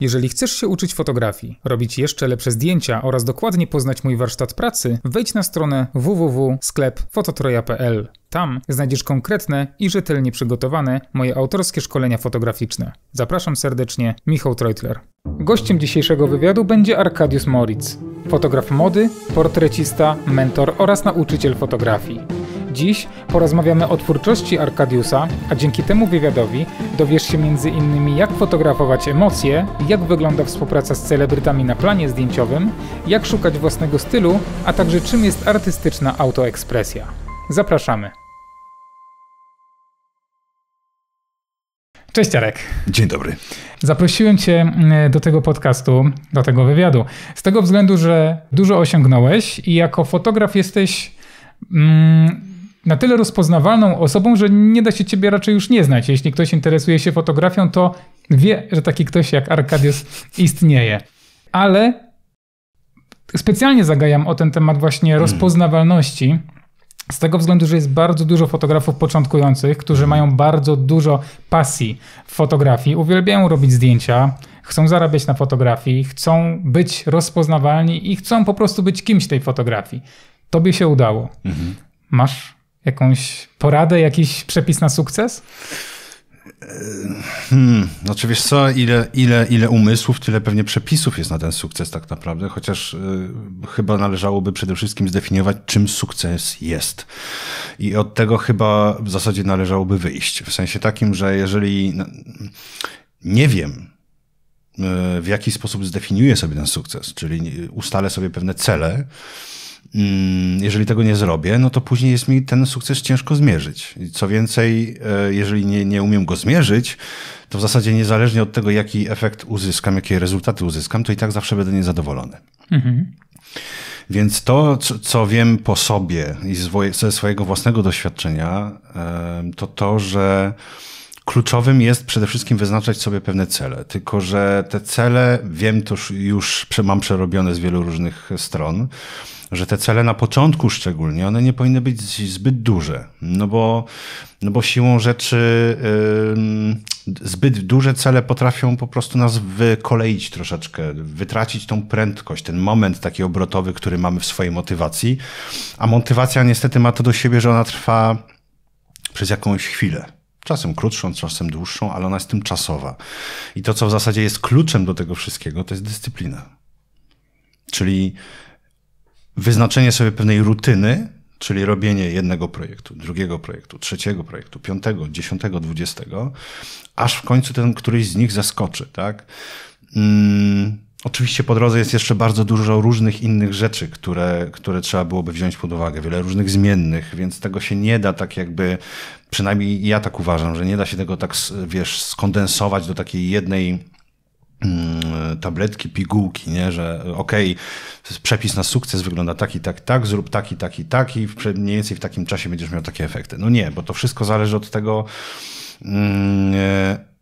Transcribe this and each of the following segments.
Jeżeli chcesz się uczyć fotografii, robić jeszcze lepsze zdjęcia oraz dokładnie poznać mój warsztat pracy, wejdź na stronę www.sklepfototroja.pl. Tam znajdziesz konkretne i rzetelnie przygotowane moje autorskie szkolenia fotograficzne. Zapraszam serdecznie, Michał Treutler. Gościem dzisiejszego wywiadu będzie Arkadiusz Moritz, fotograf mody, portrecista, mentor oraz nauczyciel fotografii. Dziś porozmawiamy o twórczości Arkadiusa, a dzięki temu wywiadowi dowiesz się m.in. jak fotografować emocje, jak wygląda współpraca z celebrytami na planie zdjęciowym, jak szukać własnego stylu, a także czym jest artystyczna autoekspresja. Zapraszamy! Cześć Arek. Dzień dobry. Zaprosiłem Cię mm, do tego podcastu, do tego wywiadu, z tego względu, że dużo osiągnąłeś i jako fotograf jesteś mm, na tyle rozpoznawalną osobą, że nie da się ciebie raczej już nie znać. Jeśli ktoś interesuje się fotografią, to wie, że taki ktoś jak Arkadiusz istnieje. Ale specjalnie zagajam o ten temat właśnie hmm. rozpoznawalności. Z tego względu, że jest bardzo dużo fotografów początkujących, którzy mają hmm. bardzo dużo pasji w fotografii, uwielbiają robić zdjęcia, chcą zarabiać na fotografii, chcą być rozpoznawalni i chcą po prostu być kimś tej fotografii. Tobie się udało. Mhm. Masz jakąś poradę, jakiś przepis na sukces? Yy, hmm, znaczy wiesz co, ile, ile, ile umysłów, tyle pewnie przepisów jest na ten sukces tak naprawdę, chociaż y, chyba należałoby przede wszystkim zdefiniować, czym sukces jest. I od tego chyba w zasadzie należałoby wyjść. W sensie takim, że jeżeli no, nie wiem, y, w jaki sposób zdefiniuję sobie ten sukces, czyli ustalę sobie pewne cele, Mm, jeżeli tego nie zrobię, no to później jest mi ten sukces ciężko zmierzyć. Co więcej, e, jeżeli nie, nie umiem go zmierzyć, to w zasadzie niezależnie od tego, jaki efekt uzyskam, jakie rezultaty uzyskam, to i tak zawsze będę niezadowolony. Mhm. Więc to, co, wiem po sobie i ze swojego własnego doświadczenia, e, to to, że Kluczowym jest przede wszystkim wyznaczać sobie pewne cele, tylko że te cele, wiem to już, mam przerobione z wielu różnych stron, że te cele na początku szczególnie, one nie powinny być zbyt duże, no bo, no bo siłą rzeczy yy, zbyt duże cele potrafią po prostu nas wykoleić troszeczkę, wytracić tą prędkość, ten moment taki obrotowy, który mamy w swojej motywacji, a motywacja niestety ma to do siebie, że ona trwa przez jakąś chwilę czasem krótszą, czasem dłuższą, ale ona jest tymczasowa. I to, co w zasadzie jest kluczem do tego wszystkiego, to jest dyscyplina. Czyli wyznaczenie sobie pewnej rutyny, czyli robienie jednego projektu, drugiego projektu, trzeciego projektu, piątego, dziesiątego, dwudziestego, aż w końcu ten któryś z nich zaskoczy, tak? Mm Oczywiście po drodze jest jeszcze bardzo dużo różnych innych rzeczy, które, które trzeba byłoby wziąć pod uwagę, wiele różnych zmiennych, więc tego się nie da tak jakby, przynajmniej ja tak uważam, że nie da się tego tak, wiesz, skondensować do takiej jednej mm, tabletki, pigułki, nie? że okej, okay, przepis na sukces wygląda tak i tak, tak, zrób taki, taki, taki i tak tak mniej więcej w takim czasie będziesz miał takie efekty. No nie, bo to wszystko zależy od tego, mm, e,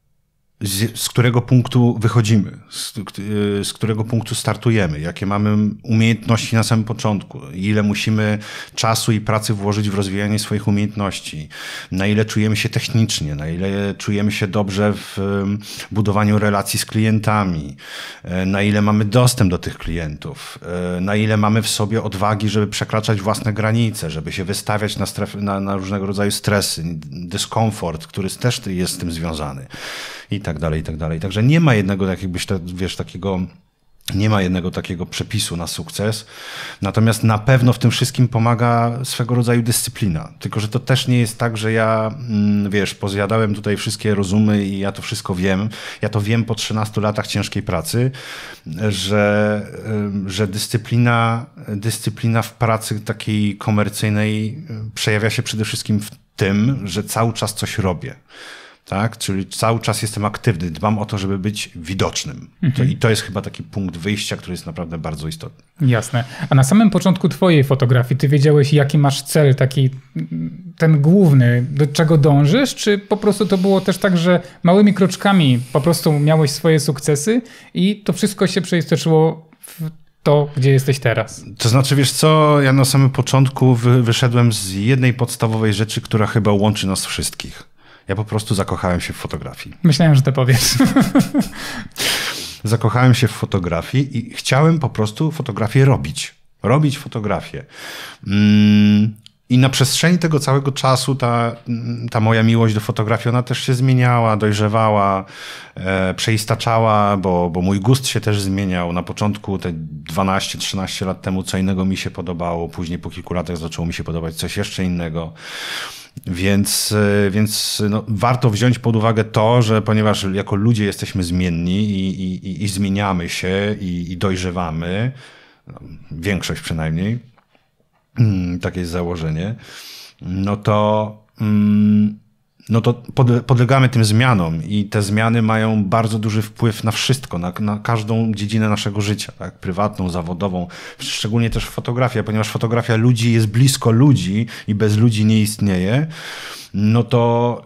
z, z, którego punktu wychodzimy, z, z, którego punktu startujemy, jakie mamy umiejętności na samym początku, ile musimy czasu i pracy włożyć w rozwijanie swoich umiejętności, na ile czujemy się technicznie, na ile czujemy się dobrze w budowaniu relacji z klientami, e, na ile mamy dostęp do tych klientów, e, na ile mamy w sobie odwagi, żeby przekraczać własne granice, żeby się wystawiać na, stref, na, na różnego rodzaju stresy, dyskomfort, który też jest z tym związany i tak dalej, i tak dalej. Także nie ma jednego, tak jakbyś, te, wiesz, takiego nie ma jednego takiego przepisu na sukces. Natomiast na pewno w tym wszystkim pomaga swego rodzaju dyscyplina. Tylko, że to też nie jest tak, że ja, mm, wiesz, pozjadałem tutaj wszystkie rozumy i ja to wszystko wiem. Ja to wiem po 13 latach ciężkiej pracy, że, że dyscyplina, dyscyplina w pracy takiej komercyjnej przejawia się przede wszystkim w tym, że cały czas coś robię tak? Czyli cały czas jestem aktywny, dbam o to, żeby być widocznym. Mhm. To, I to jest chyba taki punkt wyjścia, który jest naprawdę bardzo istotny. Jasne. A na samym początku twojej fotografii, ty wiedziałeś, jaki masz cel, taki ten główny, do czego dążysz, czy po prostu to było też tak, że małymi kroczkami po prostu miałeś swoje sukcesy i to wszystko się przeistoczyło w to, gdzie jesteś teraz. To znaczy, wiesz co, ja na samym początku wyszedłem z jednej podstawowej rzeczy, która chyba łączy nas wszystkich. Ja po prostu zakochałem się w fotografii. Myślałem, że to powiesz. zakochałem się w fotografii i chciałem po prostu fotografię robić. Robić fotografię. Mm, I na przestrzeni tego całego czasu ta, mm, ta moja miłość do fotografii, ona też się zmieniała, dojrzewała, e, przeistaczała, bo, bo mój gust się też zmieniał. Na początku, te 12-13 lat temu, co innego mi się podobało, później po kilku latach zaczęło mi się podobać coś jeszcze innego. Więc, e, więc no, warto wziąć pod uwagę to, że ponieważ jako ludzie jesteśmy zmienni i, i, i zmieniamy się i, i dojrzewamy, no, większość przynajmniej, mm, takie jest założenie, no to mm, no to podlegamy tym zmianom i te zmiany mają bardzo duży wpływ na wszystko, na, na, każdą dziedzinę naszego życia, tak? prywatną, zawodową, szczególnie też fotografia, ponieważ fotografia ludzi jest blisko ludzi i bez ludzi nie istnieje no to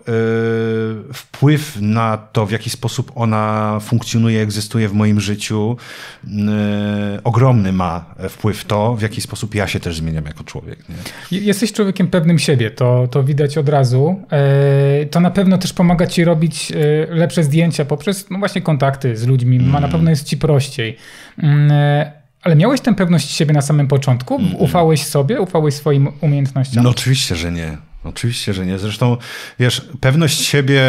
y, wpływ na to, w jaki sposób ona funkcjonuje, egzystuje w moim życiu, y, ogromny ma wpływ to, w jaki sposób ja się też zmieniam jako człowiek. Nie? Jesteś człowiekiem pewnym siebie, to, to widać od razu. E, to na pewno też pomaga ci robić e, lepsze zdjęcia poprzez no właśnie kontakty z ludźmi, mm. ma na mm. pewno jest ci prościej. Mm, e, ale miałeś tę pewność siebie na samym początku? Ufałeś sobie? Ufałeś swoim umiejętnościom? No oczywiście, że nie. Oczywiście, że nie. Zresztą, wiesz, pewność siebie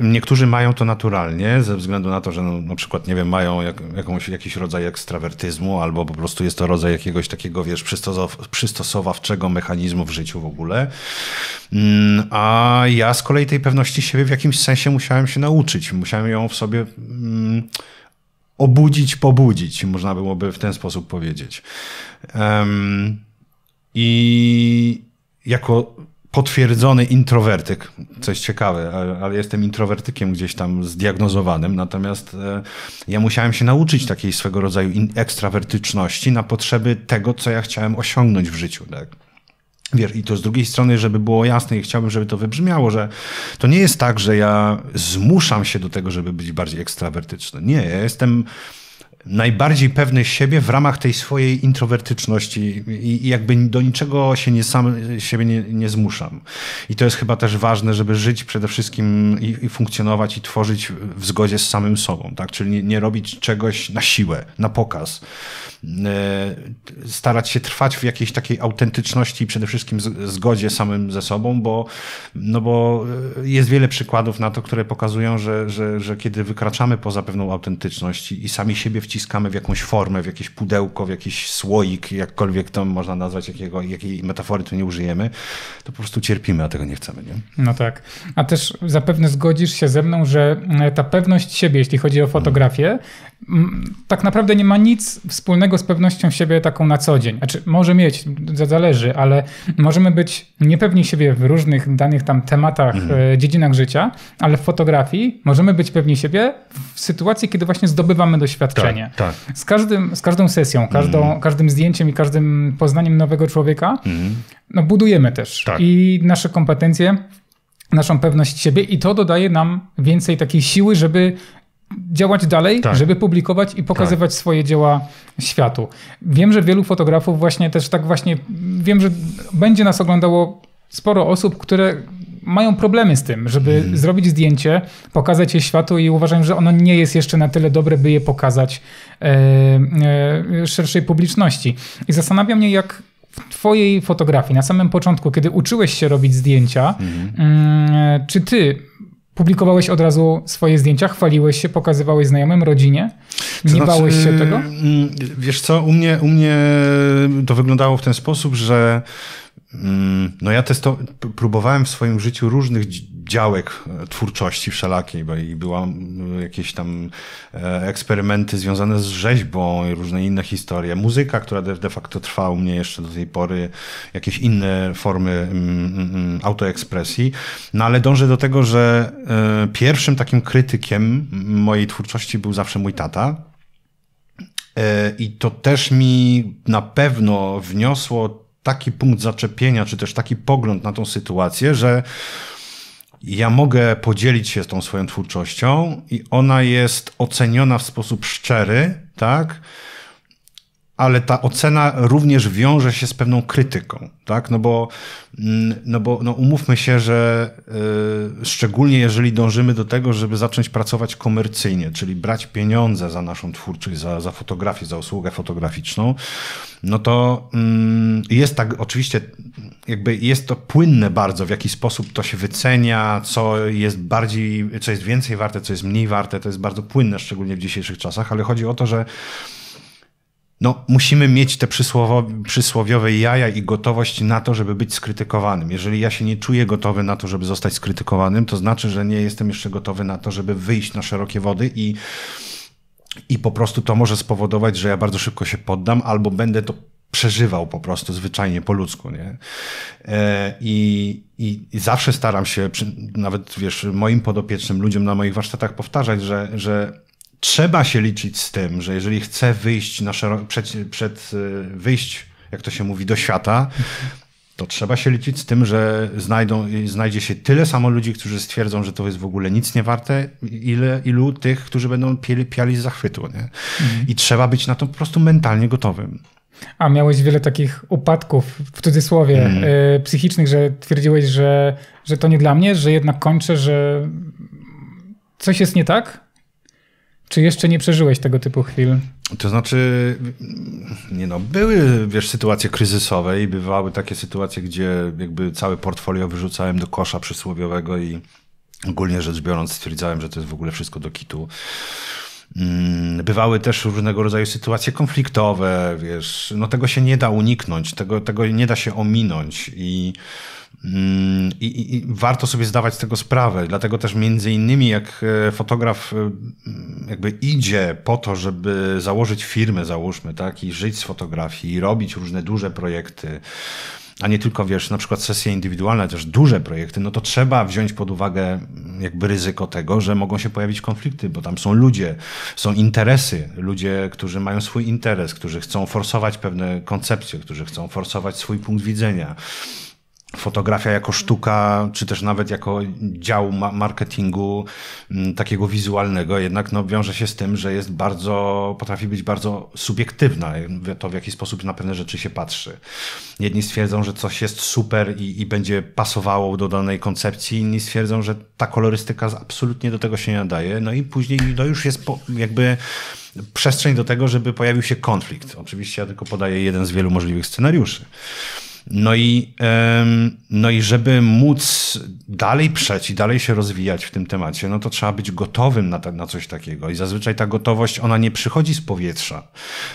niektórzy mają to naturalnie, ze względu na to, że no, na przykład, nie wiem, mają jak, jakąś, jakiś rodzaj ekstrawertyzmu, albo po prostu jest to rodzaj jakiegoś takiego, wiesz, przystosow przystosowawczego mechanizmu w życiu w ogóle. Mm, a ja z kolei tej pewności siebie w jakimś sensie musiałem się nauczyć. Musiałem ją w sobie. Mm, obudzić, pobudzić, można byłoby w ten sposób powiedzieć. Um, I jako potwierdzony introwertyk, coś ciekawe, ale jestem introwertykiem gdzieś tam zdiagnozowanym, natomiast e, ja musiałem się nauczyć takiej swego rodzaju ekstrawertyczności na potrzeby tego, co ja chciałem osiągnąć w życiu, tak? Wiesz, i to z drugiej strony, żeby było jasne i chciałbym, żeby to wybrzmiało, że to nie jest tak, że ja zmuszam się do tego, żeby być bardziej ekstrawertyczny. Nie, ja jestem najbardziej pewny siebie w ramach tej swojej introwertyczności i, i jakby do niczego się nie sam siebie nie, nie, zmuszam. I to jest chyba też ważne, żeby żyć przede wszystkim i, i funkcjonować i tworzyć w zgodzie z samym sobą, tak? Czyli nie, nie robić czegoś na siłę, na pokaz. E, starać się trwać w jakiejś takiej autentyczności i przede wszystkim z, zgodzie samym ze sobą, bo, no bo e, jest wiele przykładów na to, które pokazują, że, że, że kiedy wykraczamy poza pewną autentyczność i sami siebie wciskamy wciskamy w jakąś formę, w jakieś pudełko, w jakiś słoik, jakkolwiek to można nazwać, jakiego, jakiej metafory tu nie użyjemy, to po prostu cierpimy, a tego nie chcemy. Nie? No tak. A też zapewne zgodzisz się ze mną, że ta pewność siebie, jeśli chodzi o fotografię, tak naprawdę nie ma nic wspólnego z pewnością siebie taką na co dzień. Znaczy, może mieć, zależy, ale możemy być niepewni siebie w różnych danych tam tematach, mhm. E, dziedzinach życia, ale w fotografii możemy być pewni siebie w sytuacji, kiedy właśnie zdobywamy doświadczenie. Tak, tak. Z, każdym, z każdą sesją, każdą, mhm. każdym zdjęciem i każdym poznaniem nowego człowieka mhm. no, budujemy też tak. i nasze kompetencje naszą pewność siebie i to dodaje nam więcej takiej siły, żeby działać dalej, tak. żeby publikować i pokazywać tak. swoje dzieła światu. Wiem, że wielu fotografów właśnie też tak właśnie, wiem, że będzie nas oglądało sporo osób, które mają problemy z tym, żeby mm. zrobić zdjęcie, pokazać je światu i uważam, że ono nie jest jeszcze na tyle dobre, by je pokazać e, e, szerszej publiczności. I zastanawiam mnie, jak w twojej fotografii, na samym początku, kiedy uczyłeś się robić zdjęcia, mhm. mm. e, czy ty Publikowałeś od razu swoje zdjęcia, chwaliłeś się, pokazywałeś znajomym, rodzinie. Nie to znaczy, bałeś się tego? Mm, wiesz co, u mnie, u mnie to wyglądało w ten sposób, że Mm, no ja testo- próbowałem w swoim życiu różnych działek e, twórczości wszelakiej, bo i byłam jakieś tam e, eksperymenty związane z rzeźbą i różne inne historie. Muzyka, która de facto trwa u mnie jeszcze do tej pory, jakieś inne formy mm, mm, autoekspresji. No ale dążę do tego, że e, pierwszym takim krytykiem mojej twórczości był zawsze mój tata. I to też mi na pewno wniosło taki punkt zaczepienia, czy też taki pogląd na tą sytuację, że ja mogę podzielić się tą swoją twórczością i ona jest oceniona w sposób szczery, tak? ale ta ocena również wiąże się z pewną krytyką, tak? No bo, mm, no bo no umówmy się, że y, szczególnie jeżeli dążymy do tego, żeby zacząć pracować komercyjnie, czyli brać pieniądze za naszą twórczość, za, za fotografię, za usługę fotograficzną, no to mm, jest tak oczywiście, jakby jest to płynne bardzo, w jaki sposób to się wycenia, co jest bardziej, co jest więcej warte, co jest mniej warte, to jest bardzo płynne, szczególnie w dzisiejszych czasach, ale chodzi o to, że no, musimy mieć te przysłowiowe jaja i gotowość na to, żeby być skrytykowanym. Jeżeli ja się nie czuję gotowy na to, żeby zostać skrytykowanym, to znaczy, że nie jestem jeszcze gotowy na to, żeby wyjść na szerokie wody i, i po prostu to może spowodować, że ja bardzo szybko się poddam albo będę to przeżywał po prostu zwyczajnie po ludzku, nie? I, e, i, i zawsze staram się, przy, nawet wiesz, moim podopiecznym ludziom na moich warsztatach powtarzać, że, że trzeba się liczyć z tym, że jeżeli chce wyjść na przed, przed, e, wyjść, jak to się mówi, do świata, to trzeba się liczyć z tym, że znajdą, znajdzie się tyle samo ludzi, którzy stwierdzą, że to jest w ogóle nic nie warte, ile, ilu tych, którzy będą pieli, piali z zachwytu. Nie? Mhm. I trzeba być na to po prostu mentalnie gotowym. A miałeś wiele takich upadków, w cudzysłowie, y, psychicznych, że twierdziłeś, że, że to nie dla mnie, że jednak kończę, że coś jest nie tak? Czy jeszcze nie przeżyłeś tego typu chwil? To znaczy, nie no, były, wiesz, sytuacje kryzysowe i bywały takie sytuacje, gdzie jakby całe portfolio wyrzucałem do kosza przysłowiowego i ogólnie rzecz biorąc stwierdzałem, że to jest w ogóle wszystko do kitu. Mm, bywały też różnego rodzaju sytuacje konfliktowe, wiesz, no tego się nie da uniknąć, tego, tego nie da się ominąć i Mm, I, i, I, warto sobie zdawać z tego sprawę. Dlatego też między innymi jak e, fotograf e, mm, jakby idzie po to, żeby założyć firmę, załóżmy, tak, i żyć z fotografii, robić różne duże projekty, a nie tylko, wiesz, na przykład sesje indywidualne, też duże projekty, no to trzeba wziąć pod uwagę mm, jakby ryzyko tego, że mogą się pojawić konflikty, bo tam są ludzie, są interesy, ludzie, którzy mają swój interes, którzy chcą forsować pewne koncepcje, którzy chcą forsować swój punkt widzenia fotografia jako sztuka, czy też nawet jako dział marketingu mm, takiego wizualnego, jednak no, wiąże się z tym, że jest bardzo, potrafi być bardzo subiektywna, to w jaki sposób na pewne rzeczy się patrzy. Jedni stwierdzą, że coś jest super i, i będzie pasowało do danej koncepcji, inni stwierdzą, że ta kolorystyka absolutnie do tego się nie nadaje, no i później no, już jest po, jakby przestrzeń do tego, żeby pojawił się konflikt. Oczywiście ja tylko podaję jeden z wielu możliwych scenariuszy. No i, no i żeby móc dalej przeć i dalej się rozwijać w tym temacie, no to trzeba być gotowym na, ta, na coś takiego. I zazwyczaj ta gotowość, ona nie przychodzi z powietrza.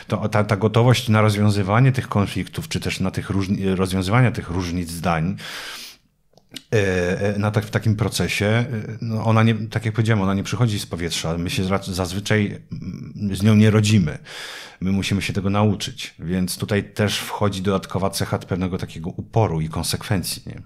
To, ta, ta gotowość na rozwiązywanie tych konfliktów, czy też na tych różni- rozwiązywanie tych różnic zdań, E, e, na tak, w takim procesie, e, no ona nie, tak jak powiedziałem, ona nie przychodzi z powietrza. My się zazwyczaj mm, z nią nie rodzimy. My musimy się tego nauczyć. Więc tutaj też wchodzi dodatkowa cecha pewnego takiego uporu i konsekwencji. Nie?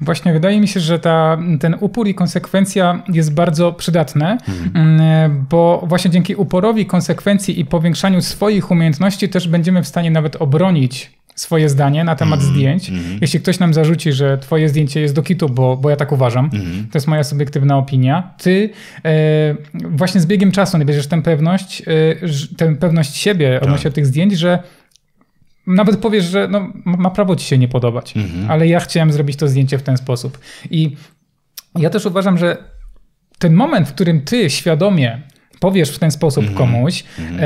Właśnie wydaje mi się, że ta, ten upór i konsekwencja jest bardzo przydatne, mhm. Mm, bo właśnie dzięki uporowi, konsekwencji i powiększaniu swoich umiejętności też będziemy w stanie nawet obronić swoje zdanie na temat mm, zdjęć. Mm. Jeśli ktoś nam zarzuci, że twoje zdjęcie jest do kitu, bo, bo ja tak uważam, mm. to jest moja subiektywna opinia, ty e, właśnie z biegiem czasu nabierzesz tę pewność, e, tę pewność siebie tak. odnośnie tych zdjęć, że nawet powiesz, że no, ma prawo ci się nie podobać, mhm. ale ja chciałem zrobić to zdjęcie w ten sposób. I ja też uważam, że ten moment, w którym ty świadomie powiesz w ten sposób mm -hmm. komuś mm -hmm.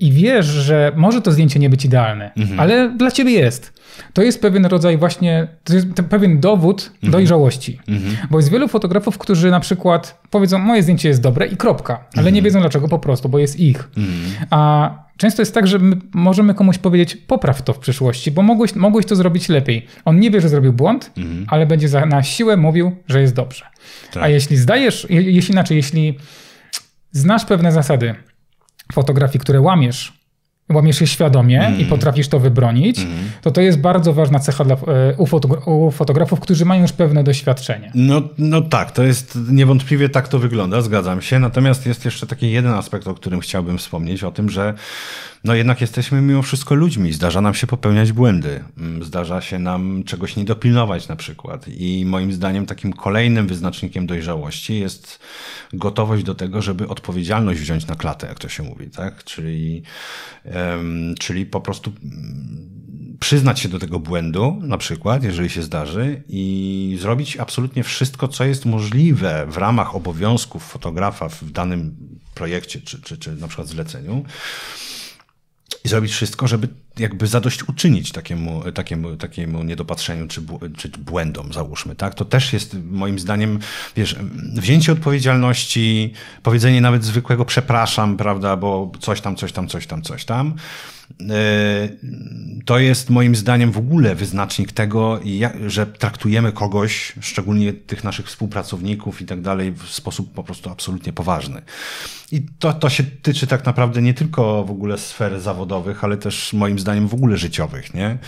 i wiesz, że może to zdjęcie nie być idealne, mm -hmm. ale dla ciebie jest. To jest pewien rodzaj właśnie, to jest pewien dowód mhm. dojrzałości. Mhm. Bo jest wielu fotografów, którzy na przykład powiedzą, moje zdjęcie jest dobre i kropka, ale nie mhm. wiedzą dlaczego po prostu, bo jest ich. A często jest tak, że możemy komuś powiedzieć, popraw to w przyszłości, bo mogłeś, mogłeś to zrobić lepiej. On nie wie, że zrobił błąd, ale będzie za, na siłę mówił, że jest dobrze. Tak. A jeśli zdajesz, jeśli inaczej, jeśli znasz pewne zasady fotografii, które łamiesz, łamiesz je świadomie mm. i mhm. potrafisz to wybronić, mm. to to jest bardzo ważna cecha dla, e, u, u, fotografów, którzy mają już pewne doświadczenie. No, no tak, to jest niewątpliwie tak to wygląda, zgadzam się. Natomiast jest jeszcze taki jeden aspekt, o którym chciałbym wspomnieć, o tym, że no jednak jesteśmy mimo wszystko ludźmi. Zdarza nam się popełniać błędy. Mm, zdarza się nam czegoś nie dopilnować na przykład. I moim zdaniem takim kolejnym wyznacznikiem dojrzałości jest gotowość do tego, żeby odpowiedzialność wziąć na klatę, jak to się mówi, tak? Czyli, um, czyli po prostu mm, przyznać się do tego błędu, na przykład, jeżeli się zdarzy, i zrobić absolutnie wszystko, co jest możliwe w ramach obowiązków fotografa w danym projekcie czy, czy, czy na przykład zleceniu i zrobić wszystko, żeby jakby zadośćuczynić takiemu, takiemu, takiemu niedopatrzeniu czy, czy błędom, załóżmy, tak? To też jest moim zdaniem, wiesz, wzięcie odpowiedzialności, powiedzenie nawet zwykłego przepraszam, prawda, bo coś tam, coś tam, coś tam, coś tam, Y, to jest moim zdaniem w ogóle wyznacznik tego, że traktujemy kogoś, szczególnie tych naszych współpracowników i tak dalej, w sposób po prostu absolutnie poważny. I to, to się tyczy tak naprawdę nie tylko w ogóle sfer zawodowych, ale też moim zdaniem w ogóle życiowych, nie?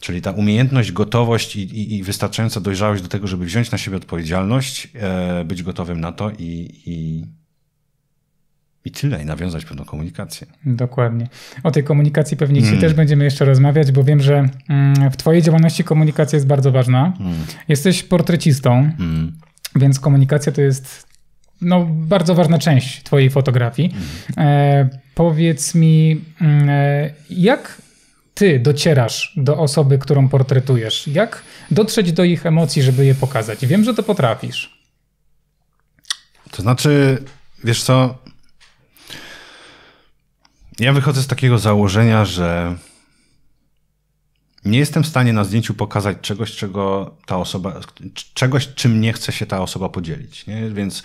Czyli ta umiejętność, gotowość i, i, i wystarczająca dojrzałość do tego, żeby wziąć na siebie odpowiedzialność, e, być gotowym na to i, i i tyle, i nawiązać pewną komunikację. Dokładnie. O tej komunikacji pewnie dzisiaj mm. też będziemy jeszcze rozmawiać, bo wiem, że mm, w Twojej działalności komunikacja jest bardzo ważna. Mm. Jesteś portrecistą, mm. więc komunikacja to jest no, bardzo ważna część Twojej fotografii. Mm. E, powiedz mi, e, jak ty docierasz do osoby, którą portretujesz? Jak dotrzeć do ich emocji, żeby je pokazać? Wiem, że to potrafisz. To znaczy, wiesz co, ja wychodzę z takiego założenia, że nie jestem w stanie na zdjęciu pokazać czegoś, czego ta osoba, czegoś, czym nie chce się ta osoba podzielić. Nie? Więc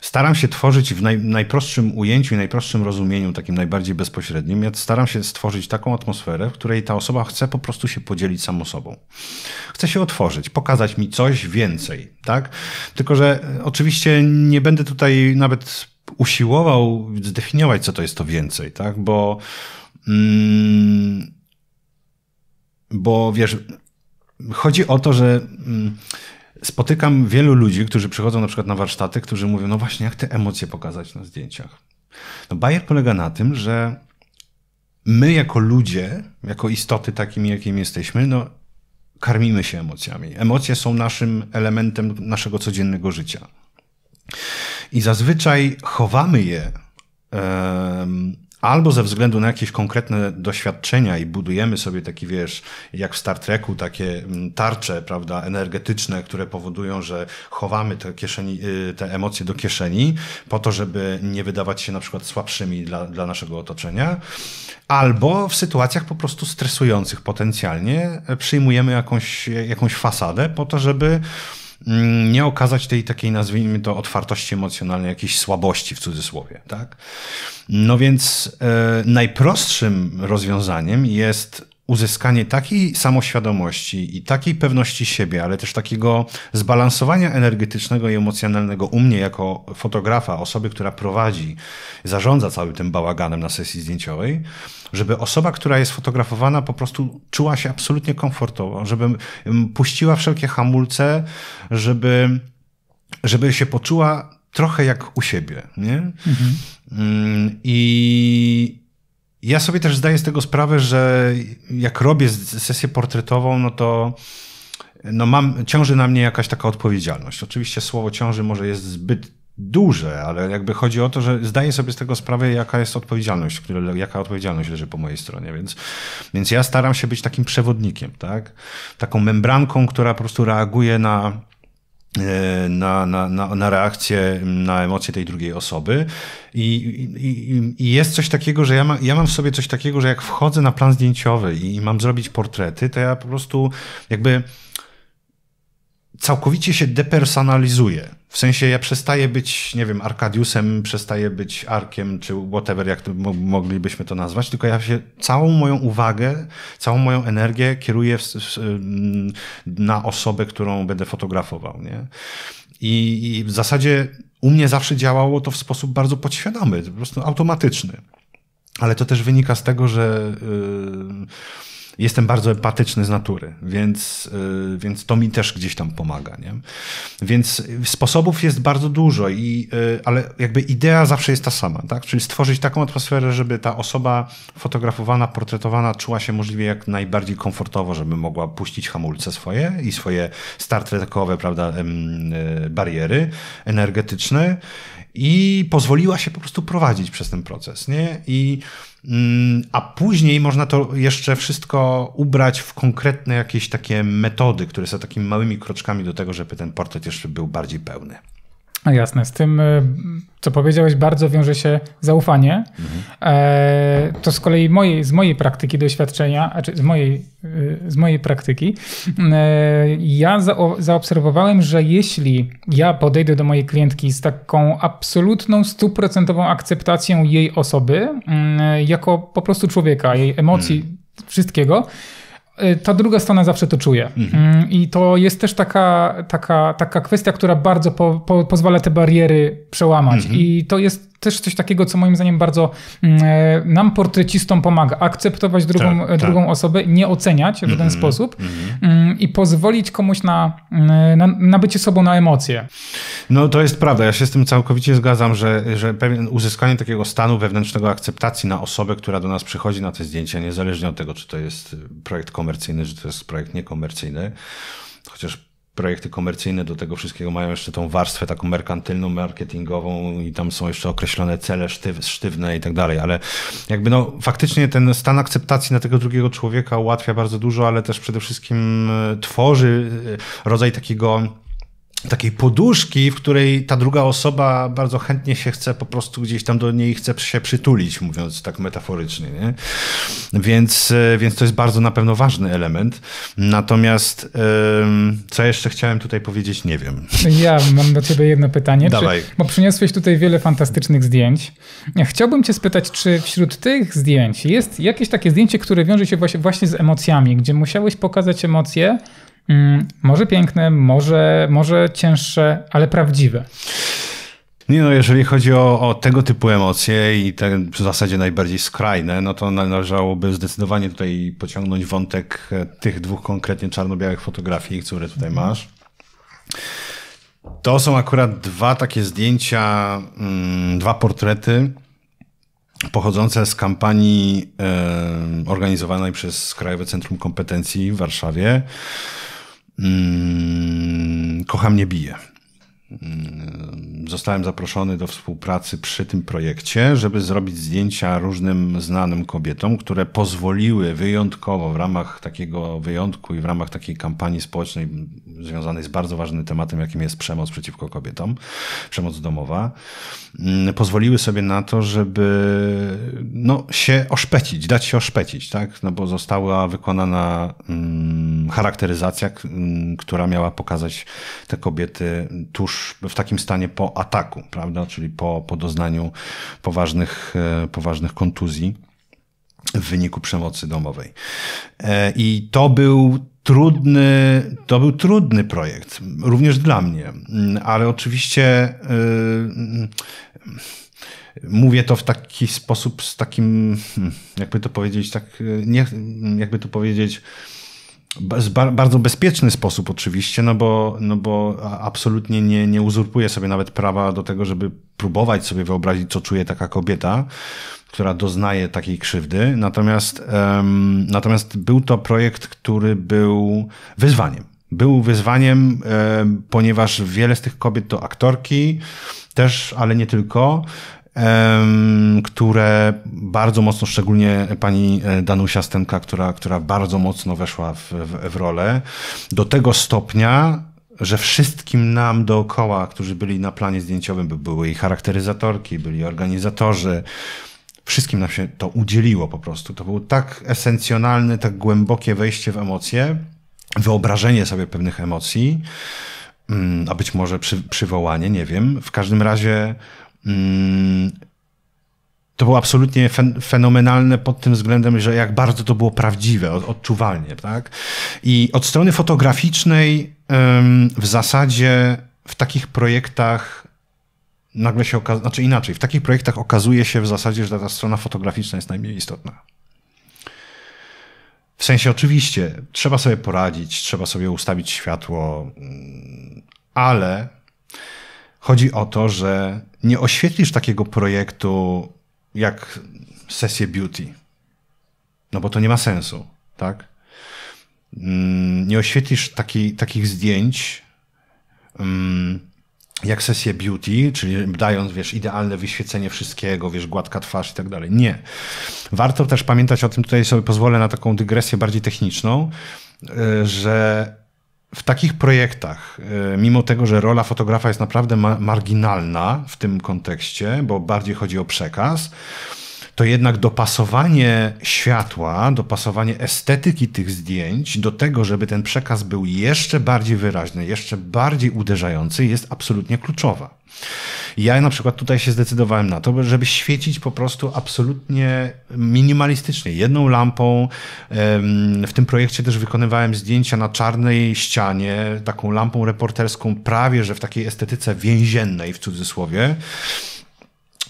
staram się tworzyć w naj, najprostszym ujęciu i najprostszym rozumieniu, takim najbardziej bezpośrednim. Ja staram się stworzyć taką atmosferę, w której ta osoba chce po prostu się podzielić samą sobą. Chce się otworzyć, pokazać mi coś więcej, tak? Tylko, że oczywiście nie będę tutaj nawet usiłował zdefiniować, co to jest to więcej, tak? Bo, mm, bo wiesz, chodzi o to, że mm, spotykam wielu ludzi, którzy przychodzą na przykład na warsztaty, którzy mówią, no właśnie, jak te emocje pokazać na zdjęciach. No Bayer polega na tym, że my jako ludzie, jako istoty takimi, jakimi jesteśmy, no karmimy się emocjami. Emocje są naszym elementem naszego codziennego życia. I zazwyczaj chowamy je um, albo ze względu na jakieś konkretne doświadczenia i budujemy sobie taki, wiesz, jak w Star Treku, takie mm, tarcze, prawda, energetyczne, które powodują, że chowamy te, kieszeni, y, te emocje do kieszeni po to, żeby nie wydawać się na przykład słabszymi dla, dla naszego otoczenia, albo w sytuacjach po prostu stresujących potencjalnie e, przyjmujemy jakąś, e, jakąś fasadę po to, żeby Mm, nie okazać tej takiej, nazwijmy to, otwartości emocjonalnej, jakiejś słabości w cudzysłowie, tak? No więc e, najprostszym rozwiązaniem jest uzyskanie takiej samoświadomości i takiej pewności siebie, ale też takiego zbalansowania energetycznego i emocjonalnego u mnie jako fotografa, osoby, która prowadzi, zarządza całym tym bałaganem na sesji zdjęciowej, żeby osoba, która jest fotografowana, po prostu czuła się absolutnie komfortowo, żeby mm, puściła wszelkie hamulce, żeby, żeby się poczuła trochę jak u siebie. Nie? Mhm. Mm, I ja sobie też zdaję z tego sprawę, że jak robię sesję portretową, no to no mam, ciąży na mnie jakaś taka odpowiedzialność. Oczywiście słowo ciąży może jest zbyt duże, ale jakby chodzi o to, że zdaję sobie z tego sprawę, jaka jest odpowiedzialność, jaka odpowiedzialność leży po mojej stronie, więc, więc ja staram się być takim przewodnikiem, tak? Taką membranką, która po prostu reaguje na, e, na, na, na, na reakcję, na emocje tej drugiej osoby. I, i, I, jest coś takiego, że ja, ma, ja mam w sobie coś takiego, że jak wchodzę na plan zdjęciowy i mam zrobić portrety, to ja po prostu jakby całkowicie się depersonalizuje. W sensie ja przestaję być, nie wiem, Arkadiusem, przestaję być Arkiem, czy whatever, jak to moglibyśmy to nazwać, tylko ja się całą moją uwagę, całą moją energię kieruję w, w, mm, na osobę, którą będę fotografował. Nie? I, I w zasadzie u mnie zawsze działało to w sposób bardzo podświadomy, po prostu automatyczny. Ale to też wynika z tego, że. Yy, jestem bardzo empatyczny z natury, więc, y, więc to mi też gdzieś tam pomaga. Nie? Więc sposobów jest bardzo dużo, i, y, ale jakby idea zawsze jest ta sama, tak? czyli stworzyć taką atmosferę, żeby ta osoba fotografowana, portretowana czuła się możliwie jak najbardziej komfortowo, żeby mogła puścić hamulce swoje i swoje startrekowe prawda, y, bariery energetyczne i pozwoliła się po prostu prowadzić przez ten proces, nie? I, mm, a później można to jeszcze wszystko ubrać w konkretne jakieś takie metody, które są takimi małymi kroczkami do tego, żeby ten portret jeszcze był bardziej pełny. No jasne, z tym, e, co powiedziałeś, bardzo wiąże się zaufanie. Mhm. E, to z kolei mojej, z mojej praktyki doświadczenia, znaczy z mojej, e, z mojej praktyki, ja zaobserwowałem, że jeśli ja podejdę do mojej klientki z taką absolutną, stuprocentową akceptacją jej osoby, mm, jako po prostu człowieka, jej emocji, mhm. wszystkiego, Y, ta druga strona zawsze to czuje. Mhm. Mm, I to jest też taka, taka, taka kwestia, która bardzo po, po, pozwala te bariery przełamać. Mhm. I to jest też coś takiego, co moim zdaniem bardzo mm, e, nam, portrecistom, pomaga. Akceptować drugą, tak, tak. drugą osobę, nie oceniać w mhm, mhm. mm ten sposób i pozwolić komuś na, mm, na, na bycie sobą, na emocje. No to jest prawda. Ja się z tym całkowicie zgadzam, że, że pewien uzyskanie takiego stanu wewnętrznego akceptacji na osobę, która do nas przychodzi na te zdjęcia, niezależnie od tego, czy to jest y, projekt komunikacyjny, komercyjny, że to jest projekt niekomercyjny. Chociaż projekty komercyjne do tego wszystkiego mają jeszcze tą warstwę taką merkantylną, marketingową i tam są jeszcze określone cele sztywne i tak dalej, ale jakby no faktycznie ten stan akceptacji na tego drugiego człowieka ułatwia bardzo dużo, ale też przede wszystkim e, tworzy e, rodzaj takiego takiej poduszki, w której ta druga osoba bardzo chętnie się chce po prostu gdzieś tam do niej chce się przytulić, mówiąc tak metaforycznie. Nie? Więc, e, więc to jest bardzo na pewno ważny element. Natomiast co jeszcze chciałem tutaj powiedzieć, nie wiem. Ja mam do ciebie jedno pytanie. Dawaj. Czy, bo przyniosłeś tutaj wiele fantastycznych zdjęć. Chciałbym cię spytać, czy wśród tych zdjęć jest jakieś takie zdjęcie, które wiąże się właśnie, właśnie z emocjami, gdzie musiałeś pokazać emocje, Mm, może piękne, może, może cięższe, ale prawdziwe. Nie no, jeżeli chodzi o, o, tego typu emocje i te w zasadzie najbardziej skrajne, no to należałoby zdecydowanie tutaj pociągnąć wątek e, tych dwóch konkretnie czarno-białych fotografii, które tutaj masz. To są akurat dwa takie zdjęcia, mm, dwa portrety pochodzące z kampanii e, organizowanej przez Krajowe Centrum Kompetencji w Warszawie. Mm, Kocham nie bije. Mm, zostałem zaproszony do współpracy przy tym projekcie, żeby zrobić zdjęcia różnym znanym kobietom, które pozwoliły wyjątkowo w ramach takiego wyjątku i w ramach takiej kampanii społecznej związanej z bardzo ważnym tematem, jakim jest przemoc przeciwko kobietom, przemoc domowa, mm, pozwoliły sobie na to, żeby no, się oszpecić, dać się oszpecić, tak? No bo została wykonana mm, charakteryzacja, która miała pokazać te kobiety tuż już w takim stanie po ataku, prawda? Czyli po, po doznaniu poważnych, e, poważnych kontuzji w wyniku przemocy domowej. E, I to był trudny, to był trudny projekt, również dla mnie, mm, ale oczywiście yy, mówię to w taki sposób, z takim, hmm, jakby to powiedzieć, tak, nie, jakby to powiedzieć, bardzo bezpieczny sposób oczywiście, no bo, no bo absolutnie nie, nie uzurpuje sobie nawet prawa do tego, żeby próbować sobie wyobrazić, co czuje taka kobieta, która doznaje takiej krzywdy. Natomiast, um, natomiast był to projekt, który był wyzwaniem. Był wyzwaniem, um, ponieważ wiele z tych kobiet to aktorki, też, ale nie tylko które bardzo mocno, szczególnie pani e, Danusia Stenka, która, która bardzo mocno weszła w, w, w rolę, do tego stopnia, że wszystkim nam dookoła, którzy byli na planie zdjęciowym, były i charakteryzatorki, byli organizatorzy, wszystkim nam się to udzieliło po prostu. To było tak esencjonalne, tak głębokie wejście w emocje, wyobrażenie sobie pewnych emocji, mm, a być może przy, przywołanie, nie wiem. W każdym razie Mm, to było absolutnie fenomenalne pod tym względem, że jak bardzo to było prawdziwe, odczuwalnie. Tak? I od strony fotograficznej w zasadzie w takich projektach nagle się okazuje, znaczy inaczej, w takich projektach okazuje się w zasadzie, że ta strona fotograficzna jest najmniej istotna. W sensie oczywiście trzeba sobie poradzić, trzeba sobie ustawić światło, mm, ale Chodzi o to, że nie oświetlisz takiego projektu jak sesję beauty. No bo to nie ma sensu, tak? Mm, nie oświetlisz taki, takich zdjęć mm, jak sesję beauty, czyli dając, wiesz, idealne wyświecenie wszystkiego, wiesz, gładka twarz i tak dalej. Nie. Warto też pamiętać o tym, tutaj sobie pozwolę na taką dygresję bardziej techniczną, y, że w takich projektach, e, mimo tego, że rola fotografa jest naprawdę ma marginalna w tym kontekście, bo bardziej chodzi o przekaz, to jednak dopasowanie światła, dopasowanie estetyki tych zdjęć do tego, żeby ten przekaz był jeszcze bardziej wyraźny, jeszcze bardziej uderzający, jest absolutnie kluczowa. Ja na przykład tutaj się zdecydowałem na to, żeby świecić po prostu absolutnie minimalistycznie, jedną lampą. W tym projekcie też wykonywałem zdjęcia na czarnej ścianie, taką lampą reporterską, prawie że w takiej estetyce więziennej w cudzysłowie.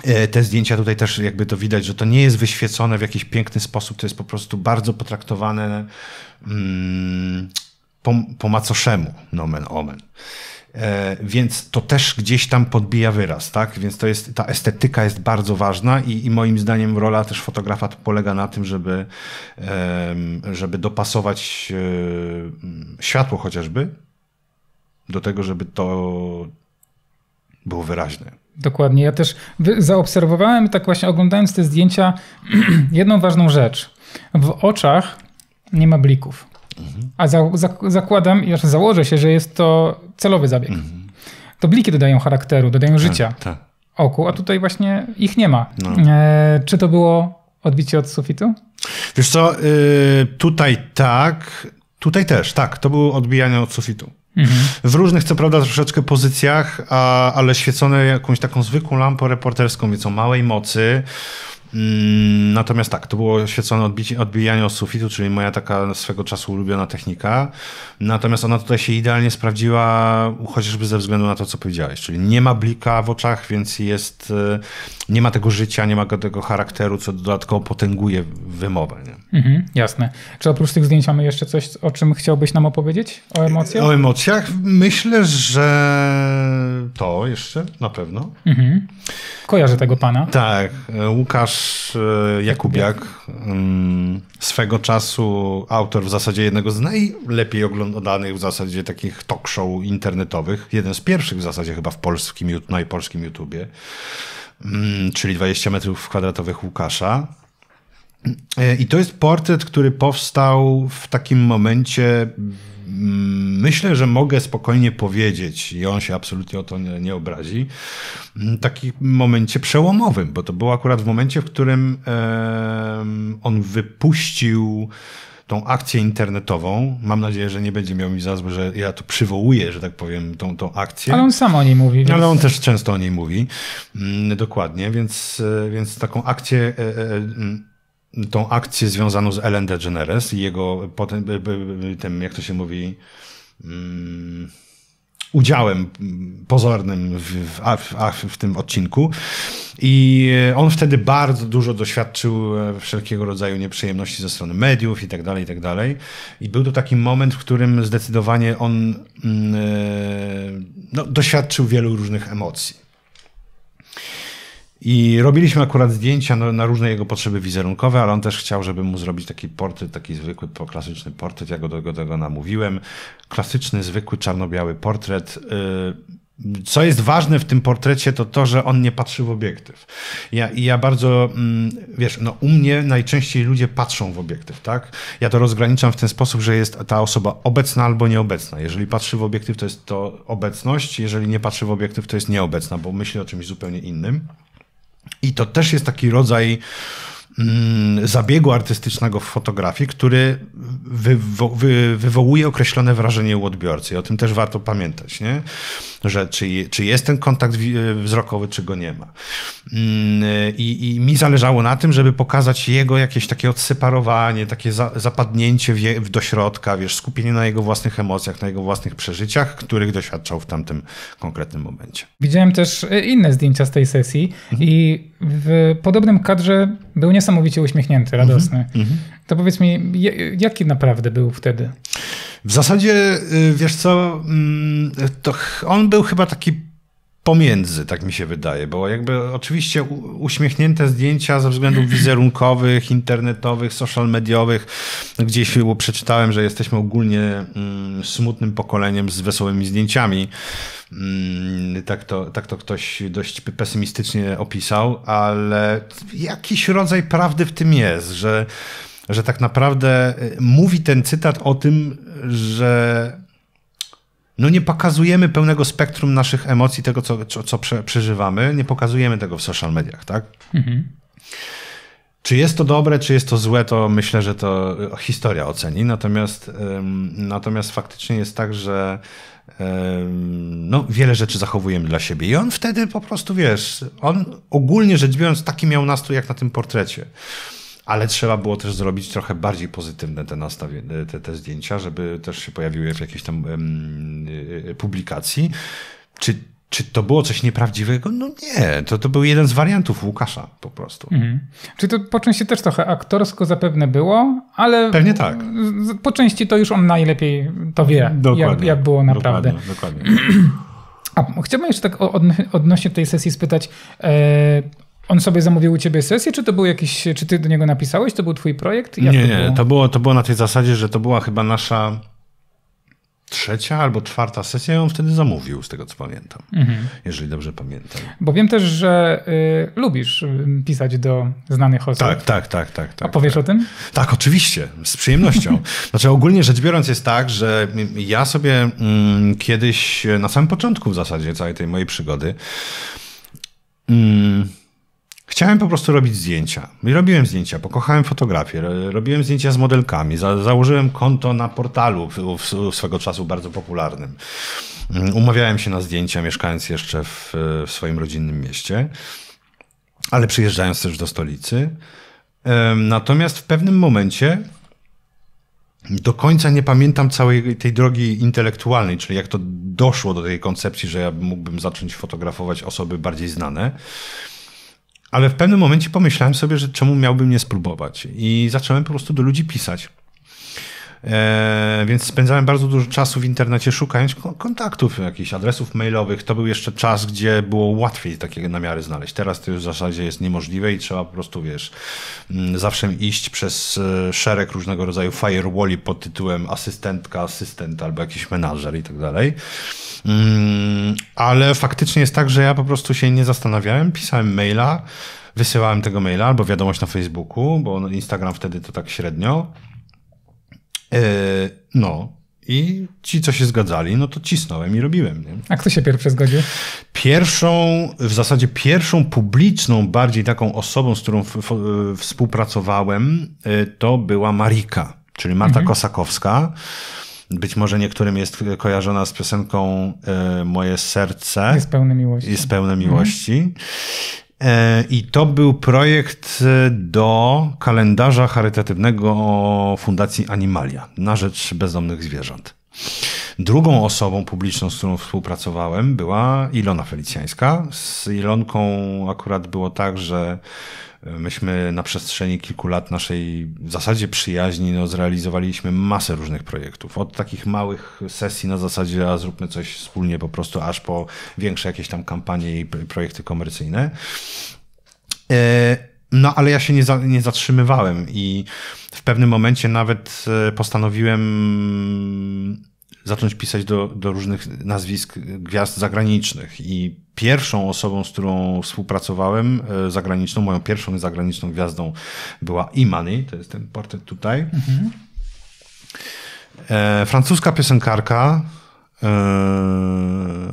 E, te zdjęcia tutaj też jakby to widać, że to nie jest wyświecone w jakiś piękny sposób, to jest po prostu bardzo potraktowane mm, po, po macoszemu, nomen omen. E, więc to też gdzieś tam podbija wyraz, tak? Więc to jest, ta estetyka jest bardzo ważna i, i moim zdaniem rola też fotografa polega na tym, żeby, e, żeby dopasować e, światło chociażby do tego, żeby to było wyraźne. Dokładnie. Ja też zaobserwowałem, tak właśnie oglądając te zdjęcia, jedną ważną rzecz. W oczach nie ma blików. Mhm. A za, za, zakładam, ja założę się, że jest to celowy zabieg. Mhm. To bliki dodają charakteru, dodają tak, życia tak. oku, a tutaj właśnie ich nie ma. No. E, czy to było odbicie od sufitu? Wiesz co, y, tutaj tak, tutaj też, tak. To było odbijanie od sufitu. Mhm. W różnych, co prawda, troszeczkę pozycjach, a, ale świecone jakąś taką zwykłą lampą reporterską, więc o małej mocy. Mm, natomiast tak, to było świecone odbicie, odbijanie od sufitu, czyli moja taka swego czasu ulubiona technika. Natomiast ona tutaj się idealnie sprawdziła, chociażby ze względu na to, co powiedziałeś. Czyli nie ma blika w oczach, więc jest, e, nie ma tego życia, nie ma tego charakteru, co dodatkowo potęguje wymowę. Mhm, jasne. Czy oprócz tych zdjęć mamy jeszcze coś, o czym chciałbyś nam opowiedzieć? O emocjach? O emocjach? Myślę, że to jeszcze na pewno. Mhm. Kojarzę tego pana. Tak, e, Łukasz e, Jakubiak, mm, swego czasu autor w zasadzie jednego z najlepiej oglądanych w zasadzie takich talk show internetowych, jeden z pierwszych w zasadzie chyba w polskim, na YouTubie, mm, czyli 20 metrów kwadratowych Łukasza. E, I to jest portret, który powstał w takim momencie Mm, myślę, że mogę spokojnie powiedzieć, i on się absolutnie o to nie, nie obrazi, mm, takim momencie przełomowym, bo to było akurat w momencie, w którym e, on wypuścił tą akcję internetową. Mam nadzieję, że nie będzie miał mi za złe, że ja to przywołuję, że tak powiem, tą, tą akcję. Ale on sam o niej mówi. Więc... No, ale on też często o niej mówi. Mm, dokładnie, więc, e, więc taką akcję e, e, tą akcję związaną z Ellen DeGeneres i jego potem, e, e, e, tym, jak to się mówi, mm, udziałem pozornym w, w, w, w, tym odcinku. I on wtedy bardzo dużo doświadczył wszelkiego rodzaju nieprzyjemności ze strony mediów i tak dalej, i tak dalej. I był to taki moment, w którym zdecydowanie on mm, no, doświadczył wielu różnych emocji. I robiliśmy akurat zdjęcia no, na różne jego potrzeby wizerunkowe, ale on też chciał, żeby mu zrobić taki portret, taki zwykły, klasyczny portret. Ja go do, do tego namówiłem. Klasyczny, zwykły, czarno-biały portret. Y, co jest ważne w tym portrecie, to to, że on nie patrzy w obiektyw. Ja, ja bardzo, mm, wiesz, no u mnie najczęściej ludzie patrzą w obiektyw, tak? Ja to rozgraniczam w ten sposób, że jest ta osoba obecna albo nieobecna. Jeżeli patrzy w obiektyw, to jest to obecność, jeżeli nie patrzy w obiektyw, to jest nieobecna, bo myśli o czymś zupełnie innym. I to też jest taki rodzaj Mm, zabiegu artystycznego w fotografii, który wywo wy wywołuje określone wrażenie u odbiorcy. I o tym też warto pamiętać, nie? że czy, czy jest ten kontakt wzrokowy, czy go nie ma. Mm, I, I, mi zależało na tym, żeby pokazać jego jakieś takie odsyparowanie, takie za, zapadnięcie w, do środka, wiesz, skupienie na jego własnych emocjach, na jego własnych przeżyciach, których doświadczał w tamtym konkretnym momencie. Widziałem też e, inne zdjęcia z tej sesji mhm. i w podobnym kadrze był niesamowicie uśmiechnięty, radosny. Mm-hmm. To powiedz mi, jaki naprawdę był wtedy? W zasadzie, y, wiesz co, mm, on był chyba taki pomiędzy, tak mi się wydaje, bo jakby oczywiście uśmiechnięte zdjęcia ze względów wizerunkowych, internetowych, social mediowych, gdzieś przeczytałem, że jesteśmy ogólnie mm, smutnym pokoleniem z wesołymi zdjęciami. Mm, tak to, tak to ktoś dość pesymistycznie opisał, ale jakiś rodzaj prawdy w tym jest, że, że tak naprawdę y, mówi ten cytat o tym, że no nie pokazujemy pełnego spektrum naszych emocji, tego, co, co, co prze, przeżywamy, nie pokazujemy tego w social mediach, tak? Mhm. Czy jest to dobre, czy jest to złe, to myślę, że to e, historia oceni. Natomiast, ym, natomiast faktycznie jest tak, że ym, no, wiele rzeczy zachowujemy dla siebie. I on wtedy po prostu, wiesz, on ogólnie rzecz biorąc taki miał nastrój jak na tym portrecie ale trzeba było też zrobić trochę bardziej pozytywne te, nastawie, te, te zdjęcia, żeby też się pojawiły w jakiejś tam um, publikacji. Czy, czy to było coś nieprawdziwego? No nie, to, to był jeden z wariantów Łukasza po prostu. Mhm. Czy to po części też trochę aktorsko zapewne było, ale. Pewnie tak. Po części to już on najlepiej to wie, dokładnie, jak, jak było naprawdę. Dokładnie. dokładnie. A chciałbym jeszcze tak odnośnie tej sesji spytać e, on sobie zamówił u ciebie sesję, czy to był jakiś, czy ty do niego napisałeś, to był twój projekt? Jak nie, to nie, to było, to było na tej zasadzie, że to była chyba nasza trzecia albo czwarta sesja, on wtedy zamówił, z tego co pamiętam, mhm. jeżeli dobrze pamiętam. Bo wiem też, że y, lubisz y, pisać do znanych osób. Tak, tak, tak. tak, tak A powiesz tak. o tym? Tak, oczywiście, z przyjemnością. znaczy ogólnie rzecz biorąc jest tak, że ja sobie mm, kiedyś, na samym początku w zasadzie całej tej mojej przygody, mm, Chciałem po prostu robić zdjęcia. I robiłem zdjęcia, pokochałem fotografię, robiłem zdjęcia z modelkami, za, założyłem konto na portalu w, w swego czasu bardzo popularnym. Mm, umawiałem się na zdjęcia, mieszkając jeszcze w, w swoim rodzinnym mieście, ale przyjeżdżając też do stolicy. Natomiast w pewnym momencie do końca nie pamiętam całej tej drogi intelektualnej, czyli jak to doszło do tej koncepcji, że ja mógłbym zacząć fotografować osoby bardziej znane. Ale w pewnym momencie pomyślałem sobie, że czemu miałbym nie spróbować. I zacząłem po prostu do ludzi pisać. E, więc spędzałem bardzo dużo czasu w internecie szukając kontaktów, jakichś adresów mailowych. To był jeszcze czas, gdzie było łatwiej takie namiary znaleźć. Teraz to już w zasadzie jest niemożliwe i trzeba po prostu, wiesz, mm, zawsze iść przez e, szereg różnego rodzaju firewalli pod tytułem asystentka, asystent albo jakiś menażer i tak dalej. Mm, ale faktycznie jest tak, że ja po prostu się nie zastanawiałem, pisałem maila, wysyłałem tego maila albo wiadomość na Facebooku, bo Instagram wtedy to tak średnio. E, no. I ci, co się zgadzali, no to cisnąłem i robiłem. Nie? A kto się pierwszy zgodził? Pierwszą, w zasadzie pierwszą publiczną, bardziej taką osobą, z którą f- f- e, współpracowałem, e, to była Marika, czyli Marta mhm. Kosakowska. Być może niektórym jest kojarzona z piosenką Moje serce. Jest pełne miłości. Jest pełne mhm. miłości. Mhm. E, I to był projekt e, do kalendarza charytatywnego Fundacji Animalia na rzecz bezdomnych zwierząt. Drugą osobą publiczną, z którą współpracowałem, była Ilona Felicjańska. Z Ilonką akurat było tak, że Myśmy na przestrzeni kilku lat naszej w zasadzie przyjaźni no, zrealizowaliśmy masę różnych projektów. Od takich małych sesji na zasadzie, a zróbmy coś wspólnie po prostu, aż po większe jakieś tam kampanie i projekty komercyjne. E, no, ale ja się nie, za, nie zatrzymywałem i w pewnym momencie nawet e, postanowiłem zacząć pisać do, do różnych nazwisk gwiazd zagranicznych. I pierwszą osobą, z którą współpracowałem e, zagraniczną, moją pierwszą zagraniczną gwiazdą była Imani, to jest ten portret tutaj. Mhm. E, francuska piosenkarka, e,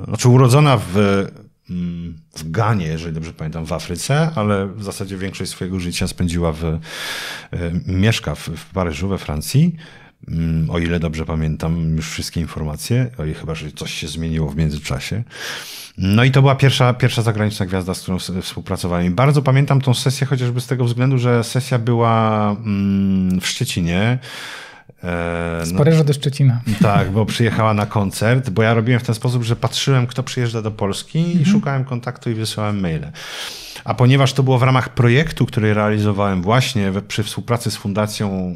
znaczy urodzona w, mm, w Ganie, jeżeli dobrze pamiętam, w Afryce, ale w zasadzie większość swojego życia spędziła w, e, mieszka w, w Paryżu, we Francji. Mm, o ile dobrze pamiętam już wszystkie informacje, o ile chyba, że coś się zmieniło w międzyczasie. No i to była pierwsza, pierwsza zagraniczna gwiazda, z którą współpracowałem. I bardzo pamiętam tą sesję, chociażby z tego względu, że sesja była mm, w Szczecinie. E, z no, Paryża do Szczecina. Tak, bo przyjechała na koncert, bo ja robiłem w ten sposób, że patrzyłem, kto przyjeżdża do Polski mhm. i szukałem kontaktu i wysyłałem maile. A ponieważ to było w ramach projektu, który realizowałem właśnie przy współpracy z fundacją,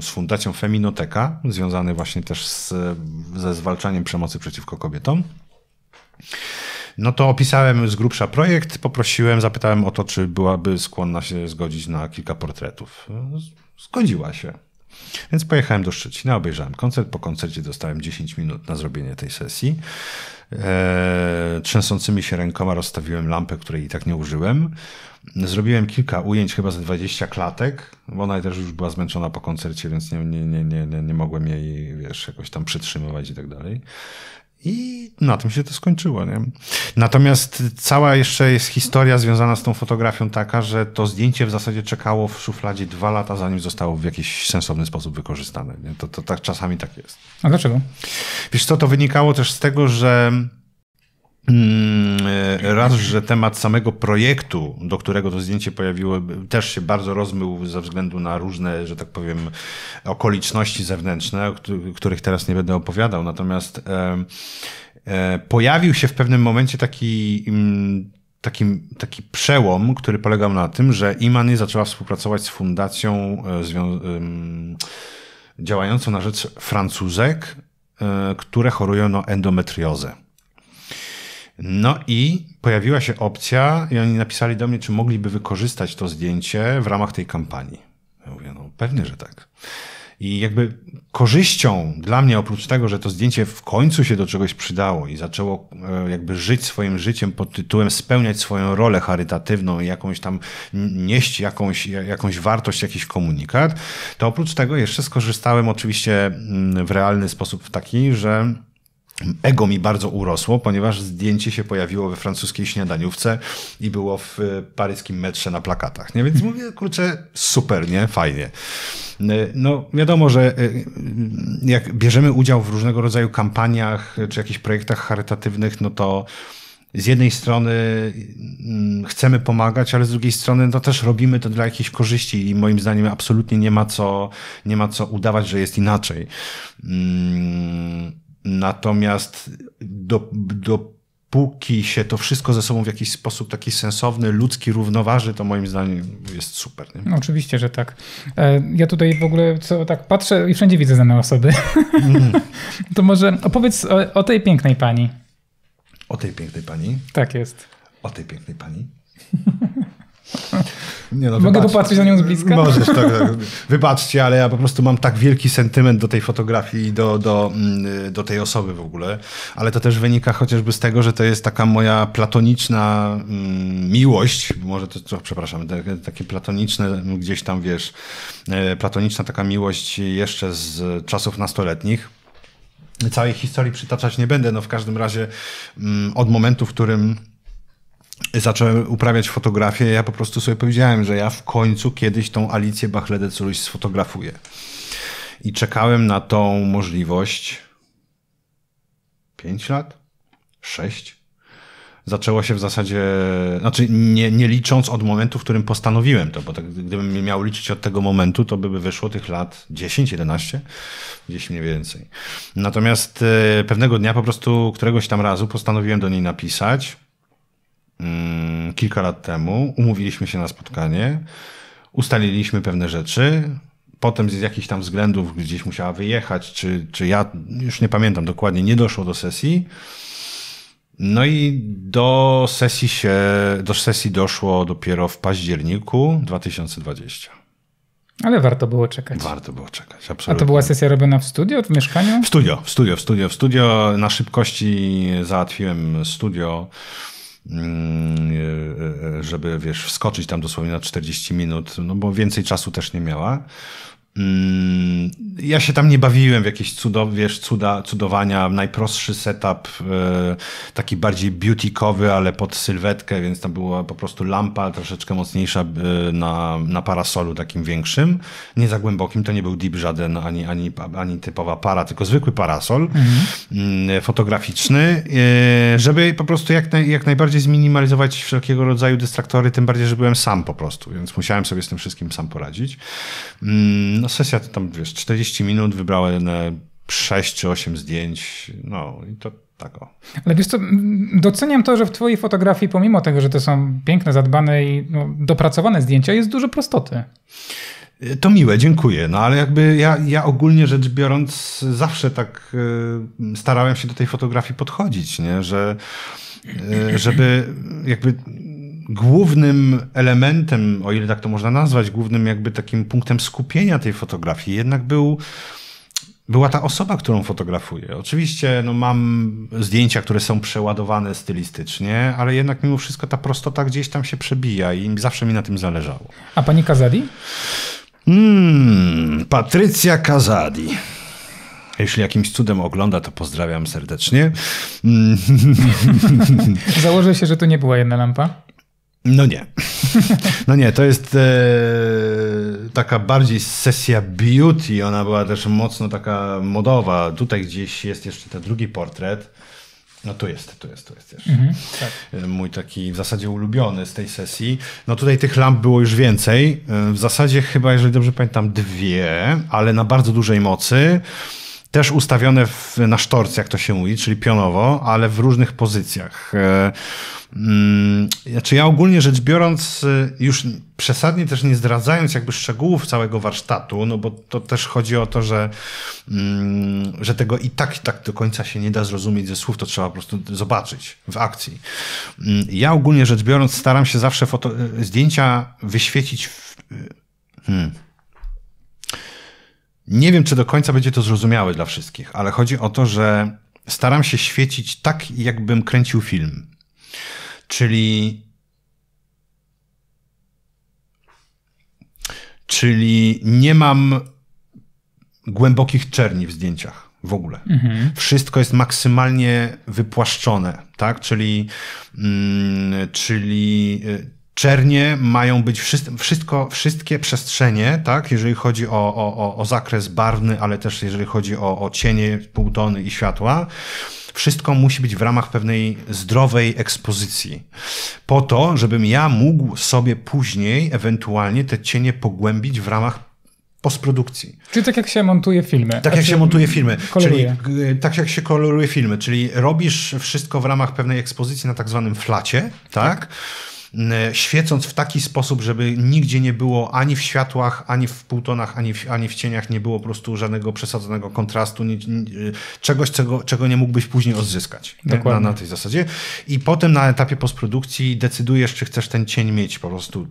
z fundacją Feminoteka, związany właśnie też z, ze zwalczaniem przemocy przeciwko kobietom, no to opisałem z grubsza projekt, poprosiłem, zapytałem o to, czy byłaby skłonna się zgodzić na kilka portretów. Zgodziła się. Więc pojechałem do Szczecina, obejrzałem koncert. Po koncercie dostałem 10 minut na zrobienie tej sesji. Eee, trzęsącymi się rękoma rozstawiłem lampę, której i tak nie użyłem. Zrobiłem kilka ujęć, chyba ze 20 klatek, bo ona też już była zmęczona po koncercie, więc nie, nie, nie, nie, nie mogłem jej wiesz, jakoś tam przytrzymywać i tak dalej. I na tym się to skończyło. Nie? Natomiast cała jeszcze jest historia związana z tą fotografią taka, że to zdjęcie w zasadzie czekało w szufladzie dwa lata, zanim zostało w jakiś sensowny sposób wykorzystane. Nie? To, to tak czasami tak jest. A dlaczego? Wiesz co, to wynikało też z tego, że Mm, e, raz, że temat samego projektu, do którego to zdjęcie pojawiło, też się bardzo rozmył ze względu na różne, że tak powiem, okoliczności zewnętrzne, o których teraz nie będę opowiadał. Natomiast e, e, pojawił się w pewnym momencie taki, mm, taki, taki przełom, który polegał na tym, że Imany zaczęła współpracować z fundacją działającą na rzecz Francuzek, które chorują na endometriozę. No i pojawiła się opcja, i oni napisali do mnie, czy mogliby wykorzystać to zdjęcie w ramach tej kampanii. Ja mówię, no pewnie, że tak. I jakby korzyścią dla mnie, oprócz tego, że to zdjęcie w końcu się do czegoś przydało i zaczęło e, jakby żyć swoim życiem pod tytułem spełniać swoją rolę charytatywną i jakąś tam nieść jakąś, jakąś wartość, jakiś komunikat, to oprócz tego jeszcze skorzystałem oczywiście mm, w realny sposób taki, że ego mi bardzo urosło, ponieważ zdjęcie się pojawiło we francuskiej śniadaniówce i było w e, paryskim metrze na plakatach. Nie? Więc mówię, kurczę, super, nie? Fajnie. E, no wiadomo, że e, jak bierzemy udział w różnego rodzaju kampaniach czy jakichś projektach charytatywnych, no to z jednej strony mm, chcemy pomagać, ale z drugiej strony no to też robimy to dla jakiejś korzyści i moim zdaniem absolutnie nie ma co, nie ma co udawać, że jest inaczej. Mm, Natomiast do, dopóki się to wszystko ze sobą w jakiś sposób taki sensowny, ludzki równoważy, to moim zdaniem jest super. Nie? No, oczywiście, że tak. E, ja tutaj w ogóle co, tak patrzę i wszędzie widzę znane osoby. Mm. to może opowiedz o, o tej pięknej pani. O tej pięknej pani? Tak jest. O tej pięknej pani. Nie, no, Mogę popatrzeć na nią z bliska? Możesz, tak, tak. Wybaczcie, ale ja po prostu mam tak wielki sentyment do tej fotografii i do, do, mm, do tej osoby w ogóle. Ale to też wynika chociażby z tego, że to jest taka moja platoniczna mm, miłość. Może to, przepraszam, takie platoniczne no, gdzieś tam, wiesz, e, platoniczna taka miłość jeszcze z czasów nastoletnich całej historii przytaczać nie będę. No w każdym razie mm, od momentu, w którym zacząłem uprawiać fotografię, ja po prostu sobie powiedziałem, że ja w końcu kiedyś tą Alicję Bachledę coś sfotografuję. I czekałem na tą możliwość 5 lat? 6? Zaczęło się w zasadzie, znaczy nie, nie licząc od momentu, w którym postanowiłem to, bo tak, gdybym miał liczyć od tego momentu, to by wyszło tych lat 10, 11, gdzieś mniej więcej. Natomiast e, pewnego dnia po prostu któregoś tam razu postanowiłem do niej napisać Mm, kilka lat temu, umówiliśmy się na spotkanie, ustaliliśmy pewne rzeczy, potem z jakichś tam względów gdzieś musiała wyjechać, czy, czy ja już nie pamiętam dokładnie, nie doszło do sesji. No i do sesji się, do sesji doszło dopiero w październiku 2020. Ale warto było czekać. Warto było czekać, absolutnie. A to była sesja robiona w studio, w mieszkaniu? W studio, w studio, w studio, w studio. Na szybkości załatwiłem studio. Mm, e, e, e, żeby wiesz, wskoczyć tam dosłownie na 40 minut, no bo więcej czasu też nie miała. Mm, ja się tam nie bawiłem w jakieś cudo, wiesz, cuda, cudowania. Najprostszy setup, e, taki bardziej beautykowy, ale pod sylwetkę, więc tam była po prostu lampa troszeczkę mocniejsza e, na, na parasolu takim większym. Nie za głębokim, to nie był deep żaden, ani, ani, ani typowa para, tylko zwykły parasol mhm. Mm, fotograficzny, e, żeby po prostu jak, naj, jak najbardziej zminimalizować wszelkiego rodzaju dystraktory, tym bardziej, że byłem sam po prostu, więc musiałem sobie z tym wszystkim sam poradzić mm, no sesja to tam, wiesz, 40 minut, wybrałem 6 czy 8 zdjęć, no i to tak o. Ale wiesz co, doceniam to, że w twojej fotografii, pomimo tego, że to są piękne, zadbane i no, dopracowane zdjęcia, jest dużo prostoty. Y, to miłe, dziękuję. No ale jakby ja, ja ogólnie rzecz biorąc zawsze tak y, starałem się do tej fotografii podchodzić, nie? że y, żeby jakby głównym elementem, o ile tak to można nazwać, głównym jakby takim punktem skupienia tej fotografii jednak był była ta osoba, którą fotografuję. Oczywiście no, mam zdjęcia, które są przeładowane stylistycznie, ale jednak mimo wszystko ta prostota gdzieś tam się przebija i zawsze mi na tym zależało. A pani Kazadi? Mm, Patrycja Kazadi. Jeśli jakimś cudem ogląda, to pozdrawiam serdecznie. Hmm. Założę się, że to nie była jedna lampa. No nie. No nie, to jest e, taka bardziej sesja beauty. Ona była też mocno taka modowa. Tutaj gdzieś jest jeszcze ten drugi portret. No tu jest, tu jest, tu jest też. Mhm, tak. E, mój taki w zasadzie ulubiony z tej sesji. No tutaj tych lamp było już więcej. E, w zasadzie chyba, jeżeli dobrze pamiętam, dwie, ale na bardzo dużej mocy też ustawione w, na sztorc, jak to się mówi, czyli pionowo, ale w różnych pozycjach. E, mm, znaczy ja ogólnie rzecz biorąc, e, już przesadnie też nie zdradzając jakby szczegółów całego warsztatu, no bo to też chodzi o to, że, mm, że tego i tak, i tak do końca się nie da zrozumieć ze słów, to trzeba po prostu zobaczyć w akcji. Mm, ja ogólnie rzecz biorąc staram się zawsze foto, e, zdjęcia wyświecić w, hmm nie wiem, czy do końca będzie to zrozumiałe dla wszystkich, ale chodzi o to, że staram się świecić tak, jakbym kręcił film. Czyli. Czyli nie mam głębokich czerni w zdjęciach w ogóle. Mhm. Wszystko jest maksymalnie wypłaszczone, tak? Czyli, mm, czyli y, czernie mają być wszystko, wszystkie przestrzenie, tak, jeżeli chodzi o, o, o zakres barwny, ale też jeżeli chodzi o, o cienie, półtony i światła wszystko musi być w ramach pewnej zdrowej ekspozycji. Po to, żebym ja mógł sobie później ewentualnie te cienie pogłębić w ramach postprodukcji. Czyli tak jak się montuje filmy. Tak jak znaczy, się montuje filmy. Koloruje. Czyli, e, tak jak się koloruje filmy, czyli robisz wszystko w ramach pewnej ekspozycji na tak zwanym flacie, tak? tak świecąc w taki sposób, żeby nigdzie nie było ani w światłach, ani w półtonach, ani w, ani w cieniach nie było po prostu żadnego przesadzonego kontrastu, nie, nie, czegoś, czego, czego nie mógłbyś później odzyskać tak, na, na tej zasadzie. I potem na etapie postprodukcji decydujesz, czy chcesz ten cień mieć po prostu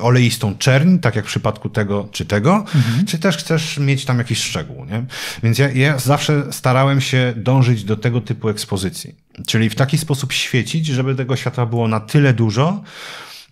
oleistą czerń, tak jak w przypadku tego czy tego, mhm. czy też chcesz mieć tam jakiś szczegół. Nie? Więc ja, ja zawsze starałem się dążyć do tego typu ekspozycji. Czyli w taki sposób świecić, żeby tego światła było na tyle dużo,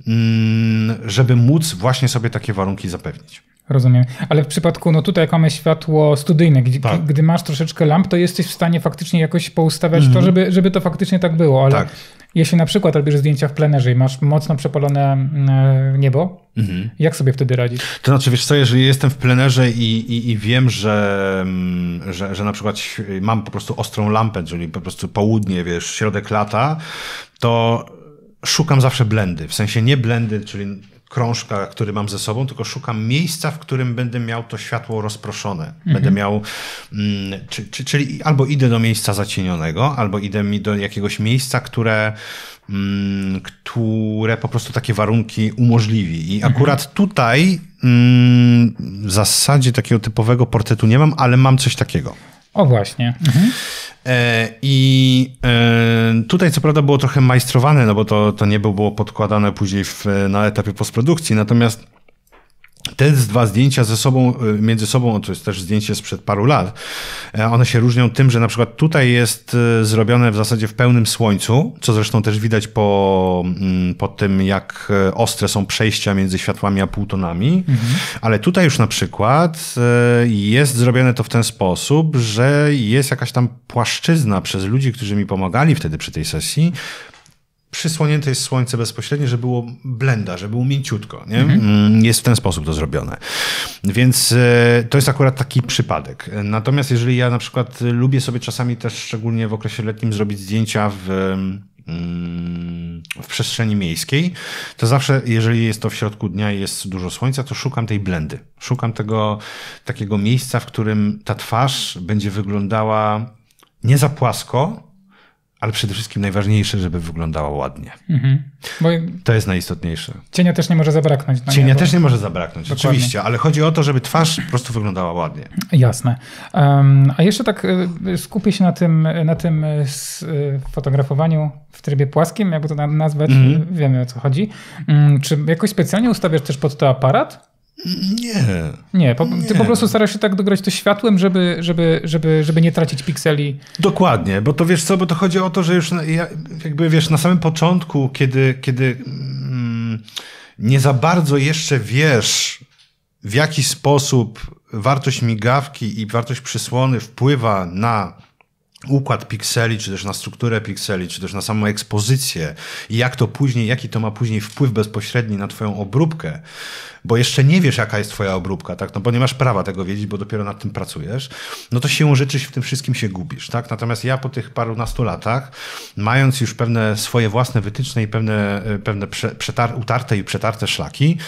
mm, żeby móc właśnie sobie takie warunki zapewnić. Rozumiem. Ale w przypadku, no tutaj jak mamy światło studyjne, gdy, tak. gdy masz troszeczkę lamp, to jesteś w stanie faktycznie jakoś poustawiać to, mhm. żeby, żeby to faktycznie tak było, ale tak. jeśli na przykład robisz zdjęcia w plenerze i masz mocno przepalone mm, e, niebo, mhm. jak sobie wtedy radzić? To znaczy, wiesz co, jeżeli jestem w plenerze i, i, i, wiem, że, mm, że, że na przykład mam po prostu ostrą lampę, czyli po prostu południe, wiesz, środek lata, to szukam zawsze blendy. W sensie nie blendy, czyli krążka, który mam ze sobą, tylko szukam miejsca, w którym będę miał to światło rozproszone. Mhm. Będę miał, mm, czy, czy, czyli albo idę do miejsca zacienionego, albo idę mi do jakiegoś miejsca, które, mm, które po prostu takie warunki umożliwi. I mhm. akurat tutaj mm, w zasadzie takiego typowego portretu nie mam, ale mam coś takiego. O właśnie. Mhm. E, I e, tutaj co prawda było trochę majstrowane, no bo to, to nie było podkładane później w, na etapie postprodukcji, natomiast te dwa zdjęcia ze sobą, y, między sobą, to jest też zdjęcie sprzed paru lat, e, one się różnią tym, że na przykład tutaj jest y, zrobione w zasadzie w pełnym słońcu, co zresztą też widać po, mm, po tym, jak e, ostre są przejścia między światłami a półtonami, mhm. ale tutaj już na przykład e, jest zrobione to w ten sposób, że jest jakaś tam płaszczyzna przez ludzi, którzy mi pomagali wtedy przy tej sesji, przysłonięte jest słońce bezpośrednio, żeby było blenda, żeby było mięciutko. Nie? Mhm. Mm, jest w ten sposób to zrobione. Więc e, to jest akurat taki przypadek. Natomiast jeżeli ja na przykład lubię sobie czasami też, szczególnie w okresie letnim, zrobić zdjęcia w mm, w przestrzeni miejskiej, to zawsze, jeżeli jest to w środku dnia i jest dużo słońca, to szukam tej blendy. Szukam tego takiego miejsca, w którym ta twarz będzie wyglądała nie za płasko, ale przede wszystkim najważniejsze, żeby wyglądała ładnie. Mhm. to jest najistotniejsze. Cienia też nie może zabraknąć. No cienia nie, bo... też nie może zabraknąć, Dokładnie. oczywiście, ale chodzi o to, żeby twarz po prostu wyglądała ładnie. Jasne. Um, a jeszcze tak y, y, skupię się na tym, na tym y, fotografowaniu w trybie płaskim, jakby to nazwać, mhm. wiemy o co chodzi. Um, czy jakoś specjalnie ustawiasz też pod to aparat? Nie. Nie, po, nie. ty po prostu starasz się tak dograć to światłem, żeby, żeby, żeby, żeby nie tracić pikseli. Dokładnie, bo to wiesz co, bo to chodzi o to, że już jakby wiesz, na samym początku, kiedy, kiedy mm, nie za bardzo jeszcze wiesz, w jaki sposób wartość migawki i wartość przysłony wpływa na układ pikseli, czy też na strukturę pikseli, czy też na samą ekspozycję i jak to później, jaki to ma później wpływ bezpośredni na twoją obróbkę, bo jeszcze nie wiesz, jaka jest twoja obróbka, tak? No bo nie masz prawa tego wiedzieć, bo dopiero nad tym pracujesz, no to się rzeczy w tym wszystkim się gubisz, tak? Natomiast ja po tych parunastu latach, mając już pewne swoje własne wytyczne i pewne, e, pewne przetar- utarte i przetarte szlaki,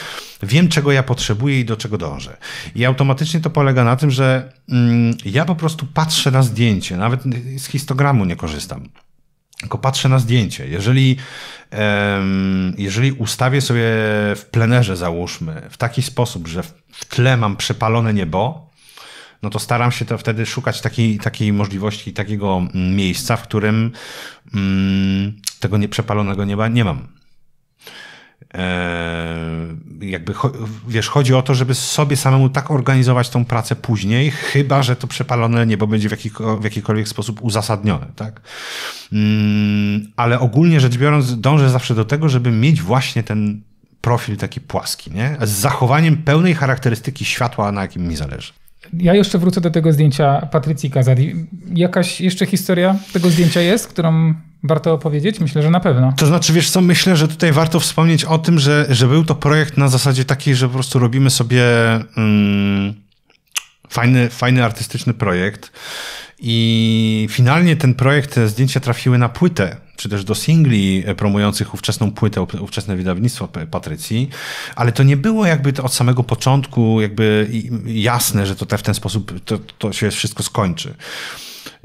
wiem, czego ja potrzebuję i do czego dążę. I automatycznie to polega na tym, że mm, ja po prostu patrzę na zdjęcie, nawet z histogramu nie korzystam. Tylko patrzę na zdjęcie. Jeżeli, um, jeżeli ustawię sobie w plenerze, załóżmy, w taki sposób, że w tle mam przepalone niebo, no to staram się to wtedy szukać takiej, takiej możliwości, takiego mm, miejsca, w którym um, tego nie, przepalonego nieba nie mam. E, jakby, wiesz, chodzi o to, żeby sobie samemu tak organizować tą pracę później, chyba, że to przepalone niebo będzie w, jakik, w jakikolwiek sposób uzasadnione, tak? Mm, ale ogólnie rzecz biorąc, dążę zawsze do tego, żeby mieć właśnie ten profil taki płaski, nie? Z zachowaniem pełnej charakterystyki światła, na jakim mi zależy. Ja jeszcze wrócę do tego zdjęcia Patrycji Kazadi. Jakaś jeszcze historia tego zdjęcia jest, którą warto opowiedzieć? Myślę, że na pewno. To znaczy, wiesz co, myślę, że tutaj warto wspomnieć o tym, że, że był to projekt na zasadzie takiej, że po prostu robimy sobie mm, fajny, fajny artystyczny projekt i finalnie ten projekt, te zdjęcia trafiły na płytę czy też do singli promujących ówczesną płytę, ówczesne wydawnictwo Patrycji, ale to nie było jakby to od samego początku jakby jasne, że to te, w ten sposób to, to się wszystko skończy.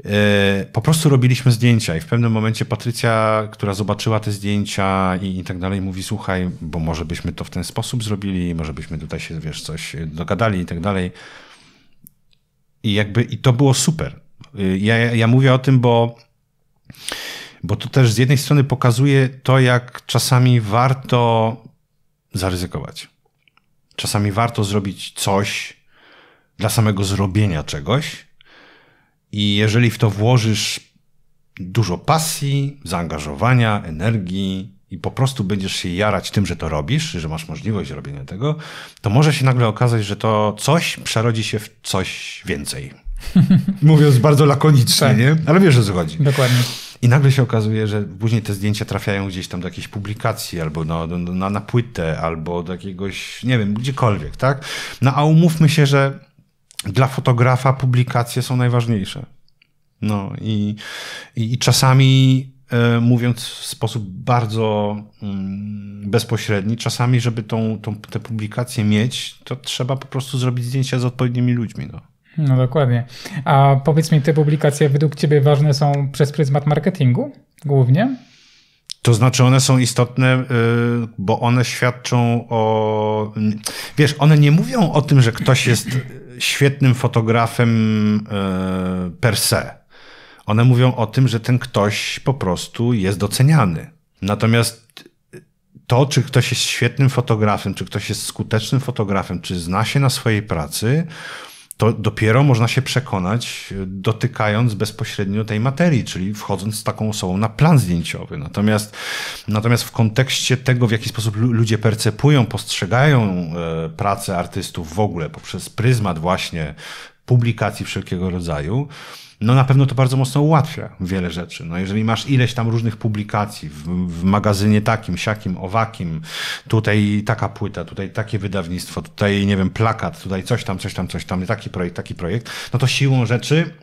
E, po prostu robiliśmy zdjęcia i w pewnym momencie Patrycja, która zobaczyła te zdjęcia i, i, tak dalej, mówi słuchaj, bo może byśmy to w ten sposób zrobili, może byśmy tutaj się, wiesz, coś dogadali i tak dalej. I jakby, i to było super. Y, ja, ja mówię o tym, bo bo to też z jednej strony pokazuje to, jak czasami warto zaryzykować. Czasami warto zrobić coś dla samego zrobienia czegoś, i jeżeli w to włożysz dużo pasji, zaangażowania, energii i po prostu będziesz się jarać tym, że to robisz, że masz możliwość robienia tego, to może się nagle okazać, że to coś przerodzi się w coś więcej. Mówiąc bardzo lakonicznie, tak. nie? Ale wiesz o co chodzi. Dokładnie. I nagle się okazuje, że później te zdjęcia trafiają gdzieś tam do jakiejś publikacji, albo na, no, no, no, na, na płytę, albo do jakiegoś, nie wiem, gdziekolwiek, tak? No a umówmy się, że dla fotografa publikacje są najważniejsze. No i, i, i czasami e, mówiąc w sposób bardzo mm, bezpośredni, czasami, żeby tą, tą, tę publikację mieć, to trzeba po prostu zrobić zdjęcia z odpowiednimi ludźmi. No. no dokładnie. A powiedz mi, te publikacje według Ciebie ważne są przez pryzmat marketingu głównie? To znaczy, one są istotne, e, bo one świadczą o. Wiesz, one nie mówią o tym, że ktoś jest świetnym fotografem e, per se. One mówią o tym, że ten ktoś po prostu jest doceniany. Natomiast to, czy ktoś jest świetnym fotografem, czy ktoś jest skutecznym fotografem, czy zna się na swojej pracy, to dopiero można się przekonać, e, dotykając bezpośrednio tej materii, czyli wchodząc z taką osobą na plan zdjęciowy. Natomiast, natomiast w kontekście tego, w jaki sposób ludzie percepują, postrzegają e, pracę artystów w ogóle poprzez pryzmat właśnie publikacji wszelkiego rodzaju, no na pewno to bardzo mocno ułatwia wiele rzeczy. No jeżeli masz ileś tam różnych publikacji w, w, magazynie takim, siakim, owakim, tutaj taka płyta, tutaj takie wydawnictwo, tutaj nie wiem, plakat, tutaj coś tam, coś tam, coś tam, taki projekt, taki projekt, no to siłą rzeczy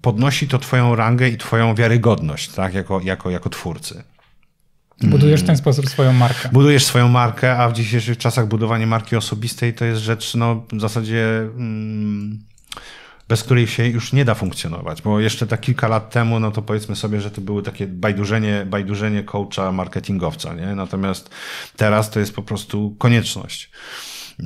podnosi to twoją rangę i twoją wiarygodność, tak, jako, jako, jako twórcy. Budujesz w mm. ten sposób swoją markę. Budujesz swoją markę, a w dzisiejszych czasach budowanie marki osobistej to jest rzecz, no w zasadzie... Mm, bez której się już nie da funkcjonować. Bo jeszcze tak kilka lat temu, no to powiedzmy sobie, że to były takie bajdurzenie, bajdurzenie coacha marketingowca, nie? Natomiast teraz to jest po prostu konieczność.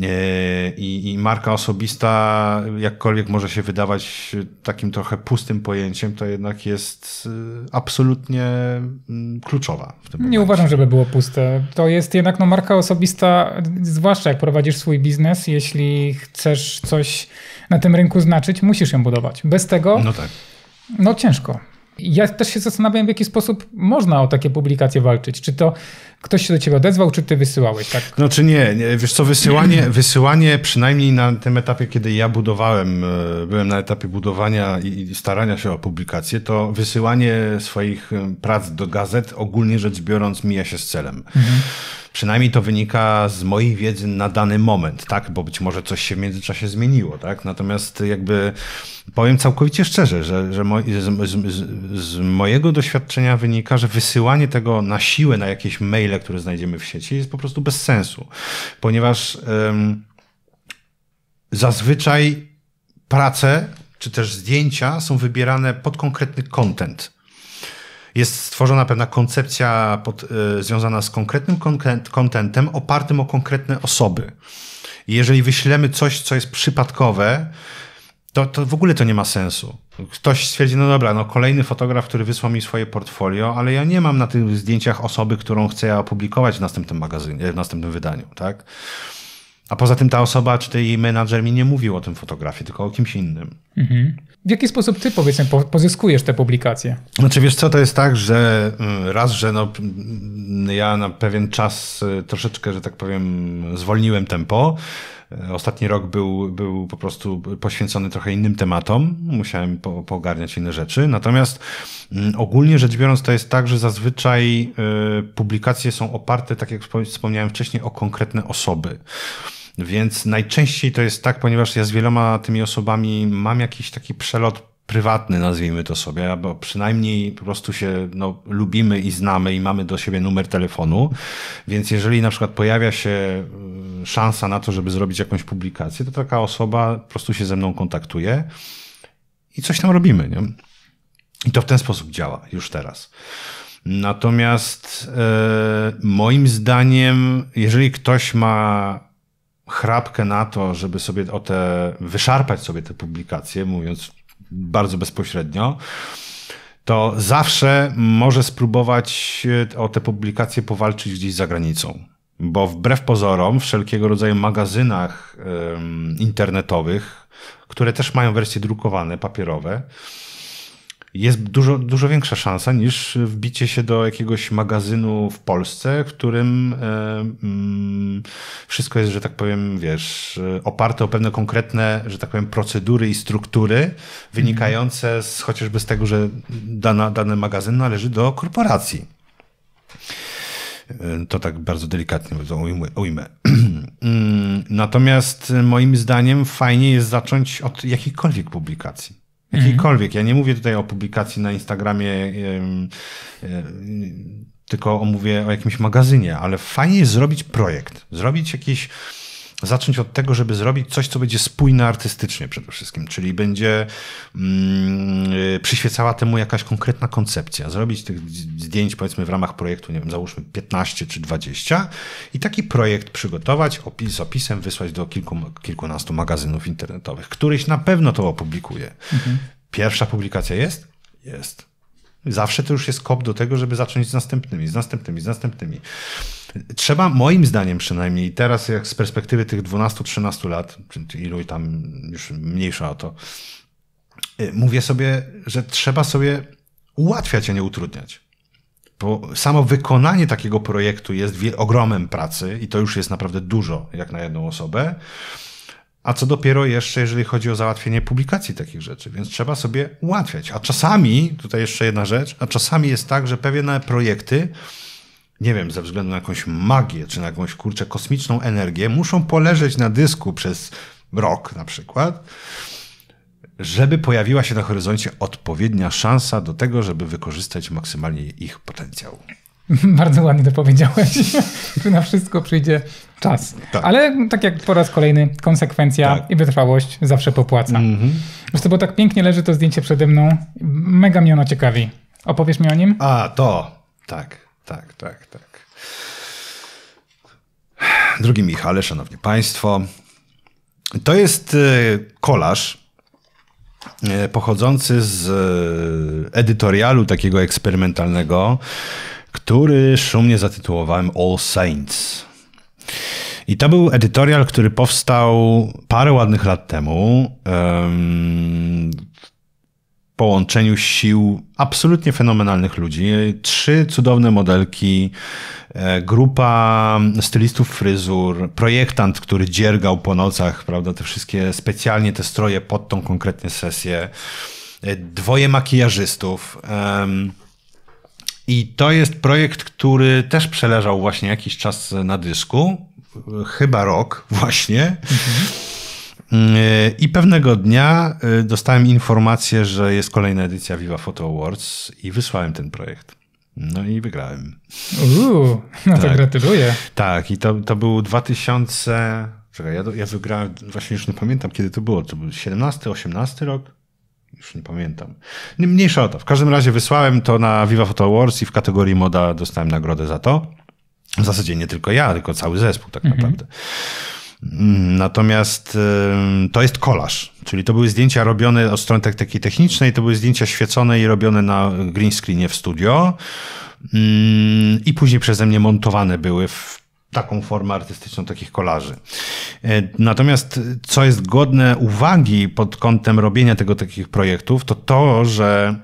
E, I, I, marka osobista, jakkolwiek może się wydawać takim trochę pustym pojęciem, to jednak jest e, absolutnie mm, kluczowa w tym Nie momencie. uważam, żeby było puste. To jest jednak no, marka osobista, zwłaszcza jak prowadzisz swój biznes, jeśli chcesz coś na tym rynku znaczyć, musisz ją budować. Bez tego. No tak. No ciężko. Ja też się zastanawiam, w jaki sposób można o takie publikacje walczyć. Czy to ktoś się do ciebie odezwał, czy ty wysyłałeś? Tak? No czy nie, wiesz co, wysyłanie, wysyłanie przynajmniej na tym etapie, kiedy ja budowałem, e, byłem na etapie budowania i starania się o publikację, to wysyłanie swoich e, prac do gazet ogólnie rzecz biorąc mija się z celem. Mhm. Przynajmniej to wynika z mojej wiedzy na dany moment, tak? Bo być może coś się w międzyczasie zmieniło, tak? Natomiast jakby powiem całkowicie szczerze, że, że z, z, z, mojego doświadczenia wynika, że wysyłanie tego na siłę na jakieś maile, które znajdziemy w sieci, jest po prostu bez sensu, ponieważ ym, zazwyczaj prace czy też zdjęcia są wybierane pod konkretny content jest stworzona pewna koncepcja pod, e, związana z konkretnym kontentem opartym o konkretne osoby. I jeżeli wyślemy coś, co jest przypadkowe, to, to w ogóle to nie ma sensu. Ktoś stwierdzi, no dobra, no kolejny fotograf, który wysłał mi swoje portfolio, ale ja nie mam na tych zdjęciach osoby, którą chcę ja opublikować w następnym magazynie, w następnym wydaniu, tak? A poza tym ta osoba, czy jej menadżer mi nie mówił o tym fotografie, tylko o kimś innym. Mhm w jaki sposób ty, powiedzmy, pozyskujesz te publikacje? Znaczy, wiesz co, to jest tak, że mm, raz, że no, mm, ja na pewien czas y, troszeczkę, że tak powiem, zwolniłem tempo. Y, ostatni rok był, był po prostu poświęcony trochę innym tematom. Musiałem po, poogarniać inne rzeczy. Natomiast mm, ogólnie rzecz biorąc, to jest tak, że zazwyczaj y, publikacje są oparte, tak jak wspomniałem wcześniej, o konkretne osoby. Więc najczęściej to jest tak, ponieważ ja z wieloma tymi osobami mam jakiś taki przelot prywatny, nazwijmy to sobie, bo przynajmniej po prostu się no, lubimy i znamy i mamy do siebie numer telefonu, więc jeżeli na przykład pojawia się y, szansa na to, żeby zrobić jakąś publikację, to taka osoba po prostu się ze mną kontaktuje i coś tam robimy, nie? I to w ten sposób działa już teraz. Natomiast e, moim zdaniem, jeżeli ktoś ma chrapkę na to, żeby sobie o te, wyszarpać sobie te publikacje, mówiąc bardzo bezpośrednio, to zawsze może spróbować o te publikacje powalczyć gdzieś za granicą. Bo wbrew pozorom, w wszelkiego rodzaju magazynach internetowych, które też mają wersje drukowane, papierowe, jest dużo, dużo większa szansa niż wbicie się do jakiegoś magazynu w Polsce, w którym e, mm, wszystko jest, że tak powiem, wiesz, oparte o pewne konkretne, że tak powiem, procedury i struktury wynikające z, chociażby z tego, że dana, dany magazyn należy do korporacji. E, to tak bardzo delikatnie ujmę. Mm, natomiast moim zdaniem fajnie jest zacząć od jakiejkolwiek publikacji. Jakiejkolwiek. Ja nie mówię tutaj o publikacji na Instagramie, tylko mówię o jakimś magazynie, ale fajnie jest zrobić projekt, zrobić jakiś zacząć od tego, żeby zrobić coś, co będzie spójne artystycznie przede wszystkim, czyli będzie mm, y, przyświecała temu jakaś konkretna koncepcja. Zrobić tych zdjęć, powiedzmy, w ramach projektu, nie wiem, załóżmy 15 czy 20 i taki projekt przygotować, opis, z opisem wysłać do kilku, kilkunastu magazynów internetowych. Któryś na pewno to opublikuje. Mhm. Pierwsza publikacja jest? Jest. Zawsze to już jest kop do tego, żeby zacząć z następnymi, z następnymi, z następnymi. Trzeba, moim zdaniem przynajmniej, teraz jak z perspektywy tych 12-13 lat, czyli ilu tam już mniejsza o to, y, mówię sobie, że trzeba sobie ułatwiać, a nie utrudniać. Bo samo wykonanie takiego projektu jest ogromem pracy i to już jest naprawdę dużo, jak na jedną osobę. A co dopiero jeszcze, jeżeli chodzi o załatwienie publikacji takich rzeczy, więc trzeba sobie ułatwiać. A czasami, tutaj jeszcze jedna rzecz, a czasami jest tak, że pewne projekty, nie wiem, ze względu na jakąś magię, czy na jakąś kurczę kosmiczną energię, muszą poleżeć na dysku przez rok na przykład, żeby pojawiła się na horyzoncie odpowiednia szansa do tego, żeby wykorzystać maksymalnie ich potencjał. Bardzo ładnie to powiedziałeś, że na wszystko przyjdzie czas. Tak. Ale tak jak po raz kolejny, konsekwencja tak. i wytrwałość zawsze popłaca. Mhm. Zresztą, bo tak pięknie leży to zdjęcie przede mną. Mega mnie ono ciekawi. Opowiesz mi o nim? A, to. Tak, tak, tak, tak. Drugi Michale, szanowni państwo, to jest y, kolaż y, pochodzący z y, edytorialu takiego eksperymentalnego, który szumnie zatytułowałem All Saints. I to był edytorial, który powstał parę ładnych lat temu. w połączeniu sił absolutnie fenomenalnych ludzi. Trzy cudowne modelki, e, grupa stylistów fryzur, projektant, który dziergał po nocach, prawda, te wszystkie specjalnie te stroje pod tą konkretnie sesję, e, dwoje makijażystów. Um, i to jest projekt, który też przeleżał właśnie jakiś czas na dysku, chyba rok właśnie. Mhm. I pewnego dnia e, dostałem informację, że jest kolejna edycja Viva Photo Awards i wysłałem ten projekt. No i wygrałem. Uuu, no tak. to gratuluję. Tak, i to, to był 2000. Czekaj, ja, ja wygrałem, właśnie już nie pamiętam kiedy to było. To był 17, 18 rok? Już nie pamiętam. Mniejsza o to. W każdym razie wysłałem to na Viva Photo Awards i w kategorii moda dostałem nagrodę za to. W zasadzie nie tylko ja, tylko cały zespół tak mhm. naprawdę. Mm, natomiast to jest kolaż, czyli to były zdjęcia robione od strony tak-, takiej technicznej, to były zdjęcia świecone i robione na green screenie w studio mm, i później przeze mnie montowane były w taką formę artystyczną takich kolarzy. E, natomiast e, co jest godne uwagi pod kątem robienia tego takich projektów, to to, że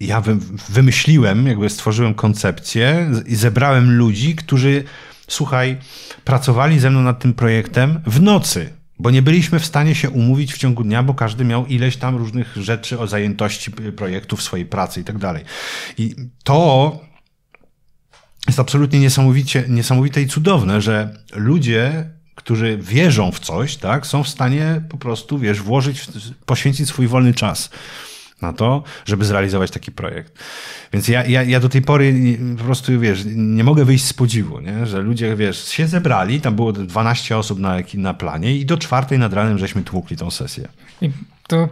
ja wymyśliłem, jakby stworzyłem koncepcję i zebrałem ludzi, którzy, słuchaj, pracowali ze mną nad tym projektem w nocy, bo nie byliśmy w stanie się umówić w ciągu dnia, bo każdy miał ileś tam różnych rzeczy o zajętości projektów, swojej pracy i tak dalej. I to jest absolutnie niesamowicie, niesamowite i cudowne, że ludzie, którzy wierzą w coś, tak, są w stanie po prostu, wiesz, włożyć, poświęcić swój wolny czas na to, żeby zrealizować taki projekt. Więc ja, ja, ja do tej pory po prostu, wiesz, nie mogę wyjść z podziwu, nie? że ludzie, wiesz, się zebrali, tam było 12 osób na, na planie i do czwartej nad ranem żeśmy tłukli tą sesję. I to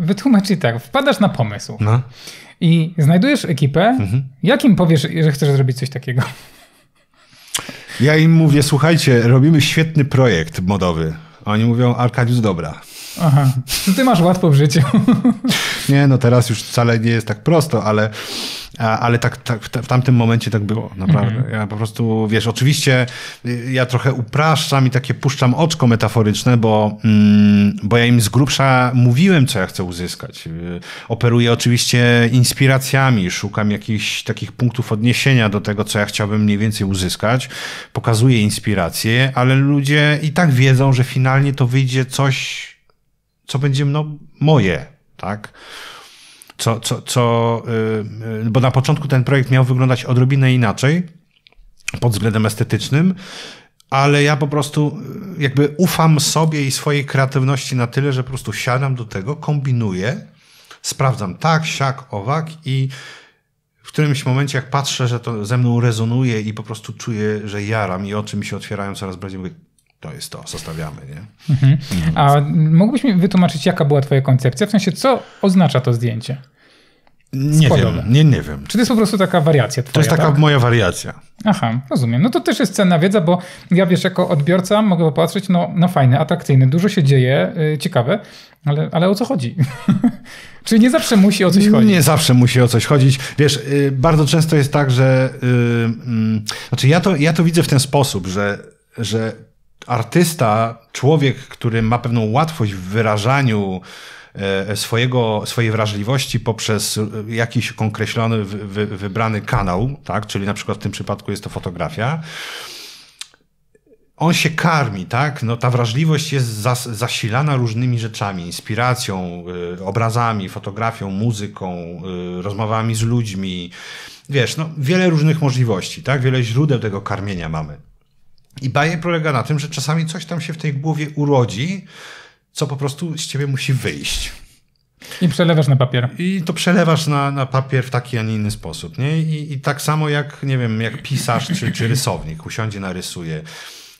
wytłumaczy tak, wpadasz na pomysł. No. I znajdujesz ekipę, mhm. jakim powiesz, że chcesz zrobić coś takiego? Ja im mówię, słuchajcie, robimy świetny projekt modowy. Oni mówią, Arkadiusz, dobra. Aha, ty masz łatwo w życiu. Nie, no teraz już wcale nie jest tak prosto, ale ale tak, tak w tamtym momencie tak było, naprawdę. Mhm. Ja po prostu, wiesz, oczywiście y, ja trochę upraszczam i takie puszczam oczko metaforyczne, bo, mm, bo ja im z grubsza mówiłem, co ja chcę uzyskać. Y, operuję oczywiście inspiracjami, szukam jakichś takich punktów odniesienia do tego, co ja chciałbym mniej więcej uzyskać. Pokazuję inspiracje, ale ludzie i tak wiedzą, że finalnie to wyjdzie coś, co będzie no, moje, tak? co, co, co y, y, bo na początku ten projekt miał wyglądać odrobinę inaczej pod względem estetycznym, ale ja po prostu y, jakby ufam sobie i swojej kreatywności na tyle, że po prostu siadam do tego, kombinuję, sprawdzam tak, siak, owak i w którymś momencie jak patrzę, że to ze mną rezonuje i po prostu czuję, że jaram i oczy mi się otwierają coraz bardziej, mówię, to jest to, zostawiamy, nie? Mhm. A mógłbyś mi wytłumaczyć, jaka była twoja koncepcja? W sensie, co oznacza to zdjęcie? Nie wiem, nie, nie wiem. Czy to jest po prostu taka wariacja twoja, To jest taka tak? moja wariacja. Aha, rozumiem. No to też jest cenna wiedza, bo ja wiesz, jako odbiorca mogę popatrzeć, no, no fajne, atrakcyjne, dużo się dzieje, yy, ciekawe, ale, ale o co chodzi? Czyli nie zawsze musi o coś chodzić. Nie zawsze musi o coś chodzić. Wiesz, yy, bardzo często jest tak, że... Yy, znaczy ja to, ja to widzę w ten sposób, że, że artysta, człowiek, który ma pewną łatwość w wyrażaniu e, swojego, swojej wrażliwości poprzez e, jakiś konkretny wy, wybrany kanał, tak? czyli na przykład w tym przypadku jest to fotografia, on się karmi, tak? No, ta wrażliwość jest zas zasilana różnymi rzeczami, inspiracją, e, obrazami, fotografią, muzyką, y, rozmowami z ludźmi. Wiesz, no, wiele różnych możliwości, tak? Wiele źródeł tego karmienia mamy. I baje polega na tym, że czasami coś tam się w tej głowie urodzi, co po prostu z ciebie musi wyjść. I przelewasz na papier. I to przelewasz na, na papier w taki, a nie inny sposób. Nie? I, I tak samo jak, nie wiem, jak pisarz czy, czy rysownik usiądzie, narysuje.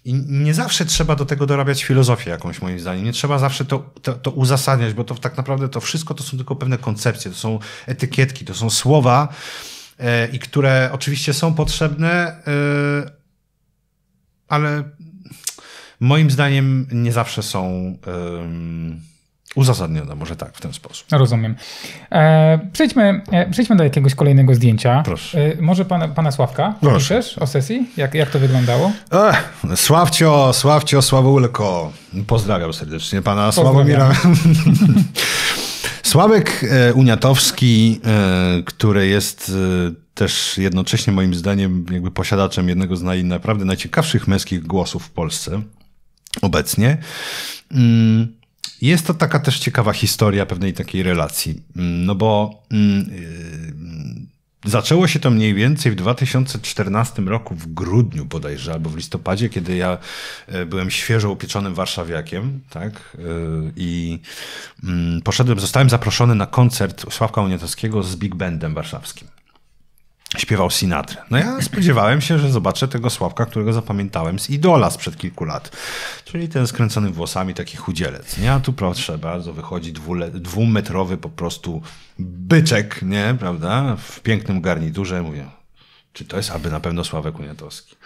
I nie zawsze trzeba do tego dorabiać filozofię jakąś, moim zdaniem. Nie trzeba zawsze to, to, to uzasadniać, bo to tak naprawdę to wszystko to są tylko pewne koncepcje, to są etykietki, to są słowa, e, i które oczywiście są potrzebne, e, ale moim zdaniem nie zawsze są um, uzasadnione, może tak, w ten sposób. Rozumiem. E, przejdźmy, e, przejdźmy do jakiegoś kolejnego zdjęcia. Proszę. E, może pan, pana Sławka Proszę. piszesz o sesji? Jak, jak to wyglądało? Ech, Sławcio, Sławcio, Sławulko. Pozdrawiam serdecznie pana Sławomira. Sławek e, Uniatowski, e, który jest też jednocześnie moim zdaniem jakby posiadaczem jednego z naj, naprawdę najciekawszych męskich głosów w Polsce obecnie. Mm, jest to taka też ciekawa historia pewnej takiej relacji, mm, no bo mm, y, Zaczęło się to mniej więcej w 2014 roku, w grudniu bodajże, albo w listopadzie, kiedy ja e, byłem świeżo upieczonym warszawiakiem, tak? E, I poszedłem, zostałem zaproszony na koncert Sławka Uniatowskiego z Big Bandem warszawskim śpiewał Sinatra. No ja spodziewałem się, że zobaczę tego Sławka, którego zapamiętałem z Idola sprzed kilku lat. Czyli ten skręcony włosami taki chudzielec, nie? tu proszę bardzo, wychodzi dwule, dwumetrowy po prostu byczek, nie? Prawda? W pięknym garniturze. Mówię, czy to jest aby na pewno Sławek Uniatowski?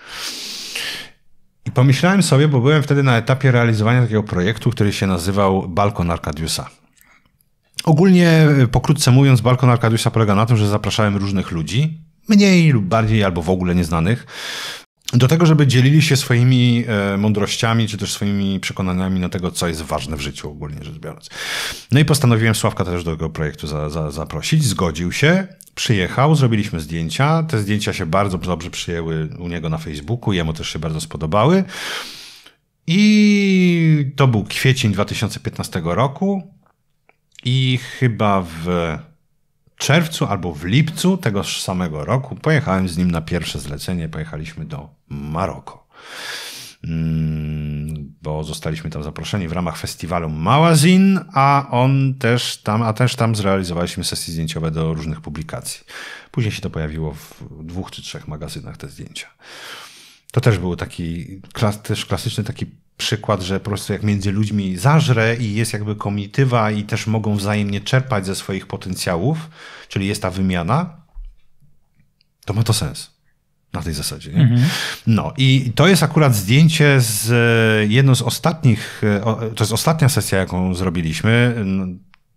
I pomyślałem sobie, bo byłem wtedy na etapie realizowania takiego projektu, który się nazywał Balkon Arkadiusa. Ogólnie, e, pokrótce mówiąc, Balkon Arkadiusa polega na tym, że zapraszałem różnych ludzi, mniej lub bardziej albo w ogóle nieznanych, do tego, żeby dzielili się swoimi e, mądrościami, czy też swoimi przekonaniami na tego, co jest ważne w życiu, ogólnie rzecz biorąc. No i postanowiłem Sławka też do tego projektu za, za, zaprosić. Zgodził się, przyjechał, zrobiliśmy zdjęcia. Te zdjęcia się bardzo dobrze przyjęły u niego na Facebooku, jemu też się bardzo spodobały. I to był kwiecień 2015 roku. I chyba w czerwcu albo w lipcu tegoż samego roku pojechałem z nim na pierwsze zlecenie. Pojechaliśmy do Maroko. Mm, bo zostaliśmy tam zaproszeni w ramach festiwalu Małazin, a on też tam, a też tam zrealizowaliśmy sesje zdjęciowe do różnych publikacji. Później się to pojawiło w dwóch czy trzech magazynach te zdjęcia. To też był taki też klasyczny taki przykład, że po prostu jak między ludźmi zażre i jest jakby komitywa i też mogą wzajemnie czerpać ze swoich potencjałów, czyli jest ta wymiana, to ma to sens. Na tej zasadzie, nie? Mhm. No i to jest akurat zdjęcie z e, jedną z ostatnich, e, to jest ostatnia sesja, jaką zrobiliśmy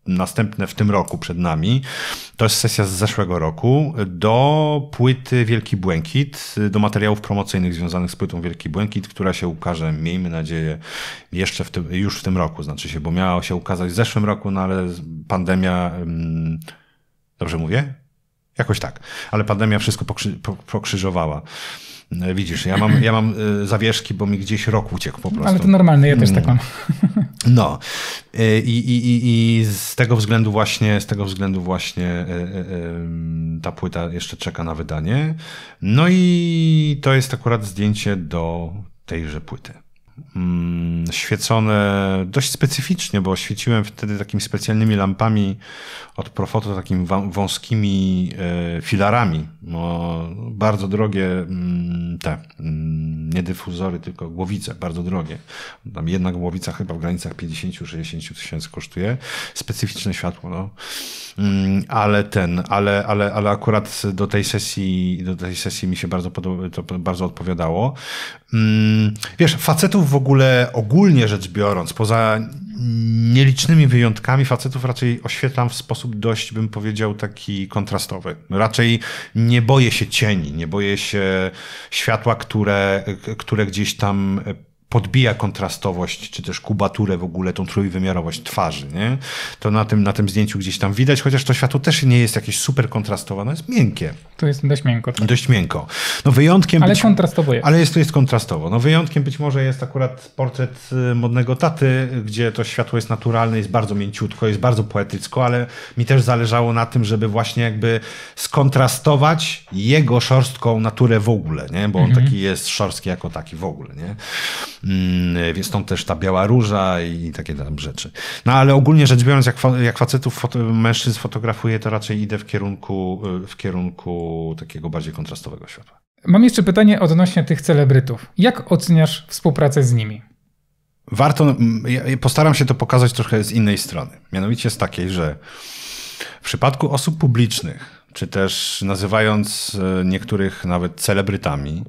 następne w tym roku przed nami. To jest sesja z zeszłego roku do płyty Wielki Błękit, do materiałów promocyjnych związanych z płytą Wielki Błękit, która się ukaże, miejmy nadzieję, jeszcze w tym, już w tym roku, znaczy się, bo miała się ukazać w zeszłym roku, no ale pandemia, mm, dobrze mówię? Jakoś tak, ale pandemia wszystko pokrzy, pokrzyżowała. E, widzisz, ja mam, ja mam e, zawieszki, bo mi gdzieś rok uciekł po prostu. Ale to normalne, ja też mm. tak mam. No. E, I, i, i, z tego względu właśnie, z tego względu właśnie ta płyta jeszcze czeka na wydanie. No i to jest akurat zdjęcie do tejże płyty. Mm, świecone dość specyficznie, bo świeciłem wtedy takimi specjalnymi lampami od Profoto, takimi wąskimi e, filarami. No, bardzo drogie mm, te, mm, nie dyfuzory, tylko głowice, bardzo drogie. Tam jedna głowica chyba w granicach 50-60 tysięcy kosztuje. Specyficzne światło, no. Ale ten, ale, ale, ale akurat do tej sesji, do tej sesji mi się bardzo, podoba, to bardzo odpowiadało. Mm, wiesz, facetów w ogóle ogólnie rzecz biorąc, poza nielicznymi wyjątkami, facetów raczej oświetlam w sposób dość, bym powiedział, taki kontrastowy. Raczej nie boję się cieni, nie boję się światła, które, które gdzieś tam podbija kontrastowość, czy też kubaturę w ogóle, tą trójwymiarowość twarzy, nie? To na tym, na tym zdjęciu gdzieś tam widać, chociaż to światło też nie jest jakieś super kontrastowe, no jest miękkie. To jest dość miękko. Tak? Dość miękko. No wyjątkiem... Ale być, kontrastowo jest. Ale jest, to jest kontrastowo. No wyjątkiem być może jest akurat portret y, modnego taty, gdzie to światło jest naturalne, jest bardzo mięciutko, jest bardzo poetycko, ale mi też zależało na tym, żeby właśnie jakby skontrastować jego szorstką naturę w ogóle, nie? Bo on mhm. taki jest szorstki jako taki w ogóle, nie? Mm, więc tam też ta biała róża i takie tam rzeczy. No ale ogólnie rzecz biorąc, jak, jak facetów, foto mężczyzn fotografuję, to raczej idę w kierunku, w kierunku takiego bardziej kontrastowego światła. Mam jeszcze pytanie odnośnie tych celebrytów. Jak oceniasz współpracę z nimi? Warto, mm, postaram się to pokazać trochę z innej strony. Mianowicie z takiej, że w przypadku osób publicznych, czy też nazywając e, niektórych nawet celebrytami,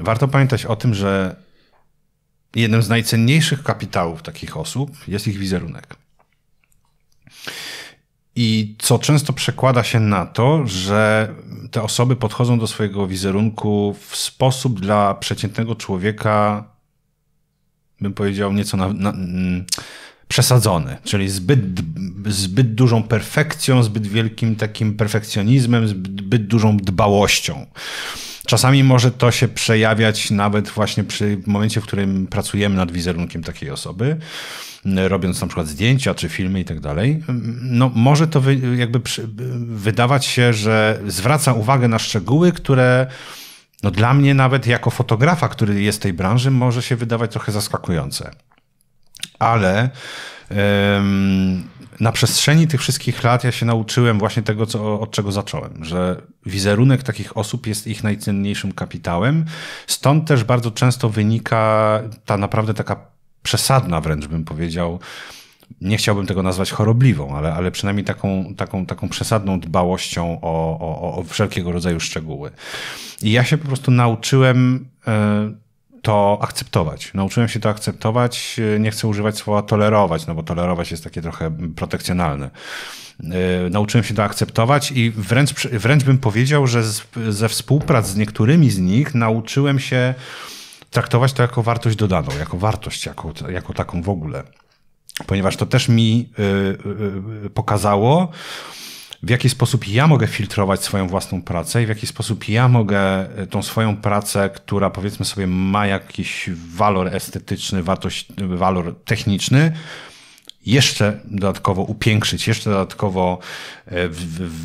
warto pamiętać o tym, że jednym z najcenniejszych kapitałów takich osób jest ich wizerunek. I co często przekłada się na to, że te osoby podchodzą do swojego wizerunku w sposób dla przeciętnego człowieka, bym powiedział, nieco na, na, mm, przesadzony, czyli zbyt, zbyt dużą perfekcją, zbyt wielkim takim perfekcjonizmem, zbyt, zbyt dużą dbałością. Czasami może to się przejawiać nawet właśnie przy momencie, w którym pracujemy nad wizerunkiem takiej osoby, robiąc na przykład zdjęcia czy filmy i tak dalej. No, może to jakby wydawać się, że zwraca uwagę na szczegóły, które no dla mnie nawet jako fotografa, który jest tej branży, może się wydawać trochę zaskakujące. Ale ym, na przestrzeni tych wszystkich lat ja się nauczyłem właśnie tego, co, od czego zacząłem, że wizerunek takich osób jest ich najcenniejszym kapitałem. Stąd też bardzo często wynika ta naprawdę taka przesadna wręcz bym powiedział, nie chciałbym tego nazwać chorobliwą, ale, ale przynajmniej taką, taką, taką przesadną dbałością o, o, o wszelkiego rodzaju szczegóły. I ja się po prostu nauczyłem. Yy, to akceptować. Nauczyłem no, się to akceptować. E, nie chcę używać słowa tolerować, no bo tolerować jest takie trochę protekcjonalne. E, nauczyłem się to akceptować i wręcz, wręcz bym powiedział, że z, ze współprac z niektórymi z nich nauczyłem się traktować to jako wartość dodaną, jako wartość, jako, jako taką w ogóle. Ponieważ to też mi y, y, pokazało, w jaki sposób ja mogę filtrować swoją własną pracę i w jaki sposób ja mogę e, tą swoją pracę, która powiedzmy sobie ma jakiś walor estetyczny, wartość, walor techniczny, jeszcze dodatkowo upiększyć, jeszcze dodatkowo e,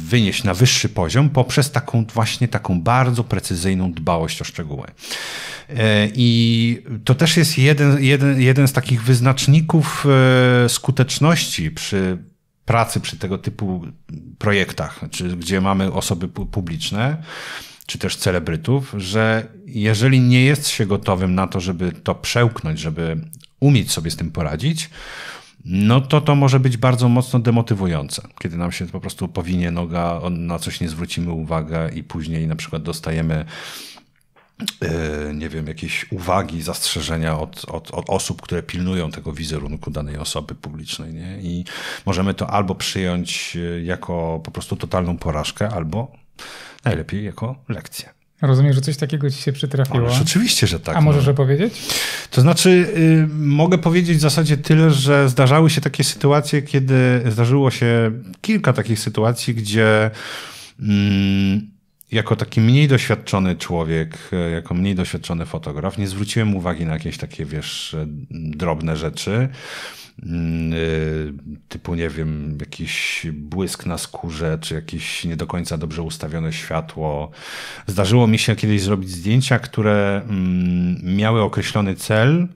wynieść na wyższy poziom poprzez taką właśnie taką bardzo precyzyjną dbałość o szczegóły. E, I to też jest jeden, jeden, jeden z takich wyznaczników skuteczności przy pracy przy tego typu projektach, czy gdzie mamy osoby publiczne, czy też celebrytów, że jeżeli nie jest się gotowym na to, żeby to przełknąć, żeby umieć sobie z tym poradzić, no to to może być bardzo mocno demotywujące, kiedy nam się po prostu powinie noga, na coś nie zwrócimy uwagę i później na przykład dostajemy E, nie wiem, jakieś uwagi, zastrzeżenia od, od, od, osób, które pilnują tego wizerunku danej osoby publicznej. Nie? I możemy to albo przyjąć e, jako po prostu totalną porażkę, albo najlepiej jako lekcję. Rozumiem, że coś takiego ci się przytrafiło. Ależ oczywiście, że tak. A możesz no. powiedzieć? To znaczy, y, mogę powiedzieć w zasadzie tyle, że zdarzały się takie sytuacje, kiedy zdarzyło się kilka takich sytuacji, gdzie. Mm, jako taki mniej doświadczony człowiek, e, jako mniej doświadczony fotograf, nie zwróciłem uwagi na jakieś takie, wiesz, e, drobne rzeczy. Mm, e, typu, nie wiem, jakiś błysk na skórze, czy jakieś nie do końca dobrze ustawione światło. Zdarzyło mi się kiedyś zrobić zdjęcia, które mm, miały określony cel,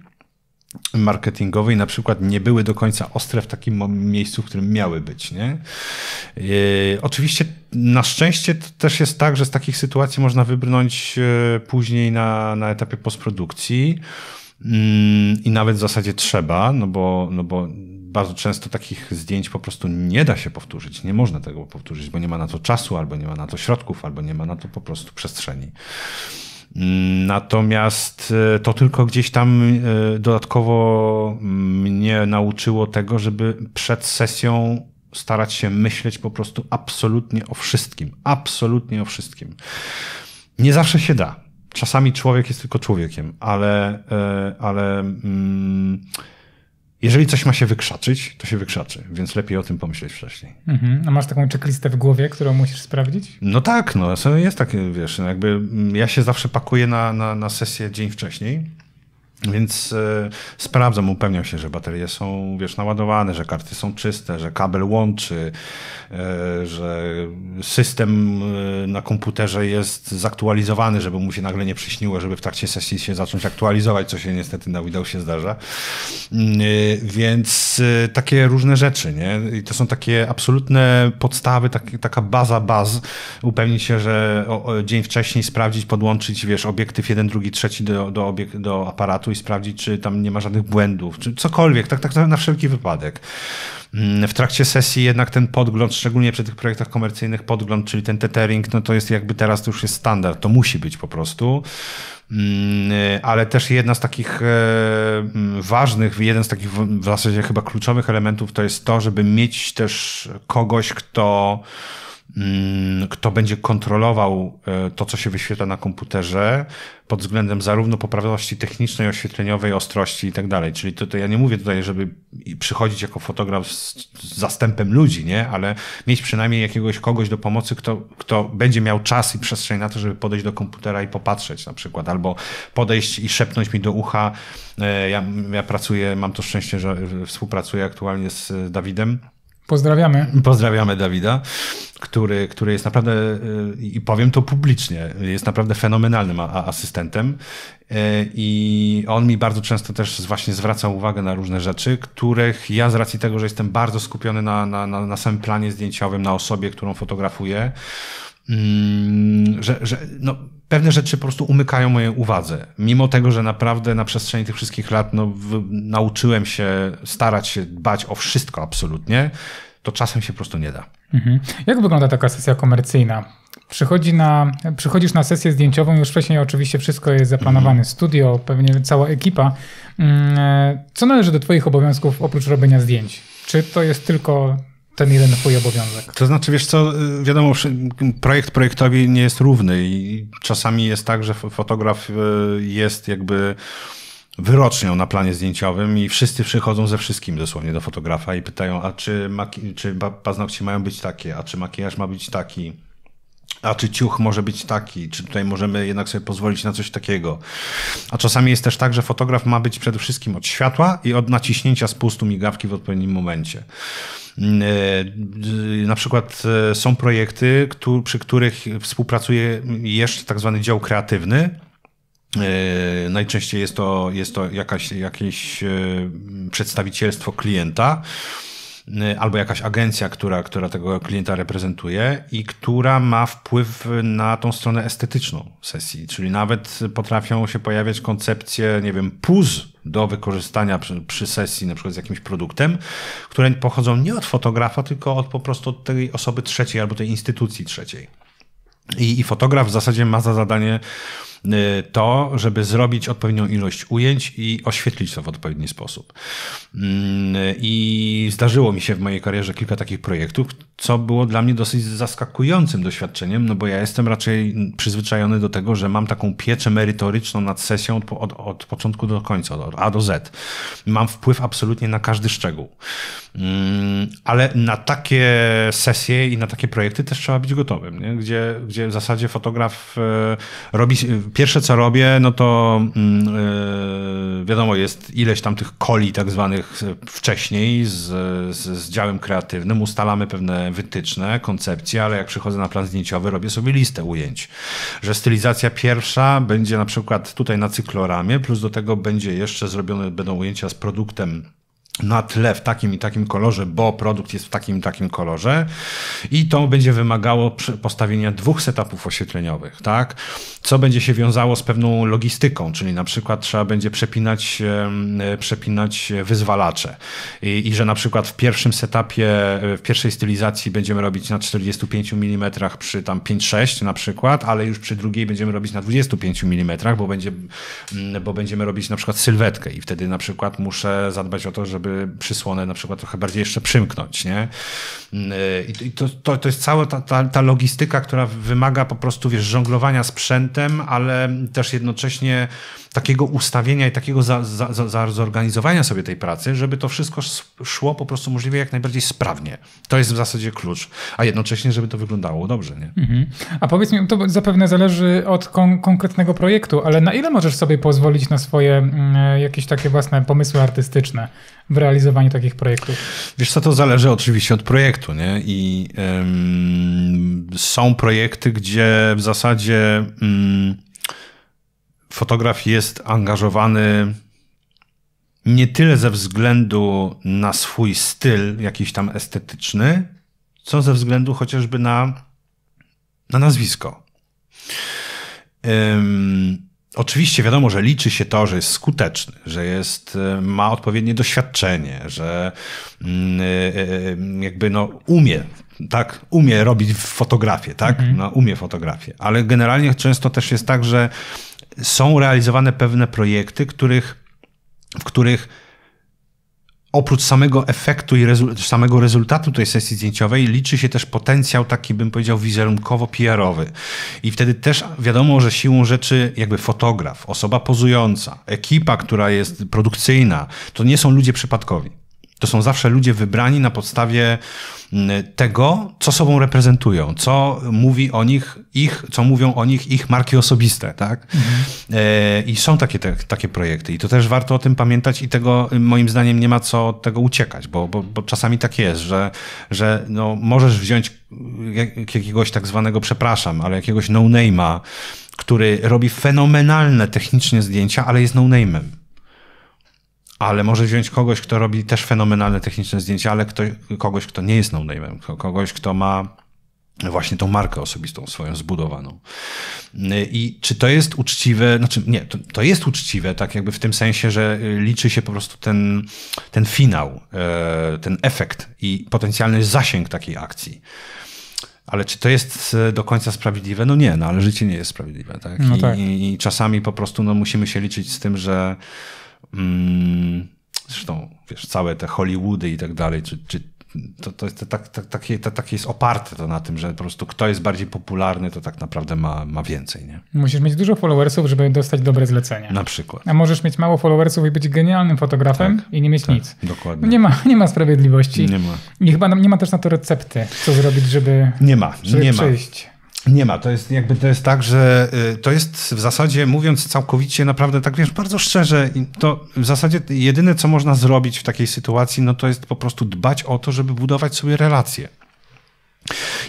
i na przykład nie były do końca ostre w takim miejscu, w którym miały być. Nie? oczywiście na szczęście to też jest tak, że z takich sytuacji można wybrnąć e, później na, na etapie postprodukcji mm, i nawet w zasadzie trzeba, no bo, no bo bardzo często takich zdjęć po prostu nie da się powtórzyć, nie można tego powtórzyć, bo nie ma na to czasu, albo nie ma na to środków, albo nie ma na to po prostu przestrzeni. Mm, natomiast e, to tylko gdzieś tam e, dodatkowo mm, mnie nauczyło tego, żeby przed sesją starać się myśleć po prostu absolutnie o wszystkim. Absolutnie o wszystkim. Nie zawsze się da. Czasami człowiek jest tylko człowiekiem, ale, e, ale mm, jeżeli coś ma się wykrzaczyć, to się wykrzaczy, więc lepiej o tym pomyśleć wcześniej. Mhm. A masz taką checklistę w głowie, którą musisz sprawdzić? No tak, no jest takie, wiesz, jakby mm, ja się zawsze pakuję na, na, na sesję dzień wcześniej więc y, sprawdzam, upewniam się, że baterie są wiesz, naładowane, że karty są czyste, że kabel łączy, y, że system y, na komputerze jest zaktualizowany, żeby mu się nagle nie przyśniło, żeby w trakcie sesji się zacząć aktualizować, co się niestety na Windowsie zdarza. Mm, więc takie różne rzeczy, nie? I to są takie absolutne podstawy, tak, taka baza baz. Upewnić się, że o, o, dzień wcześniej sprawdzić, podłączyć, wiesz, obiektyw jeden, drugi, trzeci do, do, obiekt, do aparatu i sprawdzić, czy tam nie ma żadnych błędów, czy cokolwiek, tak, tak na wszelki wypadek. Mm, w trakcie sesji jednak ten podgląd, szczególnie przy tych projektach komercyjnych, podgląd, czyli ten tethering, no to jest jakby teraz to już jest standard, to musi być po prostu. Mm, e, ale też jedna z takich e, mm, ważnych, jeden z takich w zasadzie chyba kluczowych elementów to jest to, żeby mieć też kogoś, kto Mm, kto będzie kontrolował e, to, co się wyświetla na komputerze pod względem zarówno poprawności technicznej, oświetleniowej, ostrości i tak dalej. Czyli to, to ja nie mówię tutaj, żeby przychodzić jako fotograf z, z, zastępem ludzi, nie? ale mieć przynajmniej jakiegoś kogoś do pomocy, kto, kto będzie miał czas i przestrzeń na to, żeby podejść do komputera i popatrzeć na przykład, albo podejść i szepnąć mi do ucha. E, ja, ja pracuję, mam to szczęście, że współpracuję aktualnie z Dawidem Pozdrawiamy. Pozdrawiamy Dawida, który, który jest naprawdę, y, i powiem to publicznie, jest naprawdę fenomenalnym asystentem E, I on mi bardzo często też właśnie zwraca uwagę na różne rzeczy, których ja z racji tego, że jestem bardzo skupiony na, na, na, na samym planie zdjęciowym, na osobie, którą fotografuję, mm, że, że no, pewne rzeczy po prostu umykają mojej uwadze. Mimo tego, że naprawdę na przestrzeni tych wszystkich lat no, w, nauczyłem się starać się dbać o wszystko absolutnie, to czasem się po prostu nie da. Mhm. Jak wygląda taka sesja komercyjna? Przychodzi na, przychodzisz na sesję zdjęciową, już wcześniej oczywiście wszystko jest zaplanowane, mhm. studio, pewnie cała ekipa. Mm, e, co należy do Twoich obowiązków oprócz robienia zdjęć? Czy to jest tylko ten jeden twój obowiązek. To znaczy, wiesz co, y, wiadomo, projekt projektowi nie jest równy i czasami jest tak, że fotograf y, jest jakby wyrocznią na planie zdjęciowym i wszyscy przychodzą ze wszystkim dosłownie do fotografa i pytają, a czy, maki- czy paznokcie mają być takie, a czy makijaż ma być taki, a czy ciuch może być taki, czy tutaj możemy jednak sobie pozwolić na coś takiego. A czasami jest też tak, że fotograf ma być przede wszystkim od światła i od naciśnięcia spustu migawki w odpowiednim momencie. Mm, e, na przykład e, są projekty, przy których współpracuje jeszcze tak zwany dział kreatywny, e, Najczęściej jest to, jest to jakaś, jakieś przedstawicielstwo klienta, Y, albo jakaś agencja, która, która tego klienta reprezentuje i która ma wpływ na tą stronę estetyczną sesji. Czyli nawet potrafią się pojawiać koncepcje, nie wiem, puz do wykorzystania przy, przy, sesji, na przykład z jakimś produktem, które pochodzą nie od fotografa, tylko od po prostu od tej osoby trzeciej albo tej instytucji trzeciej. I, i fotograf w zasadzie ma za zadanie Y, to, żeby zrobić odpowiednią ilość ujęć i oświetlić to w odpowiedni sposób. Mm, y, I zdarzyło mi się w mojej karierze kilka takich projektów, co było dla mnie dosyć zaskakującym doświadczeniem, no bo ja jestem raczej przyzwyczajony do tego, że mam taką pieczę merytoryczną nad sesją od, od, od początku do końca, od A do Z. Mam wpływ absolutnie na każdy szczegół. Mm, ale na takie sesje i na takie projekty też trzeba być gotowym, nie? Gdzie, gdzie w zasadzie fotograf y, robi Pierwsze co robię, no to yy, wiadomo, jest ileś tam tych koli tak zwanych e, wcześniej z, z, z, działem kreatywnym. Ustalamy pewne wytyczne, koncepcje, ale jak przychodzę na plan zdjęciowy, robię sobie listę ujęć. Że stylizacja pierwsza będzie na przykład tutaj na cykloramie, plus do tego będzie jeszcze zrobione, będą ujęcia z produktem na tle w takim i takim kolorze, bo produkt jest w takim i takim kolorze i to będzie wymagało postawienia dwóch setupów oświetleniowych, tak? Co będzie się wiązało z pewną logistyką, czyli na przykład trzeba będzie przepinać, przepinać wyzwalacze I, i że na przykład w pierwszym setupie, w pierwszej stylizacji będziemy robić na 45 mm przy tam 5-6 na przykład, ale już przy drugiej będziemy robić na 25 mm, bo, będzie, mm, bo będziemy robić na przykład sylwetkę i wtedy na przykład muszę zadbać o to, żeby żeby przysłonę na przykład trochę bardziej jeszcze przymknąć, nie? Mm, y, I to, to, to jest cała ta, ta, ta logistyka, która wymaga po prostu, wiesz, żonglowania sprzętem, ale też jednocześnie takiego ustawienia i takiego za, za, za, zorganizowania sobie tej pracy, żeby to wszystko szło po prostu możliwie jak najbardziej sprawnie. To jest w zasadzie klucz, a jednocześnie, żeby to wyglądało dobrze. Nie? Mhm. A powiedz mi, to zapewne zależy od kon konkretnego projektu, ale na ile możesz sobie pozwolić na swoje mm, jakieś takie własne pomysły artystyczne w realizowaniu takich projektów? Wiesz co, to zależy oczywiście od projektu, nie? I są projekty, gdzie w zasadzie... Mm, fotograf jest angażowany nie tyle ze względu na swój styl jakiś tam estetyczny, co ze względu chociażby na, na nazwisko. oczywiście wiadomo, że liczy się to, że jest skuteczny, że jest, e, ma odpowiednie doświadczenie, że yy, jakby no, umie tak, umie robić fotografię, tak? Mhm. No, umie fotografię, ale generalnie często też jest tak, że są realizowane pewne projekty, których, w których oprócz samego efektu i rezu samego rezultatu tej sesji zdjęciowej liczy się też potencjał taki, bym powiedział, wizerunkowo-PR-owy. I wtedy też wiadomo, że siłą rzeczy jakby fotograf, osoba pozująca, ekipa, która jest produkcyjna, to nie są ludzie przypadkowi to są zawsze ludzie wybrani na podstawie mm, tego, co sobą reprezentują, co mówi o nich, ich, co mówią o nich ich marki osobiste, tak? Mhm. E, I są takie, te, takie projekty i to też warto o tym pamiętać i tego moim zdaniem nie ma co od tego uciekać, bo, bo, bo czasami tak jest, że, że no, możesz wziąć e, jakiegoś tak zwanego, przepraszam, ale jakiegoś no-name'a, który robi fenomenalne technicznie zdjęcia, ale jest no-name'em ale może wziąć kogoś, kto robi też fenomenalne techniczne zdjęcia, ale kto, kogoś, kto nie jest no-name'em, kogoś, kto ma właśnie tą markę osobistą swoją zbudowaną. I czy to jest uczciwe, znaczy nie, to, to, jest uczciwe, tak jakby w tym sensie, że y, liczy się po prostu ten, ten finał, e, ten efekt i potencjalny zasięg takiej akcji. Ale czy to jest e, do końca sprawiedliwe? No nie, no ale życie nie jest sprawiedliwe. Tak? No tak. I, I, czasami po prostu no, musimy się liczyć z tym, że Mm, zresztą, wiesz, całe te Hollywoody i tak dalej, czy, czy to, to jest to, tak, tak takie, to, takie jest oparte to na tym, że po prostu kto jest bardziej popularny, to tak naprawdę ma, ma więcej. Nie? Musisz mieć dużo followersów, żeby dostać dobre zlecenie. Na przykład. A możesz mieć mało followersów i być genialnym fotografem tak, i nie mieć tak, nic. Dokładnie. Nie ma, nie ma sprawiedliwości. Nie ma. I chyba nie ma też na to recepty, co zrobić, żeby Nie ma, żeby nie przyjść. ma. Nie ma, to jest jakby to jest tak, że y, to jest w zasadzie mówiąc całkowicie naprawdę tak wiesz bardzo szczerze, to w zasadzie jedyne co można zrobić w takiej sytuacji, no to jest po prostu dbać o to, żeby budować sobie relacje.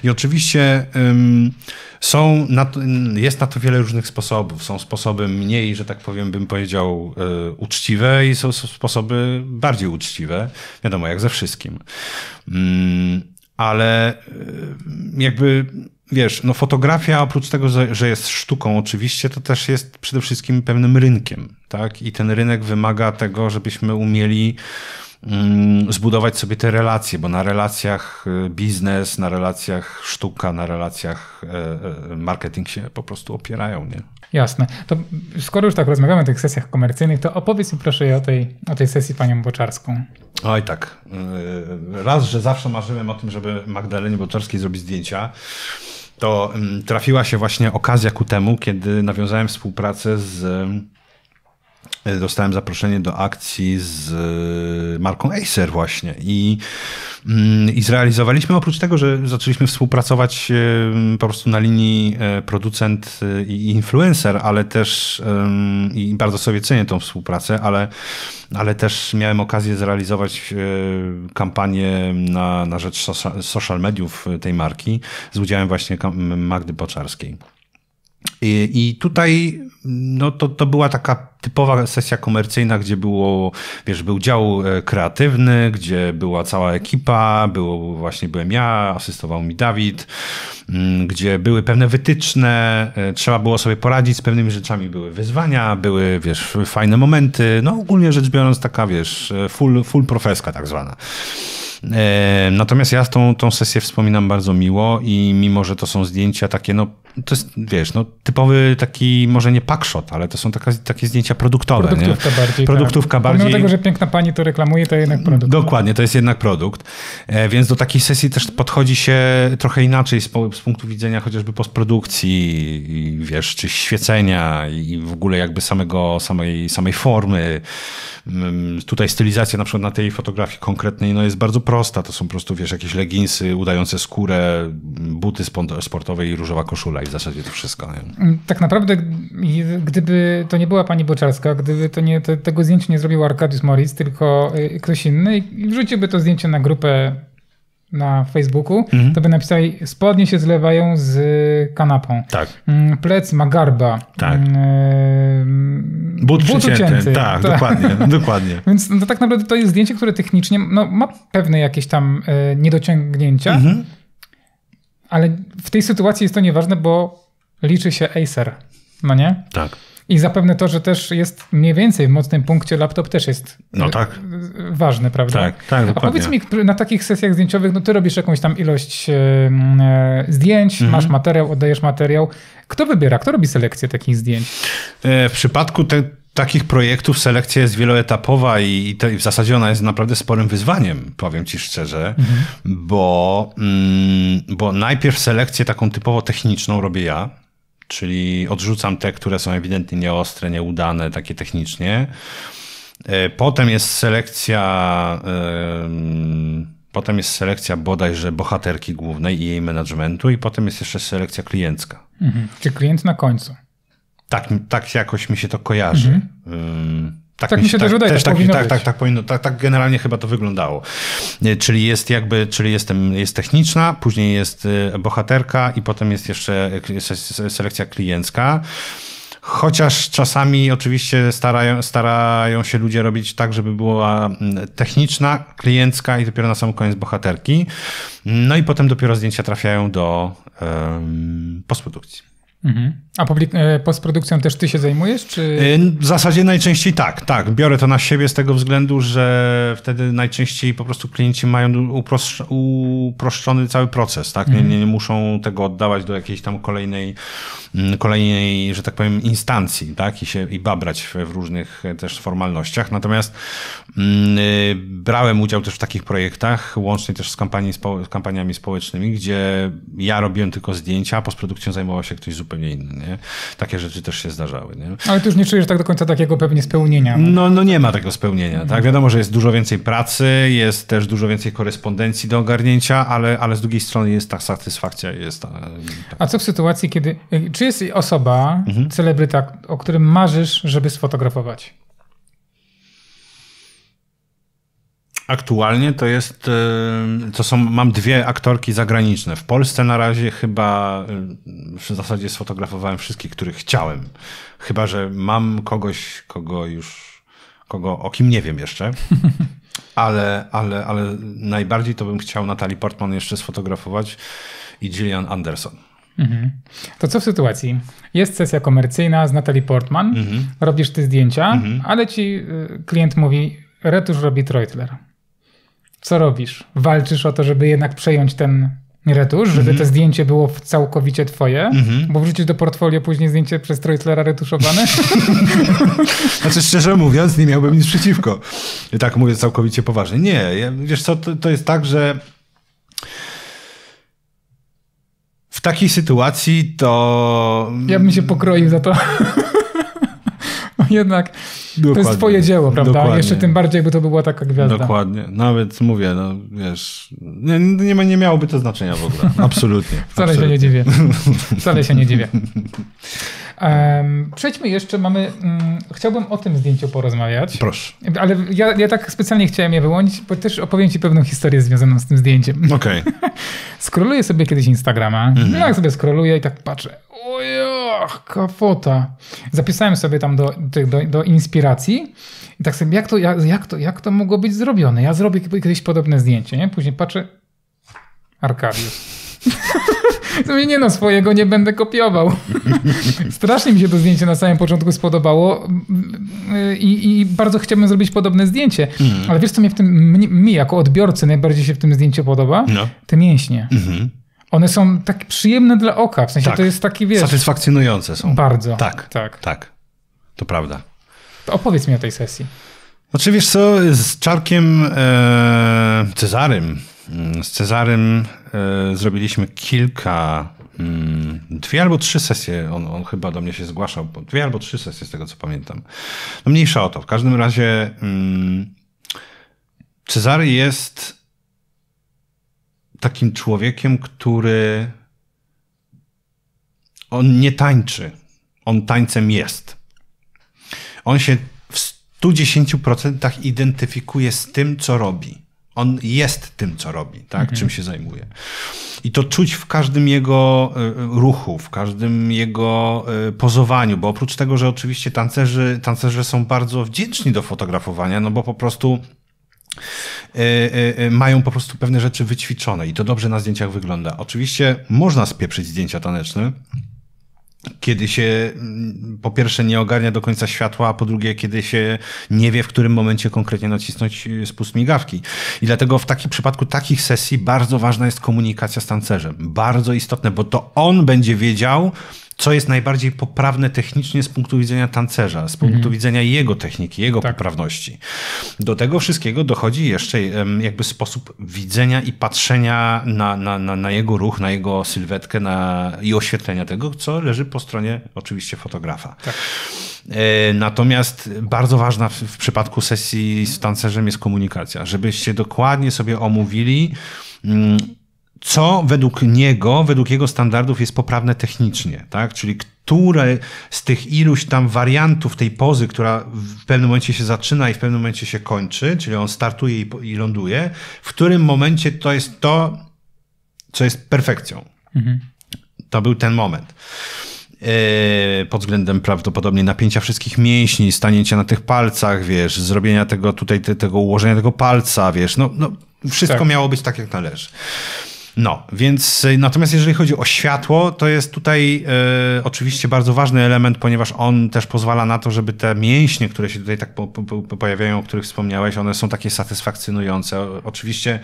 I oczywiście są na to, jest na to wiele różnych sposobów. Są sposoby mniej, że tak powiem, bym powiedział, y, uczciwe i są, sposoby bardziej uczciwe. Wiadomo, jak ze wszystkim ale y, jakby wiesz, no fotografia oprócz tego, że jest sztuką oczywiście, to też jest przede wszystkim pewnym rynkiem, tak? I ten rynek wymaga tego, żebyśmy umieli mm, zbudować sobie te relacje, bo na relacjach y, biznes, na relacjach sztuka, na relacjach e, e, marketing się po prostu opierają, nie? Jasne. To skoro już tak rozmawiamy o tych sesjach komercyjnych, to opowiedz mi proszę o tej, o tej sesji panią Boczarską. Oj tak. Y, raz, że zawsze marzyłem o tym, żeby Magdalenie Boczarskiej zrobić zdjęcia, to mm, trafiła się właśnie okazja ku temu, kiedy nawiązałem współpracę z E, dostałem zaproszenie do akcji z e, marką Acer właśnie i, mm, i zrealizowaliśmy oprócz tego, że zaczęliśmy współpracować e, po prostu na linii producent i influencer, ale też i bardzo sobie cenię tą współpracę, ale, ale też miałem okazję zrealizować kampanię na, na rzecz social mediów tej marki z udziałem właśnie Magdy Boczarskiej. I tutaj no to, to była taka typowa sesja komercyjna, gdzie było, wiesz, był dział e, kreatywny, gdzie była cała ekipa, było, właśnie byłem ja, asystował mi Dawid, mm, gdzie były pewne wytyczne, e, trzeba było sobie poradzić z pewnymi rzeczami, były wyzwania, były, wiesz, fajne momenty, no ogólnie rzecz biorąc taka, wiesz, e, full, full profeska tak zwana. Natomiast ja tą, tą sesję wspominam bardzo miło i mimo, że to są zdjęcia takie, no to jest, wiesz, no typowy taki, może nie packshot, ale to są taka, takie zdjęcia produktowe. Produktówka nie? bardziej. Tak. Produktówka tak. bardziej. Mimo tego, że piękna pani to reklamuje, to jednak produkt. Dokładnie, to jest jednak produkt. E, więc do takiej sesji też podchodzi się trochę inaczej z, z punktu widzenia chociażby postprodukcji, wiesz, czy świecenia i w ogóle jakby samego, samej, samej formy. Mm, tutaj stylizacja na przykład na tej fotografii konkretnej no jest bardzo prosta. To są po prostu, wiesz, jakieś leginsy udające skórę, buty sportowe i różowa koszula i w zasadzie to wszystko. Nie? tak naprawdę, gdyby to nie była pani Boczarska, gdyby to nie, tego zdjęcia nie zrobił Arkadiusz Morris, tylko y, ktoś inny i wrzuciłby to zdjęcie na grupę na Facebooku, mhm. to by napisali spodnie się zlewają z kanapą. Tak. Mm, plec ma garba. Tak. Mm, y, but, but ucięty. Tak, tak, dokładnie. dokładnie. Więc no, tak naprawdę to jest zdjęcie, które technicznie no, ma pewne jakieś tam y, niedociągnięcia, mhm. ale w tej sytuacji jest to nieważne, bo liczy się Acer, no nie? Tak. I zapewne to, że też jest mniej więcej w mocnym punkcie laptop też jest no y, tak. ważny, prawda? Tak, tak, A powiedz mi, na takich sesjach zdjęciowych, no ty robisz jakąś tam ilość e, zdjęć, mhm. masz materiał, oddajesz materiał. Kto wybiera, kto robi selekcję takich zdjęć? E, w przypadku te, takich projektów selekcja jest wieloetapowa i, w zasadzie ona jest naprawdę sporym wyzwaniem, powiem ci szczerze, mhm. bo, mm, bo najpierw selekcję taką typowo techniczną robię ja Czyli odrzucam te, które są ewidentnie nieostre, nieudane, takie technicznie. E, potem jest selekcja. Potem jest selekcja bodajże bohaterki głównej i jej managementu, i potem jest jeszcze selekcja kliencka. Mhm. Czy klient na końcu? Tak, tak jakoś mi się to kojarzy. Mhm. Tak, tak mi się tak, też wydaje, też tak, tak, tak, tak, tak, powinno, tak, tak generalnie chyba to wyglądało. E, czyli jest jakby, czyli jest, jest techniczna, później jest e, bohaterka i potem jest jeszcze e, selekcja kliencka. Chociaż czasami oczywiście starają, starają się ludzie robić tak, żeby była techniczna, kliencka i dopiero na sam koniec bohaterki. No i potem dopiero zdjęcia trafiają do um, postprodukcji. Mhm. A publik- e, postprodukcją też ty się zajmujesz? Czy... E, w zasadzie najczęściej tak, tak. Biorę to na siebie z tego względu, że wtedy najczęściej po prostu klienci mają uproszczony cały proces, tak? Mhm. Nie, nie, muszą tego oddawać do jakiejś tam kolejnej, mm, kolejnej że tak powiem, instancji, tak? I się i babrać w różnych e, też formalnościach. Natomiast yy, brałem udział też w takich projektach, łącznie też z, kampanii, z kampaniami społecznymi, gdzie ja robiłem tylko zdjęcia, a postprodukcją zajmował się ktoś zupełnie zupełnie inny. Nie? Takie rzeczy też się zdarzały. Nie? Ale ty już nie czujesz tak do końca takiego pewnie spełnienia. No, no nie ma tego spełnienia. Mhm. Tak? Wiadomo, że jest dużo więcej pracy, jest też dużo więcej korespondencji do ogarnięcia, ale, ale z drugiej strony jest ta satysfakcja. Jest ta, ta... A co w sytuacji, kiedy... Y, czy jest osoba, mhm. celebryta, o którym marzysz, żeby sfotografować? Aktualnie to jest, to są, mam dwie aktorki zagraniczne. W Polsce na razie chyba w zasadzie sfotografowałem wszystkich, których chciałem. Chyba, że mam kogoś, kogo już, kogo, o kim nie wiem jeszcze. Ale, ale, ale najbardziej to bym chciał Natalii Portman jeszcze sfotografować i Gillian Anderson. Mhm. To co w sytuacji? Jest sesja komercyjna z Natalie Portman, mhm. robisz ty zdjęcia, mhm. ale ci y, klient mówi, retusz robi Treutler. Co robisz? Walczysz o to, żeby jednak przejąć ten retusz, żeby mm -hmm. to zdjęcie było całkowicie twoje, mm -hmm. bo wrzucić do portfolio później zdjęcie przez Treutlera retuszowane? znaczy szczerze mówiąc, nie miałbym nic przeciwko. I tak mówię całkowicie poważnie. Nie, wiesz co, to, to jest tak, że w takiej sytuacji to... Ja bym się pokroił za to. jednak dokładnie, to jest twoje dzieło, prawda? Dokładnie. Jeszcze tym bardziej, jakby to była taka gwiazda. Dokładnie. Nawet mówię, no wiesz, nie, nie, nie miałoby to znaczenia w ogóle. Absolutnie. Wcale absolutnie. się nie dziwię. Wcale się nie dziwię. Um, przejdźmy jeszcze, mamy. Um, chciałbym o tym zdjęciu porozmawiać. Proszę. Ale ja, ja tak specjalnie chciałem je wyłonić, bo też opowiem Ci pewną historię związaną z tym zdjęciem. Okej. Okay. skroluję sobie kiedyś Instagrama. Mhm. No jak sobie skroluję i tak patrzę. Ojoch, kafota. Zapisałem sobie tam do, do, do inspiracji. I tak sobie, jak to, jak, jak, to, jak to mogło być zrobione? Ja zrobię kiedyś podobne zdjęcie, nie? Później patrzę. Arkadiusz. nie no, swojego nie będę kopiował. Strasznie mi się to zdjęcie na samym początku spodobało y, i, i bardzo chciałbym zrobić podobne zdjęcie. Mhm. Ale wiesz, co mnie w tym, mi, jako odbiorcy najbardziej się w tym zdjęciu podoba? No. Te mięśnie. Mhm. One są tak przyjemne dla oka, w sensie tak. to jest takie, wiesz... Satysfakcjonujące są. Bardzo. Tak, tak. tak. To prawda. To opowiedz mi o tej sesji. Znaczy wiesz co, z Czarkiem e, Cezarym Mm, z Cezarym e, zrobiliśmy kilka, mm, dwie albo trzy sesje. On, on chyba do mnie się zgłaszał, dwie albo trzy sesje z tego co pamiętam. No mniejsza o to. W każdym razie mm, Cezary jest takim człowiekiem, który on nie tańczy. On tańcem jest. On się w 110% identyfikuje z tym, co robi. On jest tym, co robi, tak? Mhm. czym się zajmuje. I to czuć w każdym jego e, ruchu, w każdym jego e, pozowaniu, bo oprócz tego, że oczywiście tancerzy, tancerze są bardzo wdzięczni do fotografowania, no bo po prostu e, mają po prostu pewne rzeczy wyćwiczone i to dobrze na zdjęciach wygląda. Oczywiście można spieprzyć zdjęcia taneczne, kiedy się mm, po pierwsze nie ogarnia do końca światła, a po drugie, kiedy się nie wie, w którym momencie konkretnie nacisnąć y, spust migawki. I dlatego w takim przypadku takich sesji bardzo ważna jest komunikacja z tancerzem. Bardzo istotne, bo to on będzie wiedział, co jest najbardziej poprawne technicznie z punktu widzenia tancerza, z punktu mm. widzenia jego techniki, jego tak. poprawności. Do tego wszystkiego dochodzi jeszcze jakby sposób widzenia i patrzenia na, na, na, na jego ruch, na jego sylwetkę na, i oświetlenia tego, co leży po stronie oczywiście fotografa. Tak. E, natomiast bardzo ważna w, w przypadku sesji z tancerzem jest komunikacja, żebyście dokładnie sobie omówili. Mm, co według niego, według jego standardów jest poprawne technicznie, tak? Czyli które z tych iluś tam wariantów tej pozy, która w pewnym momencie się zaczyna i w pewnym momencie się kończy, czyli on startuje i, i ląduje, w którym momencie to jest to, co jest perfekcją. Mhm. To był ten moment e, pod względem prawdopodobnie napięcia wszystkich mięśni, stanięcia na tych palcach, wiesz, zrobienia tego tutaj, te, tego ułożenia tego palca, wiesz, no, no wszystko tak. miało być tak, jak należy. No, więc y, natomiast jeżeli chodzi o światło, to jest tutaj y, oczywiście bardzo ważny element, ponieważ on też pozwala na to, żeby te mięśnie, które się tutaj tak po, po, pojawiają, o których wspomniałeś, one są takie satysfakcjonujące. Oczywiście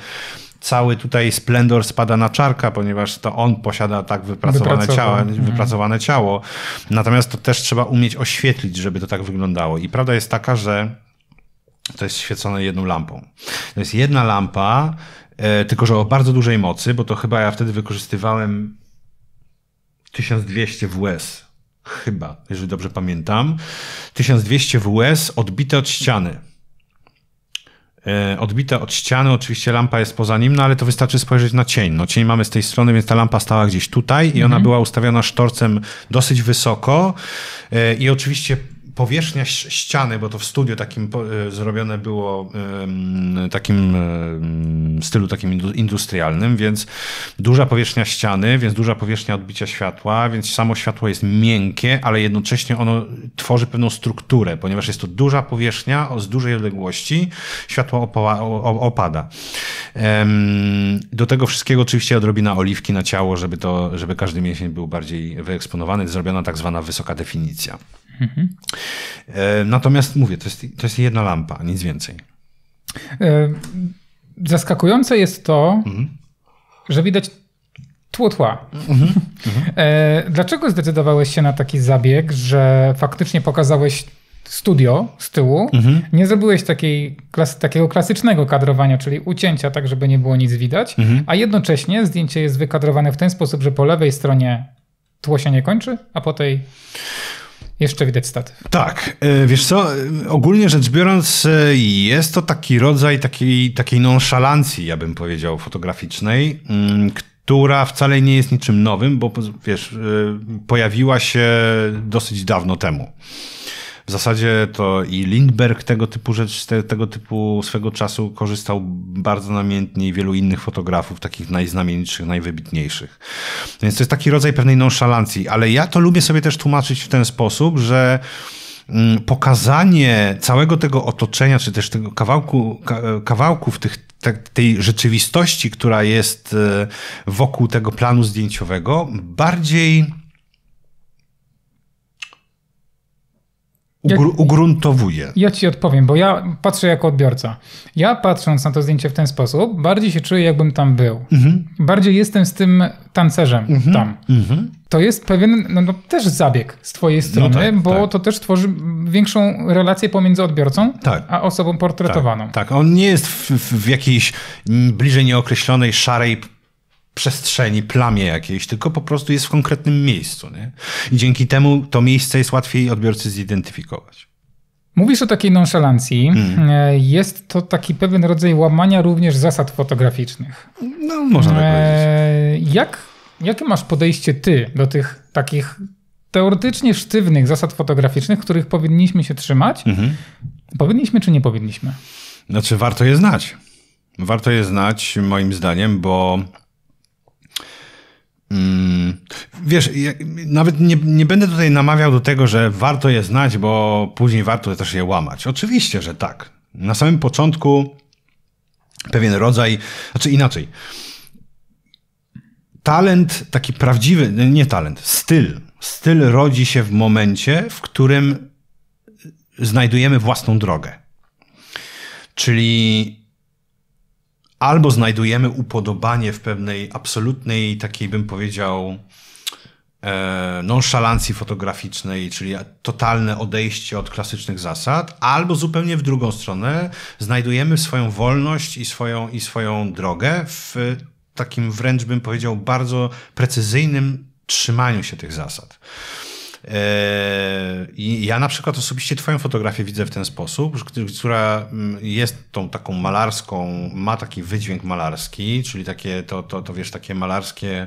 cały tutaj splendor spada na czarka, ponieważ to on posiada tak wypracowane, ciało, mhm. wypracowane ciało. Natomiast to też trzeba umieć oświetlić, żeby to tak wyglądało. I prawda jest taka, że to jest świecone jedną lampą. To jest jedna lampa, E, tylko że o bardzo dużej mocy, bo to chyba ja wtedy wykorzystywałem 1200 WS. Chyba, jeżeli dobrze pamiętam. 1200 WS odbite od ściany. E, odbite od ściany, oczywiście lampa jest poza nim, no ale to wystarczy spojrzeć na cień. No cień mamy z tej strony, więc ta lampa stała gdzieś tutaj i ona mhm. była ustawiona sztorcem dosyć wysoko. E, I oczywiście powierzchnia ściany, bo to w studiu takim e, zrobione było takim stylu takim industrialnym, więc duża powierzchnia ściany, więc duża powierzchnia odbicia światła, więc samo światło jest miękkie, ale jednocześnie ono tworzy pewną strukturę, ponieważ jest to duża powierzchnia z dużej odległości, światło opada. Do tego wszystkiego oczywiście odrobina oliwki na ciało, żeby to, żeby każdy mięsień był bardziej wyeksponowany, zrobiona tak zwana wysoka definicja. Mhm. E, natomiast mówię, to jest, to jest jedna lampa, nic więcej. E, zaskakujące jest to, mhm. że widać tło tła. Mhm. Mhm. E, dlaczego zdecydowałeś się na taki zabieg, że faktycznie pokazałeś studio z tyłu. Mhm. Nie zrobiłeś takiej, klas, takiego klasycznego kadrowania, czyli ucięcia, tak żeby nie było nic widać, mhm. a jednocześnie zdjęcie jest wykadrowane w ten sposób, że po lewej stronie tło się nie kończy, a po tej jeszcze widać statyw. Tak, e, wiesz co, ogólnie rzecz biorąc e, jest to taki rodzaj takiej, takiej nonszalancji, ja bym powiedział, fotograficznej, mm, która wcale nie jest niczym nowym, bo wiesz, e, pojawiła się dosyć dawno temu. W zasadzie to i Lindbergh tego typu rzecz, te, tego typu swego czasu korzystał bardzo namiętnie i wielu innych fotografów, takich najznamienitszych, najwybitniejszych. Więc to jest taki rodzaj pewnej nonszalancji, ale ja to lubię sobie też tłumaczyć w ten sposób, że mm, pokazanie całego tego otoczenia, czy też tego kawałku, kawałków tych, tej rzeczywistości, która jest e, wokół tego planu zdjęciowego, bardziej Ugru ugruntowuje. Ja ci odpowiem, bo ja patrzę jako odbiorca. Ja patrząc na to zdjęcie w ten sposób, bardziej się czuję, jakbym tam był. Mhm. Bardziej jestem z tym tancerzem mhm. tam. Mhm. To jest pewien no, no, też zabieg z twojej no strony, no tak, bo tak. to też tworzy większą relację pomiędzy odbiorcą tak. a osobą portretowaną. Tak, tak. on nie jest w, w jakiejś bliżej nieokreślonej, szarej przestrzeni, plamie jakiejś, tylko po prostu jest w konkretnym miejscu. Nie? I dzięki temu to miejsce jest łatwiej odbiorcy zidentyfikować. Mówisz o takiej nonszalancji. Mm. Jest to taki pewien rodzaj łamania również zasad fotograficznych. No, można tak e, powiedzieć. Jak, jakie masz podejście ty do tych takich teoretycznie sztywnych zasad fotograficznych, których powinniśmy się trzymać? Mm -hmm. Powinniśmy czy nie powinniśmy? Znaczy, warto je znać. Warto je znać, moim zdaniem, bo Mm. Wiesz, ja nawet nie, nie, będę tutaj namawiał do tego, że warto je znać, bo później warto też je łamać. Oczywiście, że tak. Na samym początku pewien rodzaj, znaczy inaczej. Talent, taki prawdziwy, nie talent, styl. Styl rodzi się w momencie, w którym znajdujemy własną drogę. Czyli albo znajdujemy upodobanie w pewnej absolutnej, takiej bym powiedział, e, nonszalancji fotograficznej, czyli totalne odejście od klasycznych zasad, albo zupełnie w drugą stronę znajdujemy swoją wolność i swoją, i swoją drogę w takim wręcz bym powiedział bardzo precyzyjnym trzymaniu się tych zasad. Yy, I ja na przykład osobiście Twoją fotografię widzę w ten sposób, która mm, jest tą taką malarską, ma taki wydźwięk malarski, czyli takie, to, to, to wiesz, takie malarskie,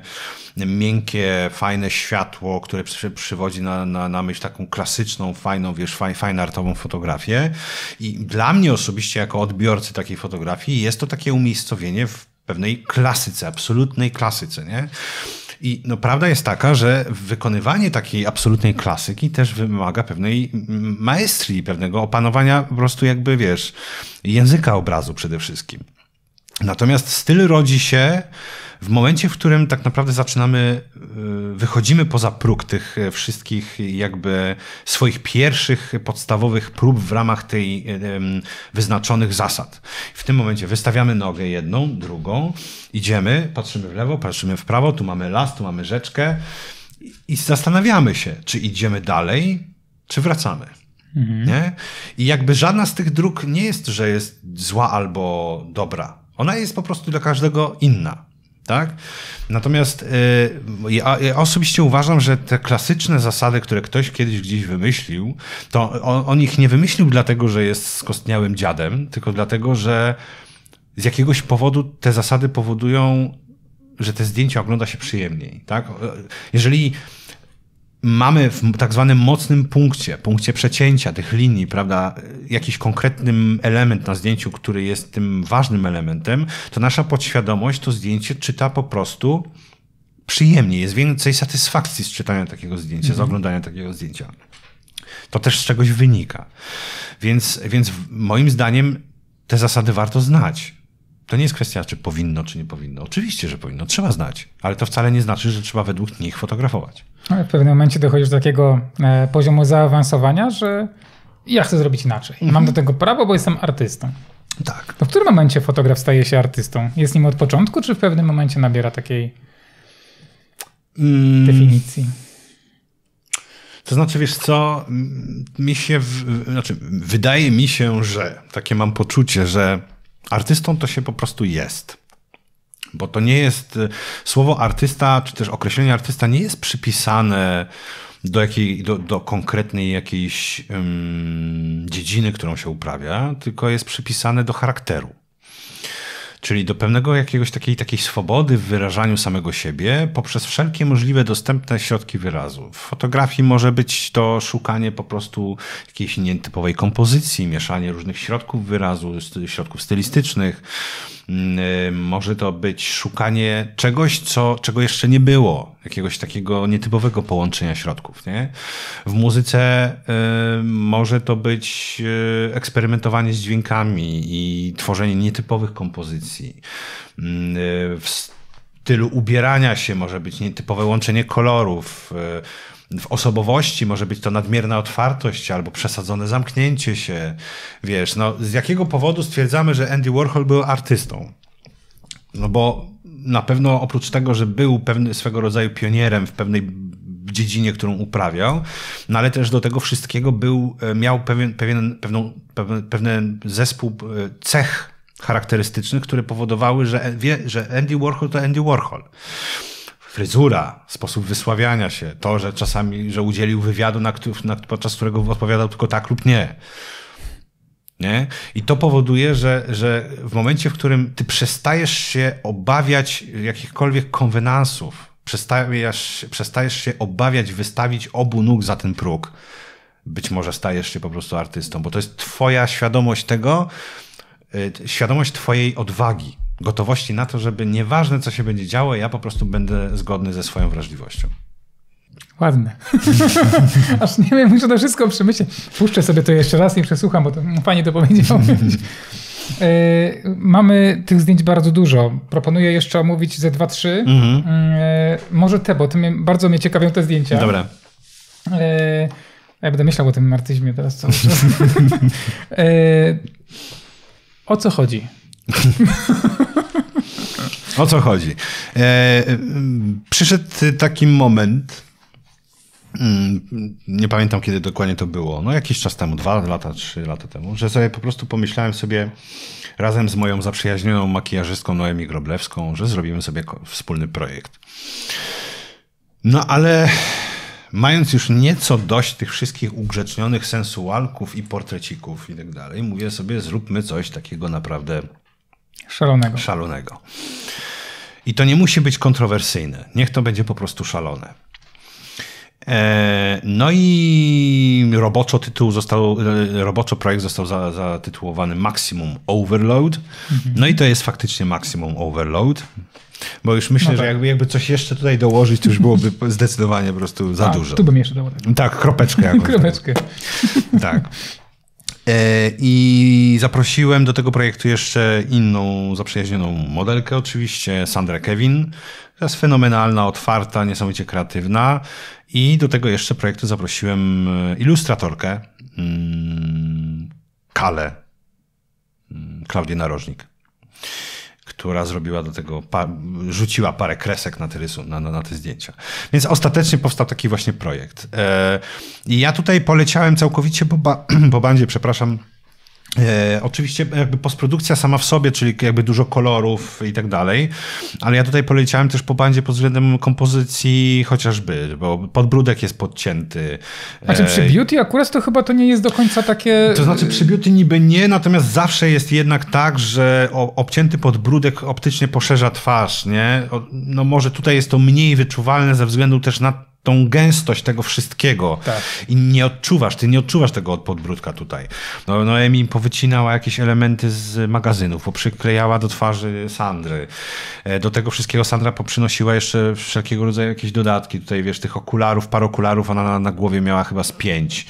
miękkie, fajne światło, które przy, przywodzi na, na, na myśl taką klasyczną, fajną, wiesz, faj, fajną artową fotografię. I dla mnie osobiście, jako odbiorcy takiej fotografii, jest to takie umiejscowienie w pewnej klasyce, absolutnej klasyce, nie? I no, prawda jest taka, że wykonywanie takiej absolutnej klasyki też wymaga pewnej maestrii, pewnego opanowania po prostu jakby, wiesz, języka obrazu przede wszystkim. Natomiast styl rodzi się w momencie, w którym tak naprawdę zaczynamy, e, wychodzimy poza próg tych e, wszystkich jakby swoich pierwszych podstawowych prób w ramach tej e, wyznaczonych zasad. W tym momencie wystawiamy nogę jedną, drugą, idziemy, patrzymy w lewo, patrzymy w prawo, tu mamy las, tu mamy rzeczkę i zastanawiamy się, czy idziemy dalej, czy wracamy. Mhm. Nie? I jakby żadna z tych dróg nie jest, że jest zła albo dobra. Ona jest po prostu dla każdego inna. Tak? Natomiast y, ja, ja, osobiście uważam, że te klasyczne zasady, które ktoś kiedyś gdzieś wymyślił, to on, on ich nie wymyślił dlatego, że jest skostniałym dziadem, tylko dlatego, że z jakiegoś powodu te zasady powodują, że te zdjęcia ogląda się przyjemniej. Tak? Jeżeli mamy w tak zwanym mocnym punkcie, punkcie przecięcia tych linii, prawda, jakiś konkretny element na zdjęciu, który jest tym ważnym elementem, to nasza podświadomość to zdjęcie czyta po prostu przyjemnie, jest więcej satysfakcji z czytania takiego zdjęcia, mm z mhm. oglądania takiego zdjęcia. To też z czegoś wynika. Więc, więc moim zdaniem te zasady warto znać. To nie jest kwestia, czy powinno, czy nie powinno. Oczywiście, że powinno, trzeba znać, ale to wcale nie znaczy, że trzeba według nich fotografować. Ale w pewnym momencie dochodzisz do takiego e, poziomu zaawansowania, że ja chcę zrobić inaczej. Mhm. Mam do mhm. tego prawo, bo jestem artystą. Tak. To w którym momencie fotograf staje się artystą? Jest nim od początku, czy w pewnym momencie nabiera takiej mm. definicji? To znaczy, wiesz co, mi się, w, znaczy, wydaje mi się, że takie mam poczucie, że Artystą to się po prostu jest. Bo to nie jest y, słowo artysta, czy też określenie artysta nie jest przypisane do, jakiej, do, do konkretnej jakiejś um, dziedziny, którą się uprawia, tylko jest przypisane do charakteru czyli do pewnego jakiegoś takiej, takiej swobody w wyrażaniu samego siebie poprzez wszelkie możliwe dostępne środki wyrazu. W fotografii może być to szukanie po prostu jakiejś nietypowej kompozycji, mieszanie różnych środków wyrazu, środków stylistycznych. Mm, y, może to być szukanie czegoś, co, czego jeszcze nie było, jakiegoś takiego nietypowego połączenia środków. Nie? W muzyce y, może to być y, eksperymentowanie z dźwiękami i tworzenie nietypowych kompozycji. Mm, w stylu ubierania się może być nietypowe łączenie kolorów w osobowości, może być to nadmierna otwartość albo przesadzone zamknięcie się. Wiesz, no z jakiego powodu stwierdzamy, że Andy Warhol był artystą? No bo na pewno oprócz tego, że był pewny swego rodzaju pionierem w pewnej dziedzinie, którą uprawiał, no ale też do tego wszystkiego był, e, miał pewien, pewien, pewną, pewien zespół e, cech charakterystycznych, które powodowały, że, e, wie, że Andy Warhol to Andy Warhol fryzura, sposób wysławiania się, to, że czasami, że udzielił wywiadu, na, na, podczas którego odpowiadał tylko tak lub nie. Nie? I to powoduje, że, że w momencie, w którym ty przestajesz się obawiać jakichkolwiek konwenansów, przestajesz, przestajesz się obawiać wystawić obu nóg za ten próg, być może stajesz się po prostu artystą, bo to jest twoja świadomość tego, y, świadomość twojej odwagi, gotowości na to, żeby nieważne co się będzie działo, ja po prostu będę zgodny ze swoją wrażliwością. Ładne. Aż nie wiem, muszę to wszystko przemyśleć. Puszczę sobie to jeszcze raz i przesłucham, bo to, pani to powiedział. E, mamy tych zdjęć bardzo dużo. Proponuję jeszcze omówić ze 2-3. Mhm. E, może te, bo mnie, bardzo mnie ciekawią te zdjęcia. Dobra. E, ja będę myślał o tym martyzmie teraz. Co? o co chodzi? o co chodzi? E, e przyszedł taki moment, mm, nie pamiętam kiedy dokładnie to było, no jakiś czas temu, dwa lata, trzy lata temu, że sobie po prostu pomyślałem sobie razem z moją zaprzyjaźnioną makijażystką Noemi Groblewską, że zrobimy sobie wspólny projekt. No ale mając już nieco dość tych wszystkich ugrzecznionych sensualków i portrecików i tak dalej, mówię sobie, zróbmy coś takiego naprawdę Szalonego. Szalonego. I to nie musi być kontrowersyjne. Niech to będzie po prostu szalone. E, no i roboczo tytuł został, e, roboczo projekt został zatytułowany Maximum Overload. Mhm. No i to jest faktycznie Maximum Overload. Bo już myślę, no tak. że jakby, jakby, coś jeszcze tutaj dołożyć, to już byłoby zdecydowanie po prostu za A, dużo. Tu bym jeszcze dołożył. Tak, kropeczkę jakąś. kropeczkę. Tak. E, I zaprosiłem do tego projektu jeszcze inną zaprzyjaźnioną modelkę, oczywiście, Sandra Kevin. To jest fenomenalna, otwarta, niesamowicie kreatywna. I do tego jeszcze projektu zaprosiłem e, ilustratorkę, mm, Kale, mm, Klaudię Narożnik która zrobiła do tego, pa rzuciła parę kresek na te, rysu, na, na, na te zdjęcia. Więc ostatecznie powstał taki właśnie projekt. E, I ja tutaj poleciałem całkowicie po, ba po bandzie, przepraszam, E, oczywiście jakby postprodukcja sama w sobie, czyli jakby dużo kolorów i tak dalej, ale ja tutaj poleciałem też po bandzie pod względem kompozycji chociażby, bo podbródek jest podcięty. Znaczy przy Beauty akurat to chyba to nie jest do końca takie... To znaczy przy Beauty niby nie, natomiast zawsze jest jednak tak, że obcięty podbródek optycznie poszerza twarz, nie? No może tutaj jest to mniej wyczuwalne ze względu też na tą gęstość tego wszystkiego. Tak. I nie odczuwasz, ty nie odczuwasz tego od podbródka tutaj. No, no powycinała jakieś elementy z magazynów, poprzyklejała do twarzy Sandry. E, do tego wszystkiego Sandra poprzynosiła jeszcze wszelkiego rodzaju jakieś dodatki. Tutaj wiesz, tych okularów, par okularów ona na, na głowie miała chyba z pięć.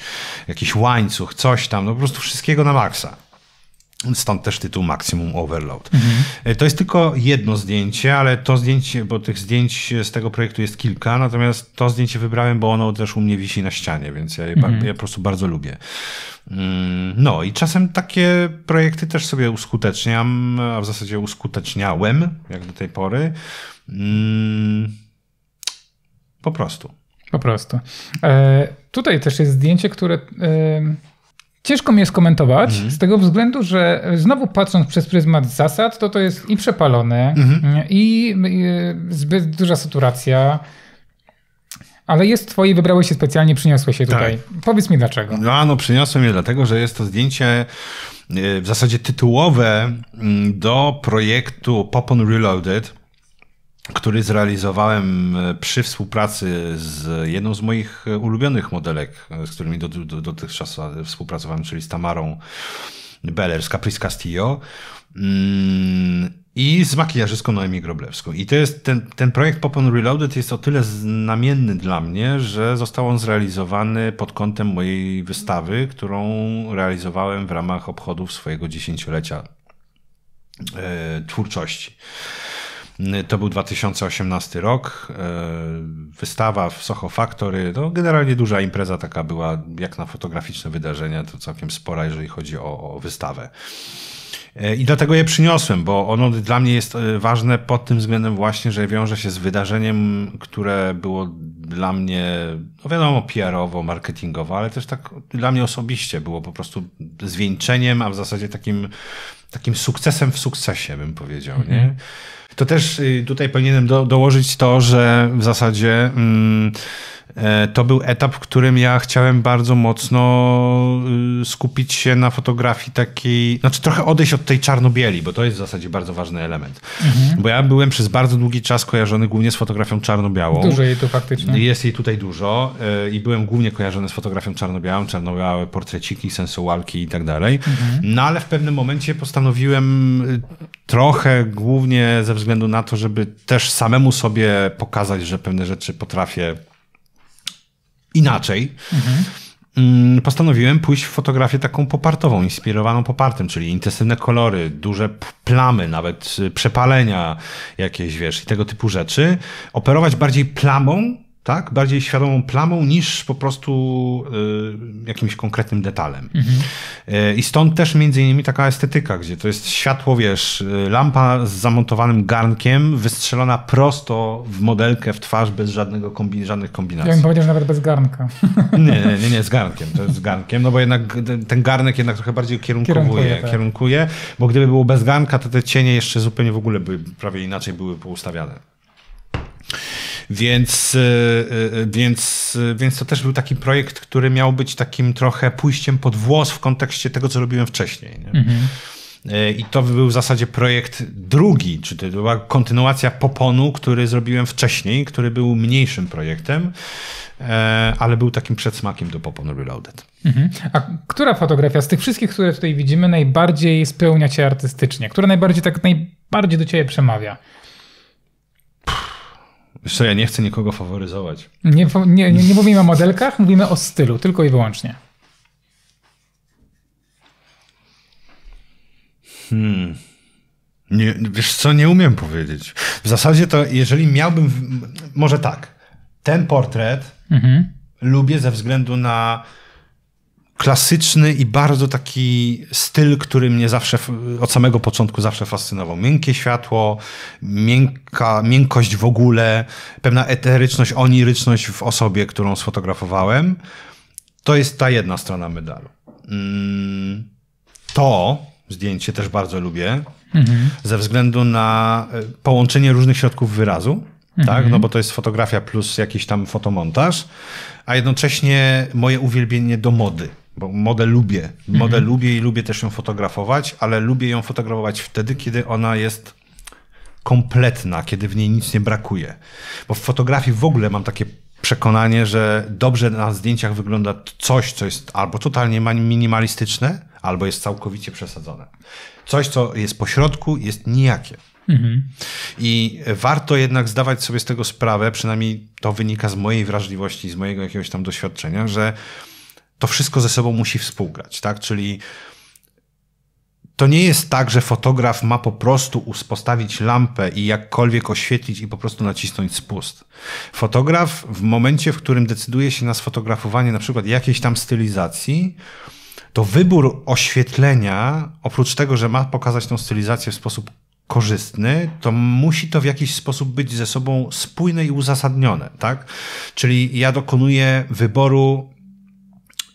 Jakiś łańcuch, coś tam, no po prostu wszystkiego na maksa. Stąd też tytuł Maximum Overload. Mhm. E, to jest tylko jedno zdjęcie, ale to zdjęcie, bo tych zdjęć z tego projektu jest kilka, natomiast to zdjęcie wybrałem, bo ono też u mnie wisi na ścianie, więc ja je, mhm. ja po prostu bardzo lubię. Mm, no i czasem takie projekty też sobie uskuteczniam, a w zasadzie uskuteczniałem, jak do tej pory. Mm, po prostu. Po prostu. E, tutaj też jest zdjęcie, które. E Ciężko mi jest komentować, mhm. z tego względu, że znowu patrząc przez pryzmat zasad, to to jest i przepalone, mhm. i zbyt duża saturacja. Ale jest twoje, wybrałeś się specjalnie, przyniosłeś się tutaj. Tak. Powiedz mi dlaczego. No, no przyniosłem je dlatego, że jest to zdjęcie e, w zasadzie tytułowe mm, do projektu Popon Reloaded, który zrealizowałem e, przy współpracy z jedną z moich e, ulubionych modelek, e, z którymi do, do, dotychczas współpracowałem, czyli z Tamarą Beller z Caprice Castillo mm, i z makijażystką Noemi Groblewską. I to jest ten, ten projekt on Reloaded jest o tyle znamienny dla mnie, że został on zrealizowany pod kątem mojej wystawy, którą realizowałem w ramach obchodów swojego dziesięciolecia twórczości. Y, to był 2018 rok. Y, wystawa w Soho Factory. No, generalnie duża impreza taka była, jak na fotograficzne wydarzenia, to całkiem spora, jeżeli chodzi o, o wystawę. Y, I dlatego je przyniosłem, bo ono dla mnie jest ważne pod tym względem właśnie, że wiąże się z wydarzeniem, które było dla mnie, no wiadomo, PR-owo, marketingowo, ale też tak dla mnie osobiście było po prostu zwieńczeniem, a w zasadzie takim takim sukcesem w sukcesie, bym powiedział. Nie? Mhm. To też y, tutaj powinienem do, dołożyć to, że w zasadzie. Mm, E, to był etap, w którym ja chciałem bardzo mocno y, skupić się na fotografii takiej, znaczy trochę odejść od tej czarno-bieli, bo to jest w zasadzie bardzo ważny element. Mhm. Bo ja byłem przez bardzo długi czas kojarzony głównie z fotografią czarno-białą. Dużo jej tu faktycznie. Jest jej tutaj dużo e, i byłem głównie kojarzony z fotografią czarno-białą, czarno-białe portreciki, sensualki i tak dalej. Mhm. No ale w pewnym momencie postanowiłem y, trochę głównie ze względu na to, żeby też samemu sobie pokazać, że pewne rzeczy potrafię inaczej, mhm. postanowiłem pójść w fotografię taką popartową, inspirowaną popartem, czyli intensywne kolory, duże plamy, nawet y, przepalenia jakieś, wiesz, i tego typu rzeczy. Operować bardziej plamą tak? Bardziej świadomą plamą niż po prostu y, jakimś konkretnym detalem. Mhm. Y, I stąd też między innymi taka estetyka, gdzie to jest światło, wiesz, y, lampa z zamontowanym garnkiem, wystrzelona prosto w modelkę, w twarz, bez żadnego kombi żadnych kombinacji. Ja bym powiedział, nawet bez garnka. Nie, nie, nie, z garnkiem, to jest z garnkiem, no bo jednak ten garnek jednak trochę bardziej kierunkowuje, kierunkuje, tak. kierunkuje bo gdyby było bez garnka, to te cienie jeszcze zupełnie w ogóle by prawie inaczej były poustawiane. Więc, e, e, więc, więc to też był taki projekt, który miał być takim trochę pójściem pod włos w kontekście tego, co robiłem wcześniej. Mhm. E, I to był w zasadzie projekt drugi, czy to była kontynuacja poponu, który zrobiłem wcześniej, który był mniejszym projektem, ale był takim przedsmakiem do poponu Reloaded. Mhm. A która fotografia z tych wszystkich, które tutaj widzimy, najbardziej spełnia cię artystycznie? Która najbardziej tak najbardziej do ciebie przemawia? Wiesz co, ja nie chcę nikogo faworyzować. Nie, nie, nie, nie mówimy o modelkach, mówimy o stylu, tylko i wyłącznie. Hmm. Nie, wiesz co, nie umiem powiedzieć. W zasadzie to, jeżeli miałbym, może tak, ten portret mhm. lubię ze względu na klasyczny i bardzo taki styl, który mnie zawsze, od samego początku zawsze fascynował. Miękkie światło, miękka, miękkość w ogóle, pewna eteryczność, oniryczność w osobie, którą sfotografowałem. To jest ta jedna strona medalu. Mm, to zdjęcie też bardzo lubię, mhm. ze względu na e, połączenie różnych środków wyrazu. Tak? Mhm. No bo to jest fotografia plus jakiś tam fotomontaż, a jednocześnie moje uwielbienie do mody bo modę lubię. Mhm. Modę mhm. lubię i lubię też ją fotografować, ale lubię ją fotografować wtedy, kiedy ona jest kompletna, kiedy w niej nic nie brakuje. Bo w fotografii w ogóle mam takie przekonanie, że dobrze na zdjęciach wygląda coś, co jest albo totalnie minimalistyczne, albo jest całkowicie przesadzone. Coś, co jest po środku, jest nijakie. Mhm. I warto jednak zdawać sobie z tego sprawę, przynajmniej to wynika z mojej wrażliwości, z mojego jakiegoś tam doświadczenia, że to wszystko ze sobą musi współgrać, tak? Czyli to nie jest tak, że fotograf ma po prostu postawić lampę i jakkolwiek oświetlić i po prostu nacisnąć spust. Fotograf w momencie, w którym decyduje się na sfotografowanie na przykład jakiejś tam stylizacji, to wybór oświetlenia, oprócz tego, że ma pokazać tą stylizację w sposób korzystny, to musi to w jakiś sposób być ze sobą spójne i uzasadnione, tak? Czyli ja dokonuję wyboru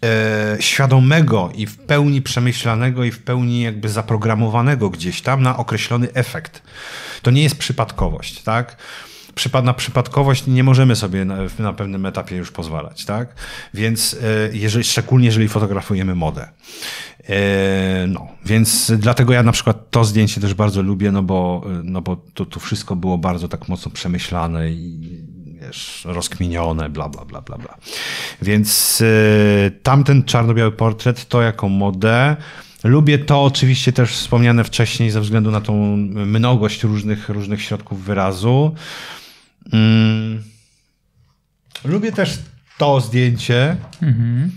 e, świadomego i w pełni przemyślanego i w pełni jakby zaprogramowanego gdzieś tam na określony efekt. To nie jest przypadkowość, tak? na przypadkowość nie możemy sobie na, na, pewnym etapie już pozwalać, tak? Więc e, jeżeli, szczególnie jeżeli fotografujemy modę. E, no, więc dlatego ja na przykład to zdjęcie też bardzo lubię, no bo, e, no bo to, to wszystko było bardzo tak mocno przemyślane i wiesz, rozkminione, bla, bla, bla, bla, bla. Więc y, tamten czarno-biały portret, to jako modę, Lubię to oczywiście też wspomniane wcześniej ze względu na tą mnogość różnych, różnych środków wyrazu. Mm. Lubię też to zdjęcie mhm.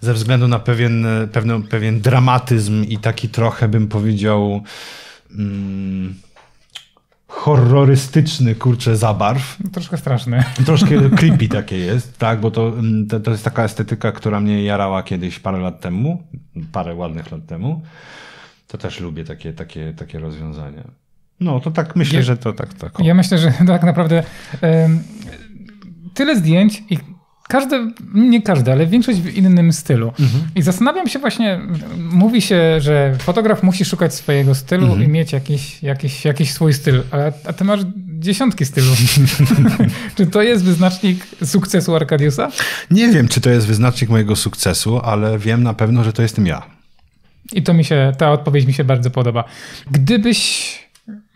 ze względu na pewien, pewien, pewien dramatyzm i taki trochę bym powiedział. Mm, horrorystyczny, kurczę, zabarw. Troszkę straszny. Troszkę creepy takie jest, tak, bo to, mm, to, to jest taka estetyka, która mnie jarała kiedyś parę lat temu, parę ładnych lat temu. To też lubię takie, takie, takie rozwiązania. No, to tak myślę, ja, że to tak. tak ja myślę, że tak naprawdę. tyle zdjęć i każdy, nie każdy, ale większość w innym stylu. Mhm. I zastanawiam się właśnie, mówi się, że fotograf musi szukać swojego stylu mhm. i mieć jakiś, jakiś, jakiś swój styl, ale, a ty masz dziesiątki stylów. czy to jest wyznacznik sukcesu Arkadiusa? Nie wiem, czy to jest wyznacznik mojego sukcesu, ale wiem na pewno, że to jestem ja. I to mi się, ta odpowiedź mi się bardzo podoba. Gdybyś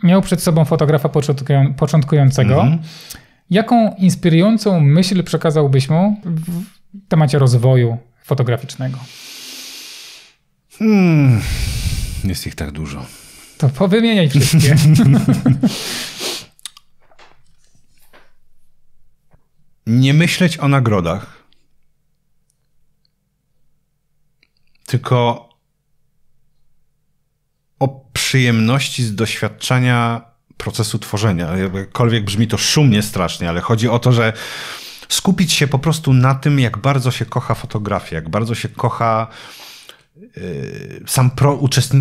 miał przed sobą fotografa początkującego, mhm. Jaką inspirującą myśl przekazałbyś mu w temacie rozwoju fotograficznego? Hmm, jest ich tak dużo. To powymieniaj wszystkie. Nie myśleć o nagrodach, tylko o przyjemności z doświadczenia procesu tworzenia. Jakkolwiek brzmi to szumnie strasznie, ale chodzi o to, że skupić się po prostu na tym, jak bardzo się kocha fotografia, jak bardzo się kocha e, sam, pro,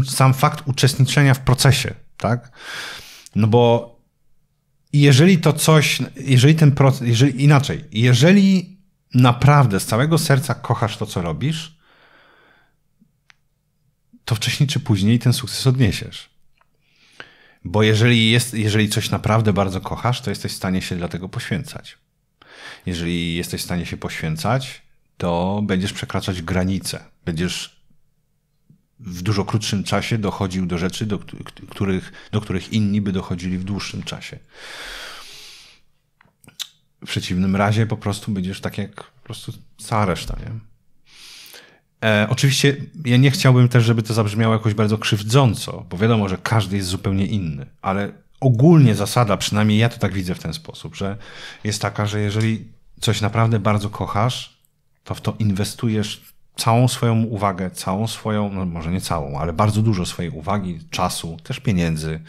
sam fakt uczestniczenia w procesie, tak? No bo jeżeli to coś, jeżeli ten proces, jeżeli, inaczej, jeżeli naprawdę z całego serca kochasz to, co robisz, to wcześniej czy później ten sukces odniesiesz. Bo jeżeli, jest, jeżeli coś naprawdę bardzo kochasz, to jesteś w stanie się dlatego poświęcać. Jeżeli jesteś w stanie się poświęcać, to będziesz przekraczać granice. Będziesz w dużo krótszym czasie dochodził do rzeczy, do których, do których inni by dochodzili w dłuższym czasie. W przeciwnym razie po prostu będziesz tak jak po prostu cała reszta, nie? E, oczywiście ja nie chciałbym też, żeby to zabrzmiało jakoś bardzo krzywdząco, bo wiadomo, że każdy jest zupełnie inny, ale ogólnie zasada, przynajmniej ja to tak widzę w ten sposób, że jest taka, że jeżeli coś naprawdę bardzo kochasz, to w to inwestujesz całą swoją uwagę, całą swoją, no może nie całą, ale bardzo dużo swojej uwagi, czasu, też pieniędzy.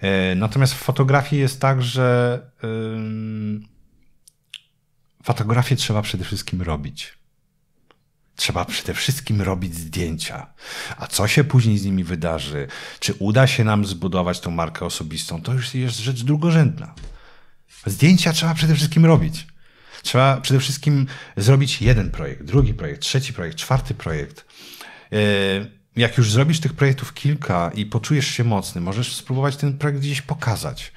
E, natomiast w fotografii jest tak, że fotografię trzeba przede wszystkim robić. Trzeba przede wszystkim robić zdjęcia. A co się później z nimi wydarzy, czy uda się nam zbudować tą markę osobistą, to już jest rzecz drugorzędna. Zdjęcia trzeba przede wszystkim robić. Trzeba przede wszystkim zrobić jeden projekt, drugi projekt, trzeci projekt, czwarty projekt. E, jak już zrobisz tych projektów kilka i poczujesz się mocny, możesz spróbować ten projekt gdzieś pokazać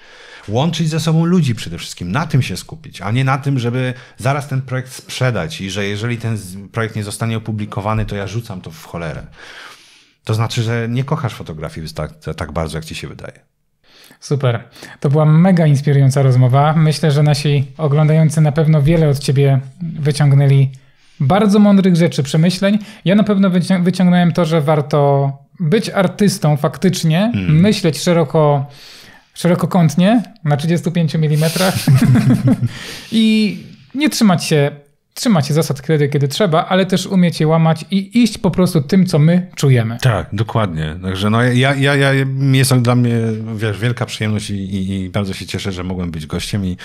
łączyć ze sobą ludzi przede wszystkim, na tym się skupić, a nie na tym, żeby zaraz ten projekt sprzedać i że jeżeli ten projekt nie zostanie opublikowany, to ja rzucam to w cholerę. To znaczy, że nie kochasz fotografii tak, tak bardzo, jak ci się wydaje. Super. To była mega inspirująca rozmowa. Myślę, że nasi oglądający na pewno wiele od ciebie wyciągnęli bardzo mądrych rzeczy, przemyśleń. Ja na pewno wyciągnąłem to, że warto być artystą faktycznie, mm. myśleć szeroko szerokokątnie na 35 mm i nie trzymać się, trzymać się zasad wtedy, kiedy trzeba, ale też umieć je łamać i iść po prostu tym, co my czujemy. Tak, dokładnie. Także no ja, ja, ja jest to dla mnie wiesz, wielka przyjemność i, i, i, bardzo się cieszę, że mogłem być gościem i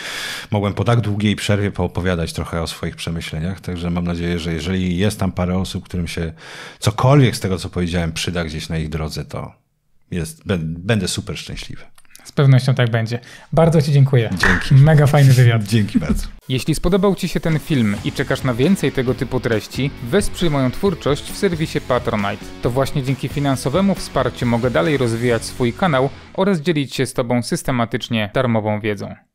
mogłem po tak długiej przerwie poopowiadać trochę o swoich przemyśleniach. Także mam nadzieję, że jeżeli jest tam parę osób, którym się cokolwiek z tego, co powiedziałem, przyda gdzieś na ich drodze, to jest, będę super szczęśliwy. Z pewnością tak będzie. Bardzo Ci dziękuję. Dzięki. Mega fajny wywiad. Dzięki bardzo. Jeśli spodobał Ci się ten film i czekasz na więcej tego typu treści, wesprzyj moją twórczość w serwisie Patronite. To właśnie dzięki finansowemu wsparciu mogę dalej rozwijać swój kanał oraz dzielić się z Tobą systematycznie darmową wiedzą.